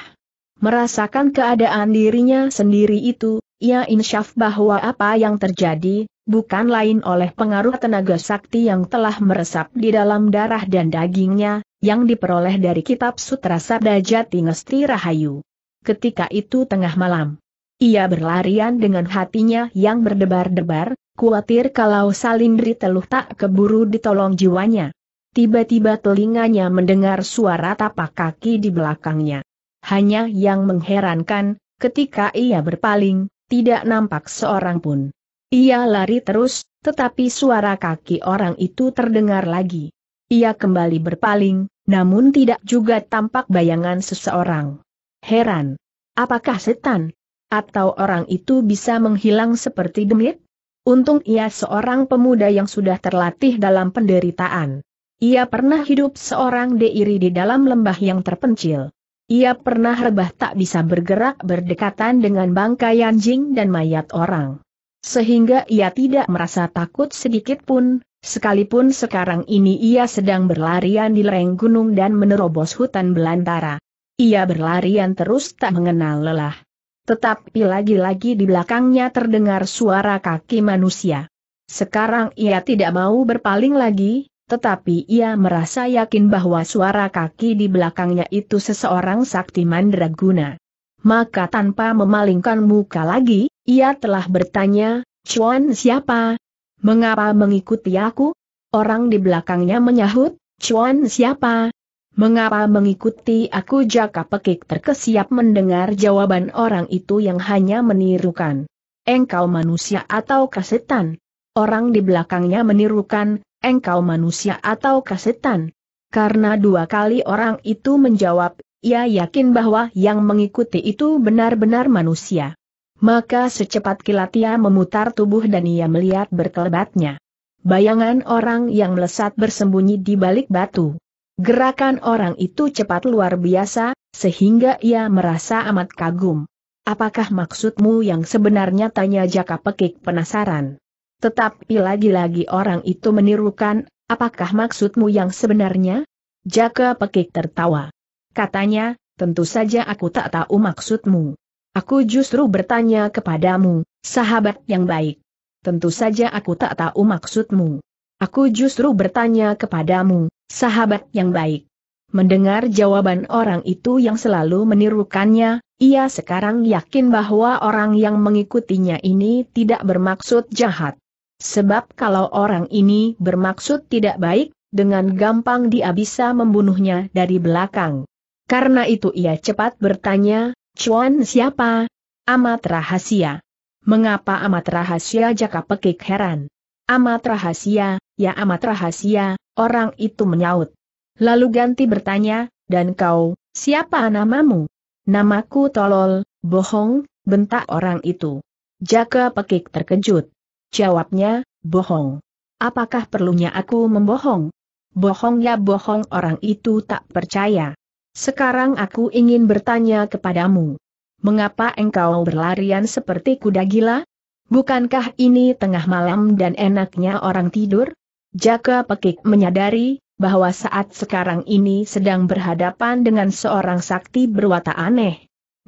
A: Merasakan keadaan dirinya sendiri itu, ia insyaf bahwa apa yang terjadi, bukan lain oleh pengaruh tenaga sakti yang telah meresap di dalam darah dan dagingnya, yang diperoleh dari kitab Sutra Sabda Jati Ngesti Rahayu. Ketika itu tengah malam. Ia berlarian dengan hatinya yang berdebar-debar, khawatir kalau salindri teluh tak keburu ditolong jiwanya. Tiba-tiba telinganya mendengar suara tapak kaki di belakangnya. Hanya yang mengherankan, ketika ia berpaling, tidak nampak seorang pun. Ia lari terus, tetapi suara kaki orang itu terdengar lagi. Ia kembali berpaling, namun tidak juga tampak bayangan seseorang. Heran. Apakah setan? Atau orang itu bisa menghilang seperti demit? Untung ia seorang pemuda yang sudah terlatih dalam penderitaan. Ia pernah hidup seorang deiri di dalam lembah yang terpencil. Ia pernah rebah tak bisa bergerak berdekatan dengan bangkai anjing dan mayat orang. Sehingga ia tidak merasa takut sedikit pun, sekalipun sekarang ini ia sedang berlarian di lereng gunung dan menerobos hutan belantara. Ia berlarian terus tak mengenal lelah. Tetapi lagi-lagi di belakangnya terdengar suara kaki manusia. Sekarang ia tidak mau berpaling lagi, tetapi ia merasa yakin bahwa suara kaki di belakangnya itu seseorang sakti mandraguna. Maka tanpa memalingkan muka lagi, ia telah bertanya, Chuan siapa? Mengapa mengikuti aku? Orang di belakangnya menyahut, Chuan siapa? Mengapa mengikuti aku jaka pekik terkesiap mendengar jawaban orang itu yang hanya menirukan. Engkau manusia atau kesetan? Orang di belakangnya menirukan, engkau manusia atau kasetan? Karena dua kali orang itu menjawab, ia yakin bahwa yang mengikuti itu benar-benar manusia. Maka secepat kilat ia memutar tubuh dan ia melihat berkelebatnya. Bayangan orang yang melesat bersembunyi di balik batu. Gerakan orang itu cepat luar biasa, sehingga ia merasa amat kagum. Apakah maksudmu yang sebenarnya tanya Jaka Pekik penasaran? Tetapi lagi-lagi orang itu menirukan, apakah maksudmu yang sebenarnya? Jaka pekik tertawa. Katanya, tentu saja aku tak tahu maksudmu. Aku justru bertanya kepadamu, sahabat yang baik. Tentu saja aku tak tahu maksudmu. Aku justru bertanya kepadamu, sahabat yang baik. Mendengar jawaban orang itu yang selalu menirukannya, ia sekarang yakin bahwa orang yang mengikutinya ini tidak bermaksud jahat. Sebab kalau orang ini bermaksud tidak baik, dengan gampang dia bisa membunuhnya dari belakang. Karena itu ia cepat bertanya, Cuan siapa? Amat rahasia. Mengapa amat rahasia Jaka Pekik heran? Amat rahasia, ya amat rahasia, orang itu menyaut. Lalu ganti bertanya, dan kau, siapa namamu? Namaku tolol, bohong, bentak orang itu. Jaka Pekik terkejut. Jawabnya, bohong. Apakah perlunya aku membohong? Bohong ya bohong orang itu tak percaya. Sekarang aku ingin bertanya kepadamu. Mengapa engkau berlarian seperti kuda gila? Bukankah ini tengah malam dan enaknya orang tidur? Jaka Pekik menyadari bahwa saat sekarang ini sedang berhadapan dengan seorang sakti berwata aneh.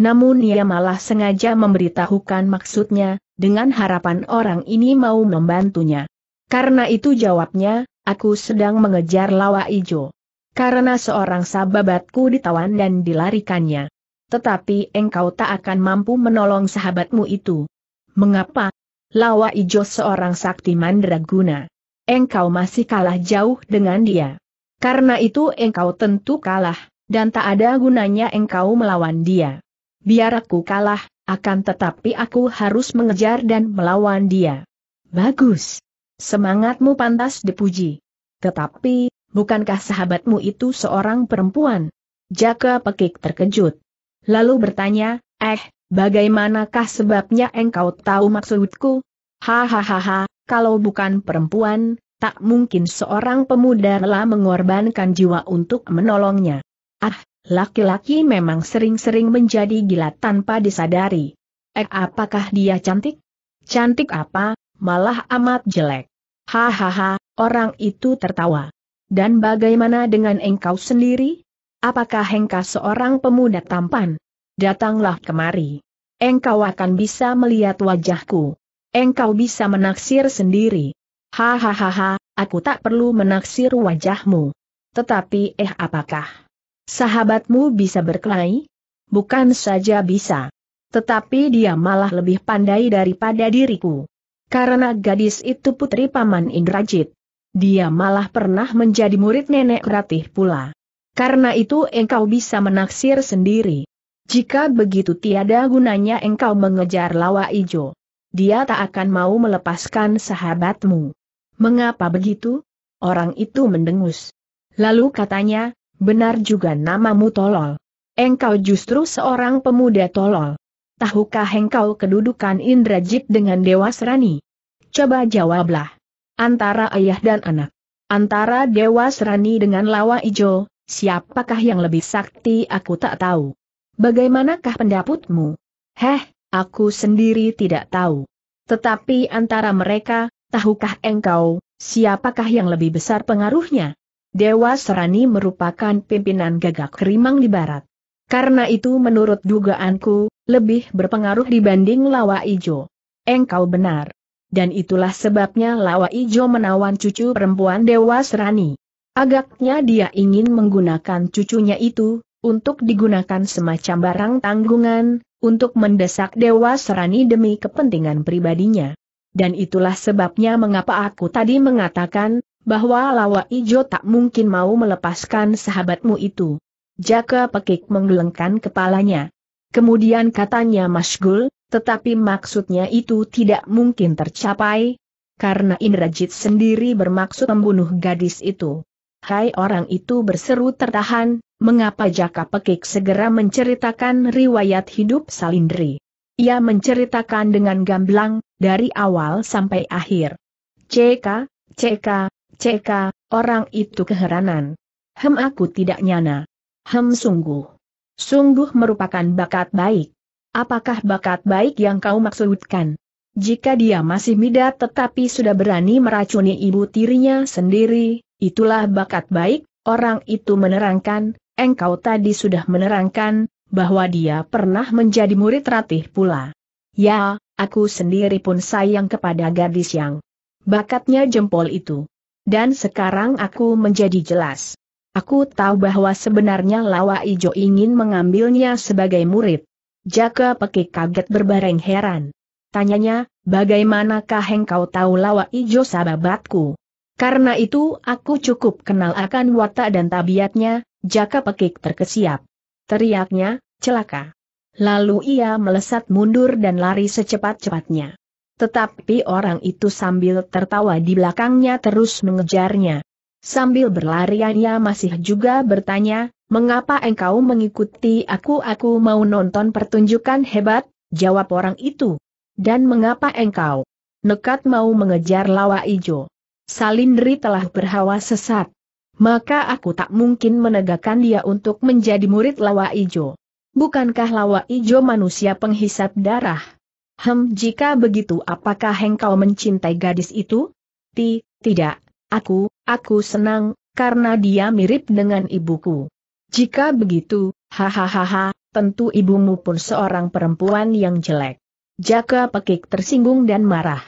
A: Namun ia malah sengaja memberitahukan maksudnya, dengan harapan orang ini mau membantunya. Karena itu jawabnya, aku sedang mengejar lawa ijo. Karena seorang sahabatku ditawan dan dilarikannya. Tetapi engkau tak akan mampu menolong sahabatmu itu. Mengapa? Lawa ijo seorang sakti mandraguna. Engkau masih kalah jauh dengan dia. Karena itu engkau tentu kalah, dan tak ada gunanya engkau melawan dia. Biar aku kalah, akan tetapi aku harus mengejar dan melawan dia. Bagus. Semangatmu pantas dipuji. Tetapi, bukankah sahabatmu itu seorang perempuan? Jaka Pekik terkejut. Lalu bertanya, eh, bagaimanakah sebabnya engkau tahu maksudku? Hahaha, kalau bukan perempuan, tak mungkin seorang pemuda rela mengorbankan jiwa untuk menolongnya. Ah, Laki-laki memang sering-sering menjadi gila tanpa disadari. Eh, apakah dia cantik? Cantik apa, malah amat jelek. Hahaha, orang itu tertawa. Dan bagaimana dengan engkau sendiri? Apakah engkau seorang pemuda tampan? Datanglah kemari. Engkau akan bisa melihat wajahku. Engkau bisa menaksir sendiri. Hahaha, aku tak perlu menaksir wajahmu. Tetapi eh apakah Sahabatmu bisa berkelahi? Bukan saja bisa. Tetapi dia malah lebih pandai daripada diriku. Karena gadis itu putri paman Indrajit. Dia malah pernah menjadi murid nenek ratih pula. Karena itu engkau bisa menaksir sendiri. Jika begitu tiada gunanya engkau mengejar lawa ijo. Dia tak akan mau melepaskan sahabatmu. Mengapa begitu? Orang itu mendengus. Lalu katanya, Benar juga namamu tolol. Engkau justru seorang pemuda tolol. Tahukah engkau kedudukan Indrajit dengan Dewa Serani? Coba jawablah. Antara ayah dan anak. Antara Dewa Serani dengan Lawa Ijo, siapakah yang lebih sakti aku tak tahu. Bagaimanakah pendapatmu? Heh, aku sendiri tidak tahu. Tetapi antara mereka, tahukah engkau, siapakah yang lebih besar pengaruhnya? Dewa Serani merupakan pimpinan gagak rimang di barat. Karena itu menurut dugaanku, lebih berpengaruh dibanding Lawa Ijo. Engkau benar. Dan itulah sebabnya Lawa Ijo menawan cucu perempuan Dewa Serani. Agaknya dia ingin menggunakan cucunya itu, untuk digunakan semacam barang tanggungan, untuk mendesak Dewa Serani demi kepentingan pribadinya. Dan itulah sebabnya mengapa aku tadi mengatakan, bahwa Lawa Ijo tak mungkin mau melepaskan sahabatmu itu. Jaka Pekik menggelengkan kepalanya. Kemudian katanya Masgul, tetapi maksudnya itu tidak mungkin tercapai, karena Indrajit sendiri bermaksud membunuh gadis itu. Hai orang itu berseru tertahan, mengapa Jaka Pekik segera menceritakan riwayat hidup Salindri. Ia menceritakan dengan gamblang, dari awal sampai akhir. CK, CK, CK, orang itu keheranan. Hem aku tidak nyana. Hem sungguh. Sungguh merupakan bakat baik. Apakah bakat baik yang kau maksudkan? Jika dia masih muda tetapi sudah berani meracuni ibu tirinya sendiri, itulah bakat baik, orang itu menerangkan, engkau tadi sudah menerangkan, bahwa dia pernah menjadi murid ratih pula. Ya, aku sendiri pun sayang kepada gadis yang bakatnya jempol itu. Dan sekarang aku menjadi jelas. Aku tahu bahwa sebenarnya Lawa Ijo ingin mengambilnya sebagai murid. Jaka Pekik kaget berbareng heran. Tanyanya, bagaimanakah engkau tahu Lawa Ijo sahabatku? Karena itu aku cukup kenal akan watak dan tabiatnya, Jaka Pekik terkesiap. Teriaknya, celaka. Lalu ia melesat mundur dan lari secepat-cepatnya. Tetapi orang itu sambil tertawa di belakangnya terus mengejarnya. Sambil berlarian ia masih juga bertanya, mengapa engkau mengikuti aku aku mau nonton pertunjukan hebat, jawab orang itu. Dan mengapa engkau nekat mau mengejar lawa ijo? Salindri telah berhawa sesat. Maka aku tak mungkin menegakkan dia untuk menjadi murid lawa ijo. Bukankah lawa ijo manusia penghisap darah? Hem jika begitu apakah engkau mencintai gadis itu? Ti, tidak, aku, aku senang, karena dia mirip dengan ibuku. Jika begitu, hahaha, tentu ibumu pun seorang perempuan yang jelek. Jaka pekik tersinggung dan marah.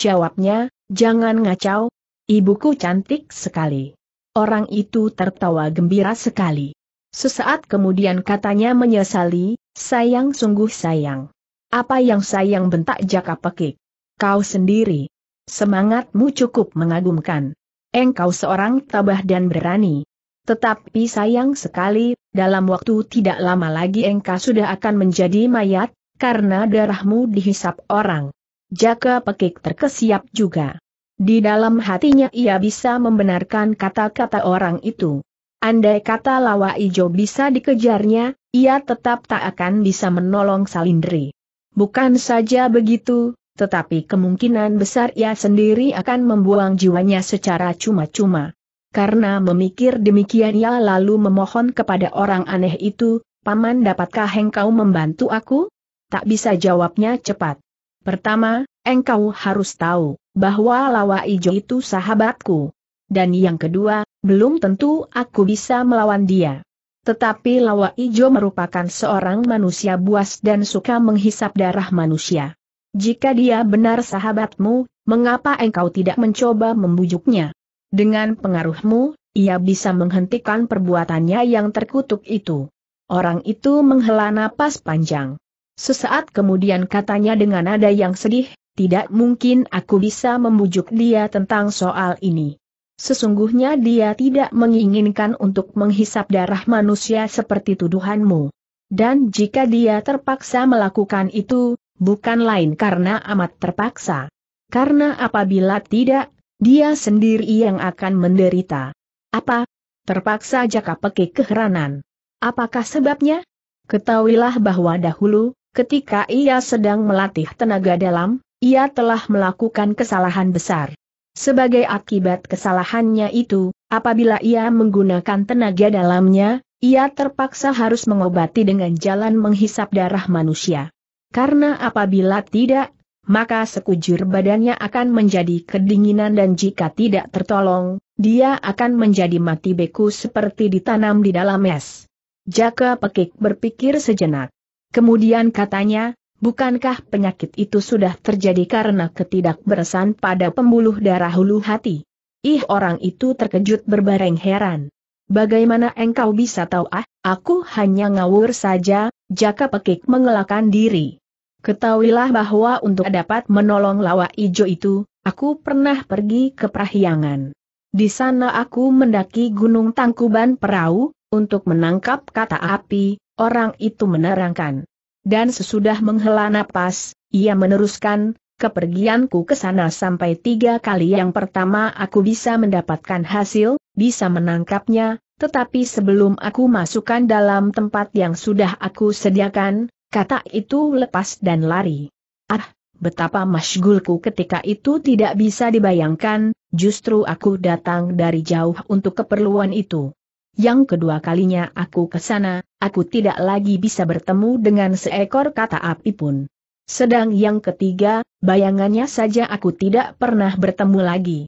A: Jawabnya, jangan ngacau, ibuku cantik sekali. Orang itu tertawa gembira sekali. Sesaat kemudian katanya menyesali, sayang sungguh sayang. Apa yang sayang bentak jaka pekik. Kau sendiri. Semangatmu cukup mengagumkan. Engkau seorang tabah dan berani. Tetapi sayang sekali, dalam waktu tidak lama lagi engkau sudah akan menjadi mayat, karena darahmu dihisap orang. Jaka Pekik terkesiap juga. Di dalam hatinya ia bisa membenarkan kata-kata orang itu. Andai kata Lawa Ijo bisa dikejarnya, ia tetap tak akan bisa menolong Salindri. Bukan saja begitu, tetapi kemungkinan besar ia sendiri akan membuang jiwanya secara cuma-cuma. Karena memikir demikian ia lalu memohon kepada orang aneh itu, Paman dapatkah engkau membantu aku? Tak bisa jawabnya cepat. Pertama, engkau harus tahu, bahwa lawa ijo itu sahabatku. Dan yang kedua, belum tentu aku bisa melawan dia. Tetapi Lawa Ijo merupakan seorang manusia buas dan suka menghisap darah manusia. Jika dia benar sahabatmu, mengapa engkau tidak mencoba membujuknya? Dengan pengaruhmu, ia bisa menghentikan perbuatannya yang terkutuk itu. Orang itu menghela napas panjang. Sesaat kemudian katanya dengan nada yang sedih, tidak mungkin aku bisa membujuk dia tentang soal ini. Sesungguhnya dia tidak menginginkan untuk menghisap darah manusia seperti tuduhanmu. Dan jika dia terpaksa melakukan itu, bukan lain karena amat terpaksa. Karena apabila tidak, dia sendiri yang akan menderita. Apa? Terpaksa jaka peki keheranan. Apakah sebabnya? Ketahuilah bahwa dahulu, ketika ia sedang melatih tenaga dalam, ia telah melakukan kesalahan besar. Sebagai akibat kesalahannya itu, apabila ia menggunakan tenaga dalamnya, ia terpaksa harus mengobati dengan jalan menghisap darah manusia. Karena apabila tidak, maka sekujur badannya akan menjadi kedinginan dan jika tidak tertolong, dia akan menjadi mati beku seperti ditanam di dalam es. Jaka Pekik berpikir sejenak. Kemudian katanya, bukankah penyakit itu sudah terjadi karena ketidakberesan pada pembuluh darah hulu hati? Ih orang itu terkejut berbareng heran. Bagaimana engkau bisa tahu ah, aku hanya ngawur saja, jaka pekik mengelakkan diri. Ketahuilah bahwa untuk dapat menolong lawa ijo itu, aku pernah pergi ke Prahyangan. Di sana aku mendaki Gunung Tangkuban Perahu, untuk menangkap kata api, orang itu menerangkan dan sesudah menghela napas, ia meneruskan, kepergianku ke sana sampai tiga kali yang pertama aku bisa mendapatkan hasil, bisa menangkapnya, tetapi sebelum aku masukkan dalam tempat yang sudah aku sediakan, kata itu lepas dan lari. Ah, betapa masgulku ketika itu tidak bisa dibayangkan, justru aku datang dari jauh untuk keperluan itu. Yang kedua kalinya aku ke sana, aku tidak lagi bisa bertemu dengan seekor kata api pun. Sedang yang ketiga, bayangannya saja aku tidak pernah bertemu lagi.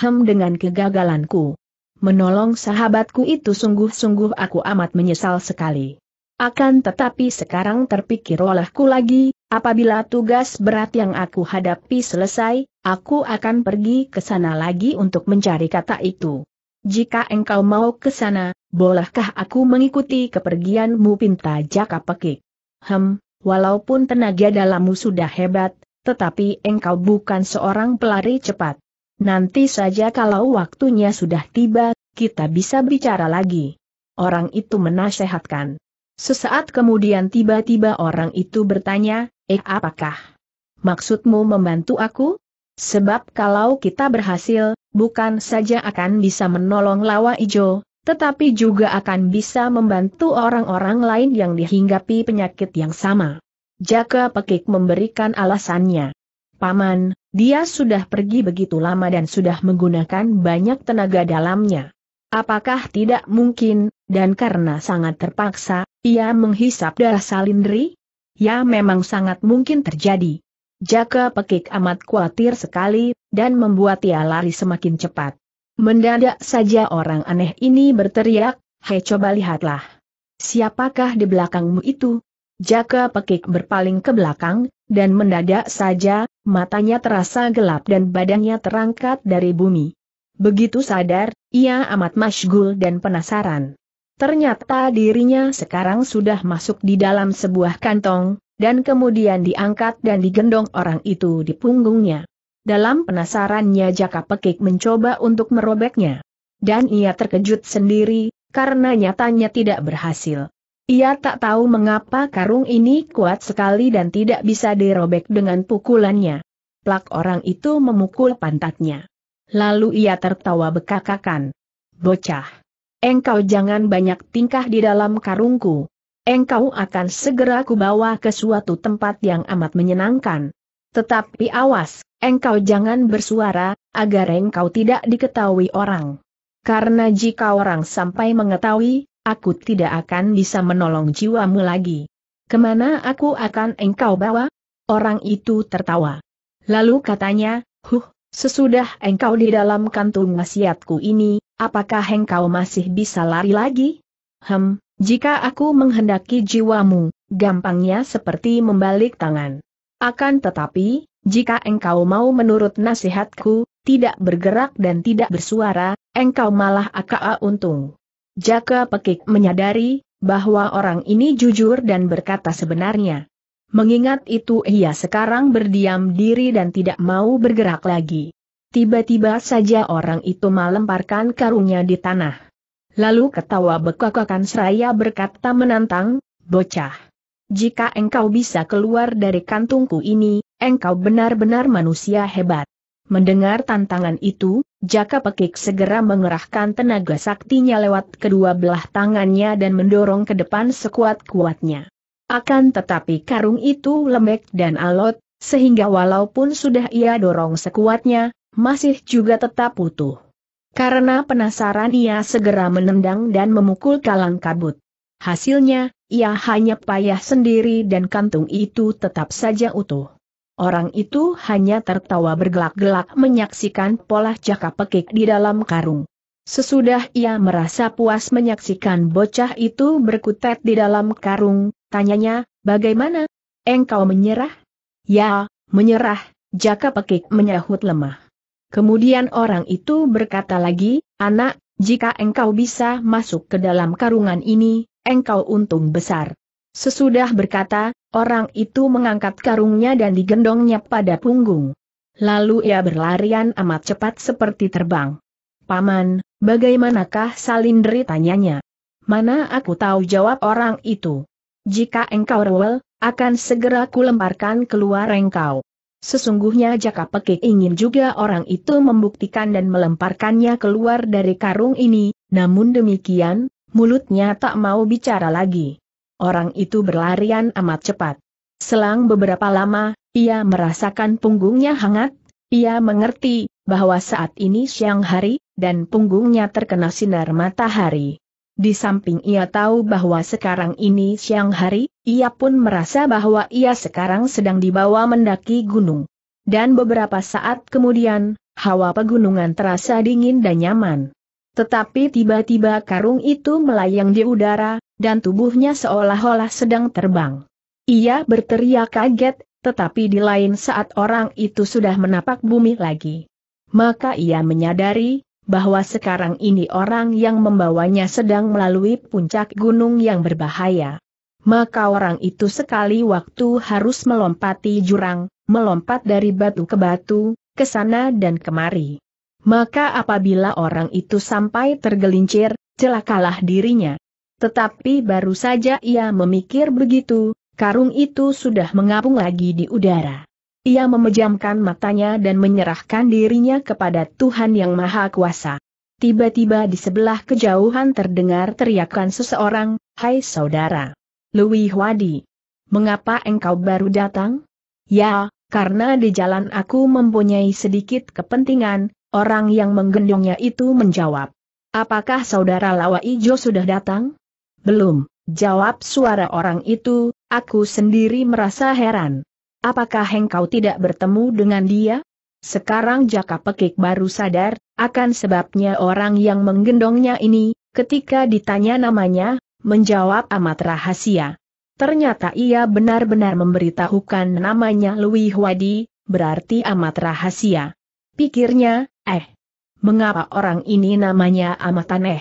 A: Hem dengan kegagalanku. Menolong sahabatku itu sungguh-sungguh aku amat menyesal sekali. Akan tetapi sekarang terpikir olehku lagi, apabila tugas berat yang aku hadapi selesai, aku akan pergi ke sana lagi untuk mencari kata itu. Jika engkau mau ke sana, bolehkah aku mengikuti kepergianmu pinta jaka pekik? Hem, walaupun tenaga dalammu sudah hebat, tetapi engkau bukan seorang pelari cepat. Nanti saja kalau waktunya sudah tiba, kita bisa bicara lagi. Orang itu menasehatkan. Sesaat kemudian tiba-tiba orang itu bertanya, eh apakah? Maksudmu membantu aku? Sebab kalau kita berhasil, bukan saja akan bisa menolong lawa ijo, tetapi juga akan bisa membantu orang-orang lain yang dihinggapi penyakit yang sama. Jaka Pekik memberikan alasannya. Paman, dia sudah pergi begitu lama dan sudah menggunakan banyak tenaga dalamnya. Apakah tidak mungkin, dan karena sangat terpaksa, ia menghisap darah salindri? Ya memang sangat mungkin terjadi. Jaka Pekik amat khawatir sekali, dan membuat ia lari semakin cepat. Mendadak saja orang aneh ini berteriak, hei coba lihatlah. Siapakah di belakangmu itu? Jaka Pekik berpaling ke belakang, dan mendadak saja, matanya terasa gelap dan badannya terangkat dari bumi. Begitu sadar, ia amat masgul dan penasaran. Ternyata dirinya sekarang sudah masuk di dalam sebuah kantong, dan kemudian diangkat dan digendong orang itu di punggungnya. Dalam penasarannya Jaka Pekik mencoba untuk merobeknya. Dan ia terkejut sendiri, karena nyatanya tidak berhasil. Ia tak tahu mengapa karung ini kuat sekali dan tidak bisa dirobek dengan pukulannya. Plak orang itu memukul pantatnya. Lalu ia tertawa bekakakan. Bocah! Engkau jangan banyak tingkah di dalam karungku engkau akan segera kubawa ke suatu tempat yang amat menyenangkan. Tetapi awas, engkau jangan bersuara, agar engkau tidak diketahui orang. Karena jika orang sampai mengetahui, aku tidak akan bisa menolong jiwamu lagi. Kemana aku akan engkau bawa? Orang itu tertawa. Lalu katanya, huh, sesudah engkau di dalam kantung wasiatku ini, apakah engkau masih bisa lari lagi? Hem, jika aku menghendaki jiwamu, gampangnya seperti membalik tangan. Akan tetapi, jika engkau mau menurut nasihatku, tidak bergerak dan tidak bersuara, engkau malah akan untung. Jaka Pekik menyadari, bahwa orang ini jujur dan berkata sebenarnya. Mengingat itu ia sekarang berdiam diri dan tidak mau bergerak lagi. Tiba-tiba saja orang itu melemparkan karungnya di tanah. Lalu ketawa bekakakan seraya berkata menantang, bocah. Jika engkau bisa keluar dari kantungku ini, engkau benar-benar manusia hebat. Mendengar tantangan itu, Jaka Pekik segera mengerahkan tenaga saktinya lewat kedua belah tangannya dan mendorong ke depan sekuat-kuatnya. Akan tetapi karung itu lembek dan alot, sehingga walaupun sudah ia dorong sekuatnya, masih juga tetap utuh. Karena penasaran ia segera menendang dan memukul kalang kabut. Hasilnya, ia hanya payah sendiri dan kantung itu tetap saja utuh. Orang itu hanya tertawa bergelak-gelak menyaksikan pola jaka pekik di dalam karung. Sesudah ia merasa puas menyaksikan bocah itu berkutat di dalam karung, tanyanya, bagaimana? Engkau menyerah? Ya, menyerah, jaka pekik menyahut lemah. Kemudian orang itu berkata lagi, anak, jika engkau bisa masuk ke dalam karungan ini, engkau untung besar. Sesudah berkata, orang itu mengangkat karungnya dan digendongnya pada punggung. Lalu ia berlarian amat cepat seperti terbang. Paman, bagaimanakah Salindri tanyanya? Mana aku tahu jawab orang itu. Jika engkau rewel, akan segera kulemparkan keluar engkau. Sesungguhnya Jaka Pekik ingin juga orang itu membuktikan dan melemparkannya keluar dari karung ini, namun demikian, mulutnya tak mau bicara lagi. Orang itu berlarian amat cepat. Selang beberapa lama, ia merasakan punggungnya hangat, ia mengerti bahwa saat ini siang hari, dan punggungnya terkena sinar matahari. Di samping ia tahu bahwa sekarang ini siang hari, ia pun merasa bahwa ia sekarang sedang dibawa mendaki gunung. Dan beberapa saat kemudian, hawa pegunungan terasa dingin dan nyaman. Tetapi tiba-tiba karung itu melayang di udara, dan tubuhnya seolah-olah sedang terbang. Ia berteriak kaget, tetapi di lain saat orang itu sudah menapak bumi lagi. Maka ia menyadari, bahwa sekarang ini orang yang membawanya sedang melalui puncak gunung yang berbahaya. Maka orang itu sekali waktu harus melompati jurang, melompat dari batu ke batu, ke sana dan kemari. Maka apabila orang itu sampai tergelincir, celakalah dirinya. Tetapi baru saja ia memikir begitu, karung itu sudah mengapung lagi di udara. Ia memejamkan matanya dan menyerahkan dirinya kepada Tuhan Yang Maha Kuasa. Tiba-tiba di sebelah kejauhan terdengar teriakan seseorang, Hai saudara! Louis Wadi! Mengapa engkau baru datang? Ya, karena di jalan aku mempunyai sedikit kepentingan, orang yang menggendongnya itu menjawab. Apakah saudara Lawa Ijo sudah datang? Belum, jawab suara orang itu, aku sendiri merasa heran. Apakah engkau tidak bertemu dengan dia? Sekarang Jaka Pekik baru sadar, akan sebabnya orang yang menggendongnya ini, ketika ditanya namanya, menjawab amat rahasia. Ternyata ia benar-benar memberitahukan namanya Lui Hwadi, berarti amat rahasia. Pikirnya, eh, mengapa orang ini namanya amat aneh?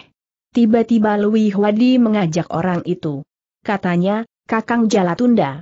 A: Tiba-tiba Lui Hwadi mengajak orang itu. Katanya, Kakang Jalatunda,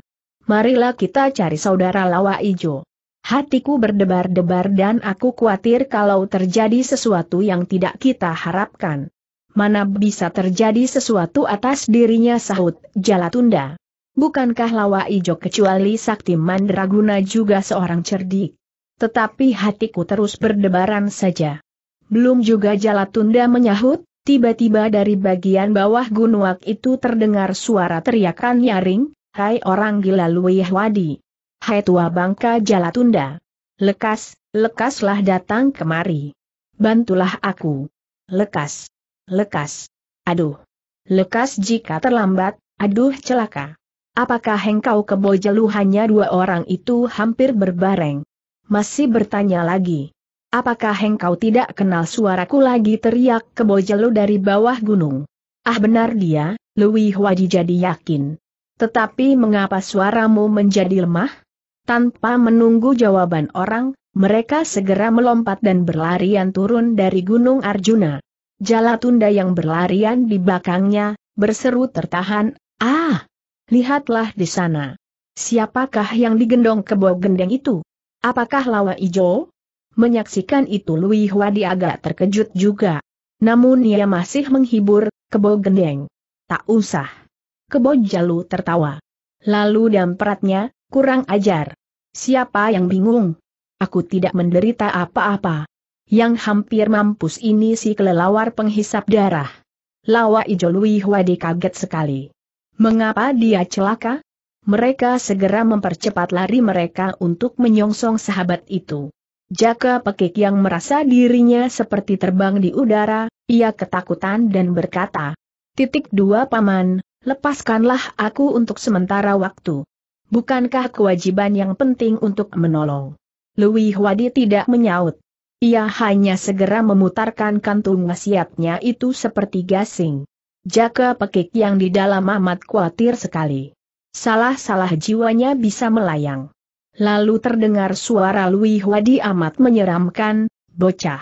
A: marilah kita cari saudara Lawa Ijo. Hatiku berdebar-debar dan aku khawatir kalau terjadi sesuatu yang tidak kita harapkan. Mana bisa terjadi sesuatu atas dirinya sahut Jalatunda. Bukankah Lawa Ijo kecuali Sakti Mandraguna juga seorang cerdik? Tetapi hatiku terus berdebaran saja. Belum juga Jalatunda menyahut, tiba-tiba dari bagian bawah gunung itu terdengar suara teriakan nyaring, Hai orang gila Luih Wadi. Hai tua bangka Jalatunda. Lekas, lekaslah datang kemari. Bantulah aku. Lekas. Lekas. Aduh. Lekas jika terlambat, aduh celaka. Apakah hengkau kebojalu hanya dua orang itu hampir berbareng? Masih bertanya lagi. Apakah hengkau tidak kenal suaraku lagi teriak kebojalu dari bawah gunung? Ah benar dia, Louis Wadi jadi yakin. Tetapi mengapa suaramu menjadi lemah? Tanpa menunggu jawaban orang, mereka segera melompat dan berlarian turun dari Gunung Arjuna. Jalatunda yang berlarian di belakangnya, berseru tertahan, Ah! Lihatlah di sana. Siapakah yang digendong kebo gendeng itu? Apakah lawa ijo? Menyaksikan itu Lui Wadi agak terkejut juga. Namun ia masih menghibur, kebo gendeng. Tak usah. Kebo Jalu tertawa. Lalu dampratnya, kurang ajar. Siapa yang bingung? Aku tidak menderita apa-apa. Yang hampir mampus ini si kelelawar penghisap darah. Lawa Ijo Lui Hwadi kaget sekali. Mengapa dia celaka? Mereka segera mempercepat lari mereka untuk menyongsong sahabat itu. Jaka Pekik yang merasa dirinya seperti terbang di udara, ia ketakutan dan berkata, Titik dua paman, lepaskanlah aku untuk sementara waktu. Bukankah kewajiban yang penting untuk menolong? Lui Hwadi tidak menyaut. Ia hanya segera memutarkan kantung wasiatnya itu seperti gasing. Jaka pekik yang di dalam amat khawatir sekali. Salah-salah jiwanya bisa melayang. Lalu terdengar suara Lui Hwadi amat menyeramkan, bocah.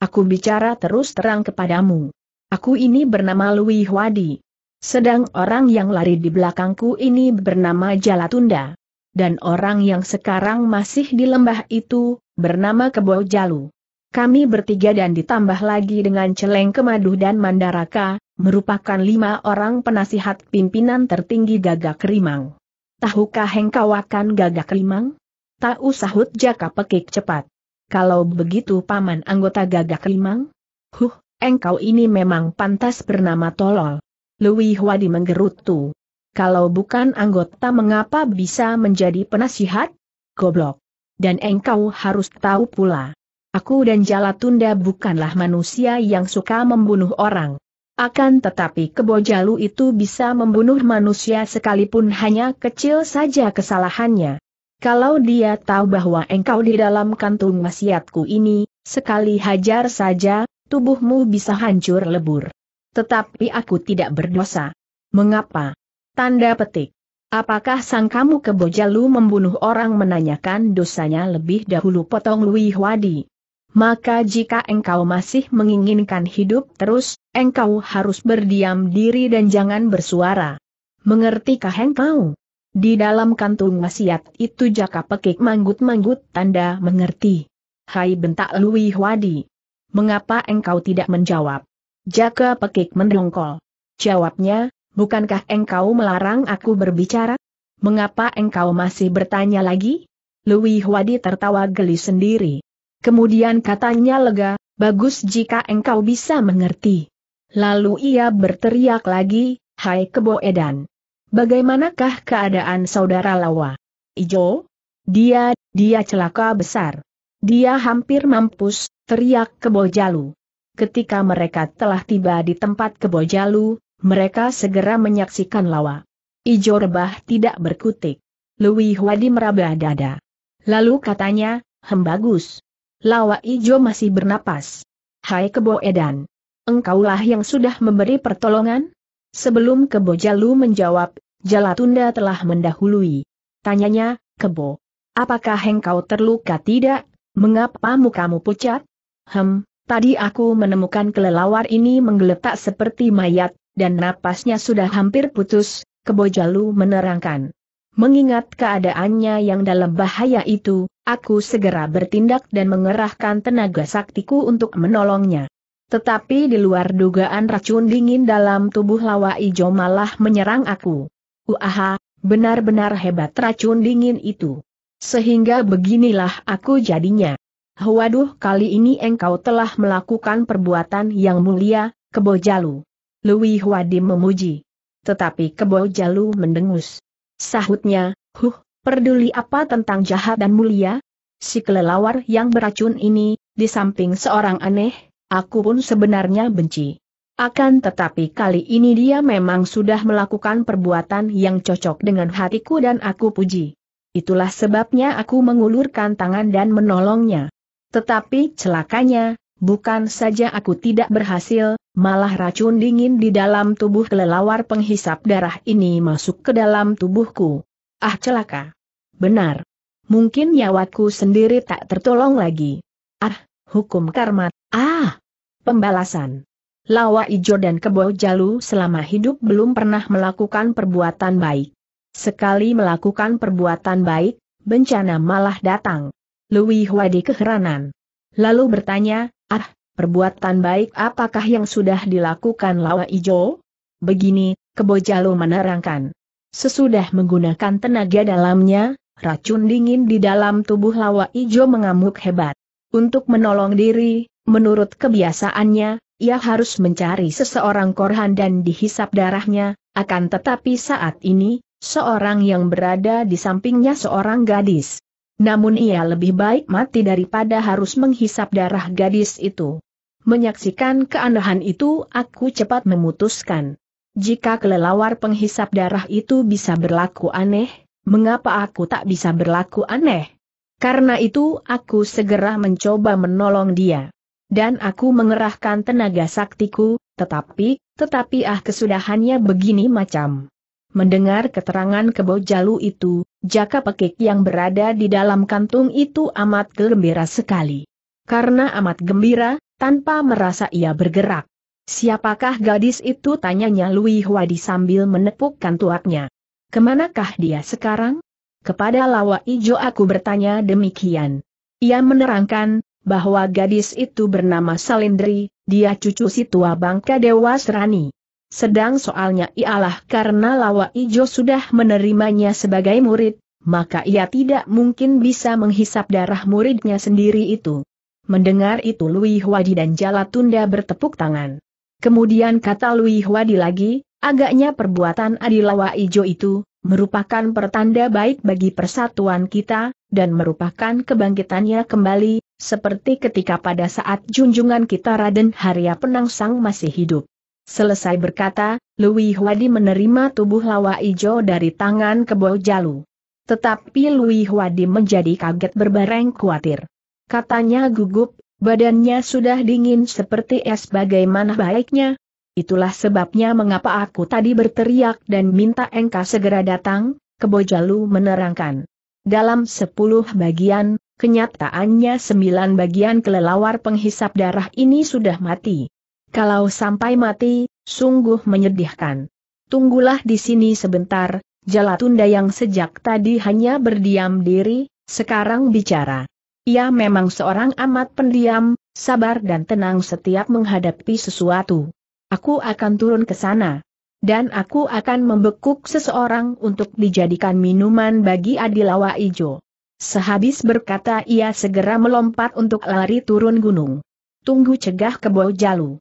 A: Aku bicara terus terang kepadamu. Aku ini bernama Lui Hwadi. Sedang orang yang lari di belakangku ini bernama Jalatunda. Dan orang yang sekarang masih di lembah itu, bernama Kebo Jalu. Kami bertiga dan ditambah lagi dengan Celeng Kemadu dan Mandaraka, merupakan lima orang penasihat pimpinan tertinggi Gagak Rimang. Tahukah engkau akan Gagak Rimang? Tak usahut jaka pekik cepat. Kalau begitu paman anggota Gagak Rimang? Huh, engkau ini memang pantas bernama tolol. Louis Hwadi menggerutu. Kalau bukan anggota mengapa bisa menjadi penasihat? Goblok. Dan engkau harus tahu pula. Aku dan Jalatunda bukanlah manusia yang suka membunuh orang. Akan tetapi kebojalu itu bisa membunuh manusia sekalipun hanya kecil saja kesalahannya. Kalau dia tahu bahwa engkau di dalam kantung masyiatku ini, sekali hajar saja, tubuhmu bisa hancur lebur. Tetapi aku tidak berdosa. Mengapa? Tanda petik. Apakah sang kamu kebojalu membunuh orang menanyakan dosanya lebih dahulu potong Lui Hwadi? Maka jika engkau masih menginginkan hidup terus, engkau harus berdiam diri dan jangan bersuara. Mengertikah engkau? Di dalam kantung wasiat itu jaka pekik manggut-manggut tanda mengerti. Hai bentak Lui Hwadi. Mengapa engkau tidak menjawab? Jaka Pekik mendongkol. Jawabnya, bukankah engkau melarang aku berbicara? Mengapa engkau masih bertanya lagi? Lui Hwadi tertawa geli sendiri. Kemudian katanya lega, bagus jika engkau bisa mengerti. Lalu ia berteriak lagi, Hai Kebo Edan. Bagaimanakah keadaan saudara Lawa? Ijo? Dia, dia celaka besar. Dia hampir mampus, teriak Kebo Jalu ketika mereka telah tiba di tempat Kebojalu, mereka segera menyaksikan lawa. Ijo rebah tidak berkutik. Lui Huadi meraba dada. Lalu katanya, hem bagus. Lawa Ijo masih bernapas. Hai Kebo Edan. Engkaulah yang sudah memberi pertolongan? Sebelum kebo Jalu menjawab, Jalatunda telah mendahului. Tanyanya, Kebo. Apakah engkau terluka tidak? Mengapa mukamu pucat? Hem, Tadi aku menemukan kelelawar ini menggeletak seperti mayat, dan napasnya sudah hampir putus, Kebojalu menerangkan. Mengingat keadaannya yang dalam bahaya itu, aku segera bertindak dan mengerahkan tenaga saktiku untuk menolongnya. Tetapi di luar dugaan racun dingin dalam tubuh Lawa Ijo malah menyerang aku. Uaha, benar-benar hebat racun dingin itu. Sehingga beginilah aku jadinya. Waduh kali ini engkau telah melakukan perbuatan yang mulia, Kebo Jalu. Lui Huadi memuji. Tetapi Kebo Jalu mendengus. Sahutnya, huh, peduli apa tentang jahat dan mulia? Si kelelawar yang beracun ini, di samping seorang aneh, aku pun sebenarnya benci. Akan tetapi kali ini dia memang sudah melakukan perbuatan yang cocok dengan hatiku dan aku puji. Itulah sebabnya aku mengulurkan tangan dan menolongnya. Tetapi celakanya, bukan saja aku tidak berhasil, malah racun dingin di dalam tubuh kelelawar penghisap darah ini masuk ke dalam tubuhku. Ah celaka. Benar. Mungkin nyawaku sendiri tak tertolong lagi. Ah, hukum karma. Ah, pembalasan. Lawa Ijo dan Kebo Jalu selama hidup belum pernah melakukan perbuatan baik. Sekali melakukan perbuatan baik, bencana malah datang. Louis keheranan. Lalu bertanya, ah, perbuatan baik apakah yang sudah dilakukan Lawa Ijo? Begini, Kebojalo menerangkan. Sesudah menggunakan tenaga dalamnya, racun dingin di dalam tubuh Lawa Ijo mengamuk hebat. Untuk menolong diri, menurut kebiasaannya, ia harus mencari seseorang korhan dan dihisap darahnya, akan tetapi saat ini, seorang yang berada di sampingnya seorang gadis. Namun ia lebih baik mati daripada harus menghisap darah gadis itu. Menyaksikan keanehan itu aku cepat memutuskan. Jika kelelawar penghisap darah itu bisa berlaku aneh, mengapa aku tak bisa berlaku aneh? Karena itu aku segera mencoba menolong dia. Dan aku mengerahkan tenaga saktiku, tetapi, tetapi ah kesudahannya begini macam. Mendengar keterangan kebo jalu itu, jaka pekik yang berada di dalam kantung itu amat gembira sekali. Karena amat gembira, tanpa merasa ia bergerak. Siapakah gadis itu tanyanya Lui Huadi sambil menepuk kantuaknya. Kemanakah dia sekarang? Kepada lawa ijo aku bertanya demikian. Ia menerangkan, bahwa gadis itu bernama Salindri, dia cucu si tua bangka Dewa Serani. Sedang soalnya ialah karena Lawa Ijo sudah menerimanya sebagai murid, maka ia tidak mungkin bisa menghisap darah muridnya sendiri itu. Mendengar itu Lui Hwadi dan Jala Tunda bertepuk tangan. Kemudian kata Lui Hwadi lagi, agaknya perbuatan Adi Lawa Ijo itu, merupakan pertanda baik bagi persatuan kita, dan merupakan kebangkitannya kembali, seperti ketika pada saat junjungan kita Raden Harya Penangsang masih hidup. Selesai berkata, Lui Huadi menerima tubuh lawa ijo dari tangan kebo jalu. Tetapi Lui Huadi menjadi kaget berbareng khawatir. Katanya gugup, badannya sudah dingin seperti es bagaimana baiknya. Itulah sebabnya mengapa aku tadi berteriak dan minta engkau segera datang, kebo jalu menerangkan. Dalam sepuluh bagian, kenyataannya sembilan bagian kelelawar penghisap darah ini sudah mati. Kalau sampai mati, sungguh menyedihkan. Tunggulah di sini sebentar, Jalatunda yang sejak tadi hanya berdiam diri, sekarang bicara. Ia memang seorang amat pendiam, sabar dan tenang setiap menghadapi sesuatu. Aku akan turun ke sana. Dan aku akan membekuk seseorang untuk dijadikan minuman bagi Adilawa Ijo. Sehabis berkata ia segera melompat untuk lari turun gunung. Tunggu cegah kebo jalu.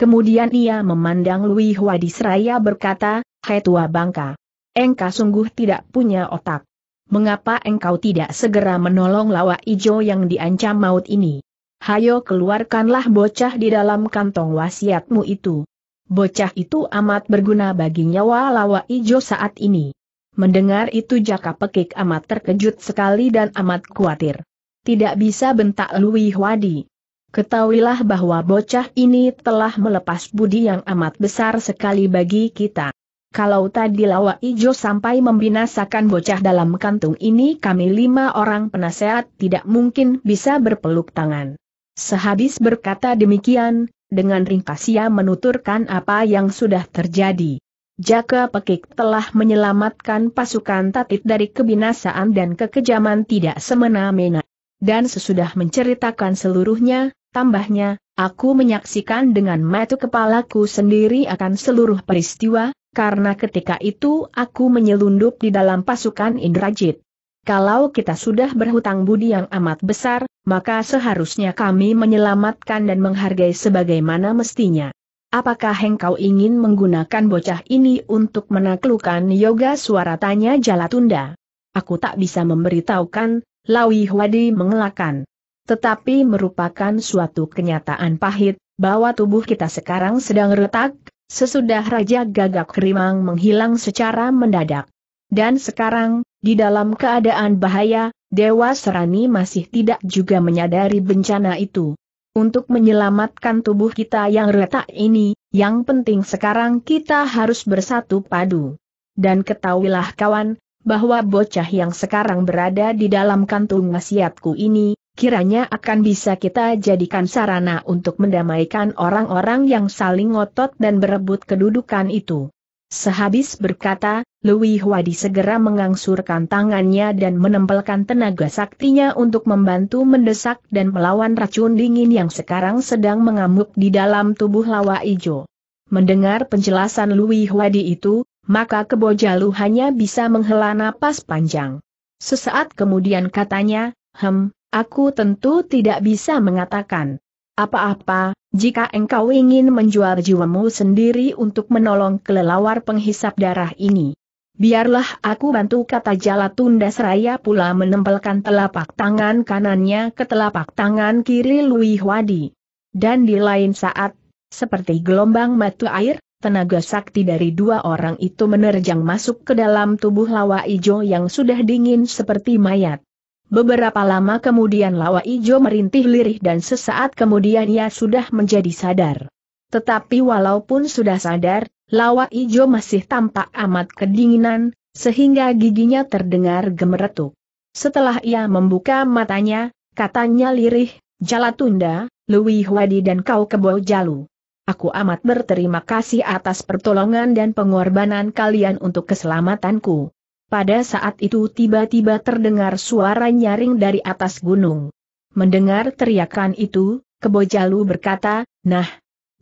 A: Kemudian ia memandang Lui Huadi seraya berkata, Hai tua bangka. Engkau sungguh tidak punya otak. Mengapa engkau tidak segera menolong lawa ijo yang diancam maut ini? Hayo keluarkanlah bocah di dalam kantong wasiatmu itu. Bocah itu amat berguna bagi nyawa lawa ijo saat ini. Mendengar itu Jaka Pekik amat terkejut sekali dan amat khawatir. Tidak bisa bentak Lui Wadi. Ketahuilah bahwa bocah ini telah melepas budi yang amat besar sekali bagi kita. Kalau tadi Lawa Ijo sampai membinasakan bocah dalam kantung ini kami lima orang penasehat tidak mungkin bisa berpeluk tangan. Sehabis berkata demikian, dengan ringkas ia menuturkan apa yang sudah terjadi. Jaka Pekik telah menyelamatkan pasukan Tatit dari kebinasaan dan kekejaman tidak semena-mena dan sesudah menceritakan seluruhnya, tambahnya, aku menyaksikan dengan mata kepalaku sendiri akan seluruh peristiwa, karena ketika itu aku menyelundup di dalam pasukan Indrajit. Kalau kita sudah berhutang budi yang amat besar, maka seharusnya kami menyelamatkan dan menghargai sebagaimana mestinya. Apakah engkau ingin menggunakan bocah ini untuk menaklukkan yoga suara tanya Jalatunda? Aku tak bisa memberitahukan, Lawi Hwadi mengelakkan. Tetapi merupakan suatu kenyataan pahit, bahwa tubuh kita sekarang sedang retak, sesudah Raja Gagak Kerimang menghilang secara mendadak. Dan sekarang, di dalam keadaan bahaya, Dewa Serani masih tidak juga menyadari bencana itu. Untuk menyelamatkan tubuh kita yang retak ini, yang penting sekarang kita harus bersatu padu. Dan ketahuilah kawan, bahwa bocah yang sekarang berada di dalam kantung wasiatku ini, kiranya akan bisa kita jadikan sarana untuk mendamaikan orang-orang yang saling ngotot dan berebut kedudukan itu. Sehabis berkata, Lui Huadi segera mengangsurkan tangannya dan menempelkan tenaga saktinya untuk membantu mendesak dan melawan racun dingin yang sekarang sedang mengamuk di dalam tubuh lawa ijo. Mendengar penjelasan Lui Huadi itu, maka kebo jalu hanya bisa menghela napas panjang. Sesaat kemudian katanya, hem, aku tentu tidak bisa mengatakan apa-apa, jika engkau ingin menjual jiwamu sendiri untuk menolong kelelawar penghisap darah ini. Biarlah aku bantu kata Jala Tunda Seraya pula menempelkan telapak tangan kanannya ke telapak tangan kiri Lui Wadi. Dan di lain saat, seperti gelombang mata air, tenaga sakti dari dua orang itu menerjang masuk ke dalam tubuh Lawa Ijo yang sudah dingin seperti mayat. Beberapa lama kemudian Lawa Ijo merintih lirih dan sesaat kemudian ia sudah menjadi sadar. Tetapi walaupun sudah sadar, Lawa Ijo masih tampak amat kedinginan, sehingga giginya terdengar gemeretuk. Setelah ia membuka matanya, katanya lirih, Jalatunda, Lui Wadi dan kau kebo jalu. Aku amat berterima kasih atas pertolongan dan pengorbanan kalian untuk keselamatanku. Pada saat itu tiba-tiba terdengar suara nyaring dari atas gunung. Mendengar teriakan itu, Kebojalu berkata, nah,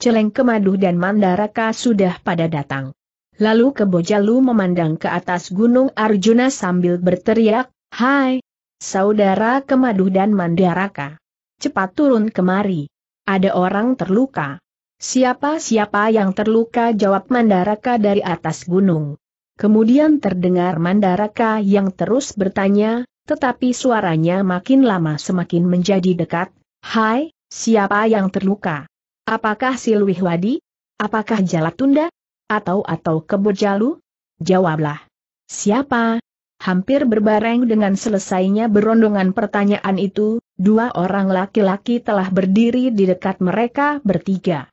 A: celeng kemaduh dan mandaraka sudah pada datang. Lalu Kebojalu memandang ke atas gunung Arjuna sambil berteriak, hai, saudara kemaduh dan mandaraka. Cepat turun kemari. Ada orang terluka. Siapa-siapa yang terluka jawab Mandaraka dari atas gunung. Kemudian terdengar Mandaraka yang terus bertanya, tetapi suaranya makin lama semakin menjadi dekat, Hai, siapa yang terluka? Apakah Silwihwadi? Apakah Jalatunda? Atau-atau Kebojalu? Jawablah. Siapa? Hampir berbareng dengan selesainya berondongan pertanyaan itu, dua orang laki-laki telah berdiri di dekat mereka bertiga.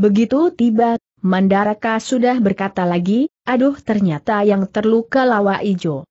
A: Begitu tiba, Mandaraka sudah berkata lagi, aduh ternyata yang terluka lawa ijo.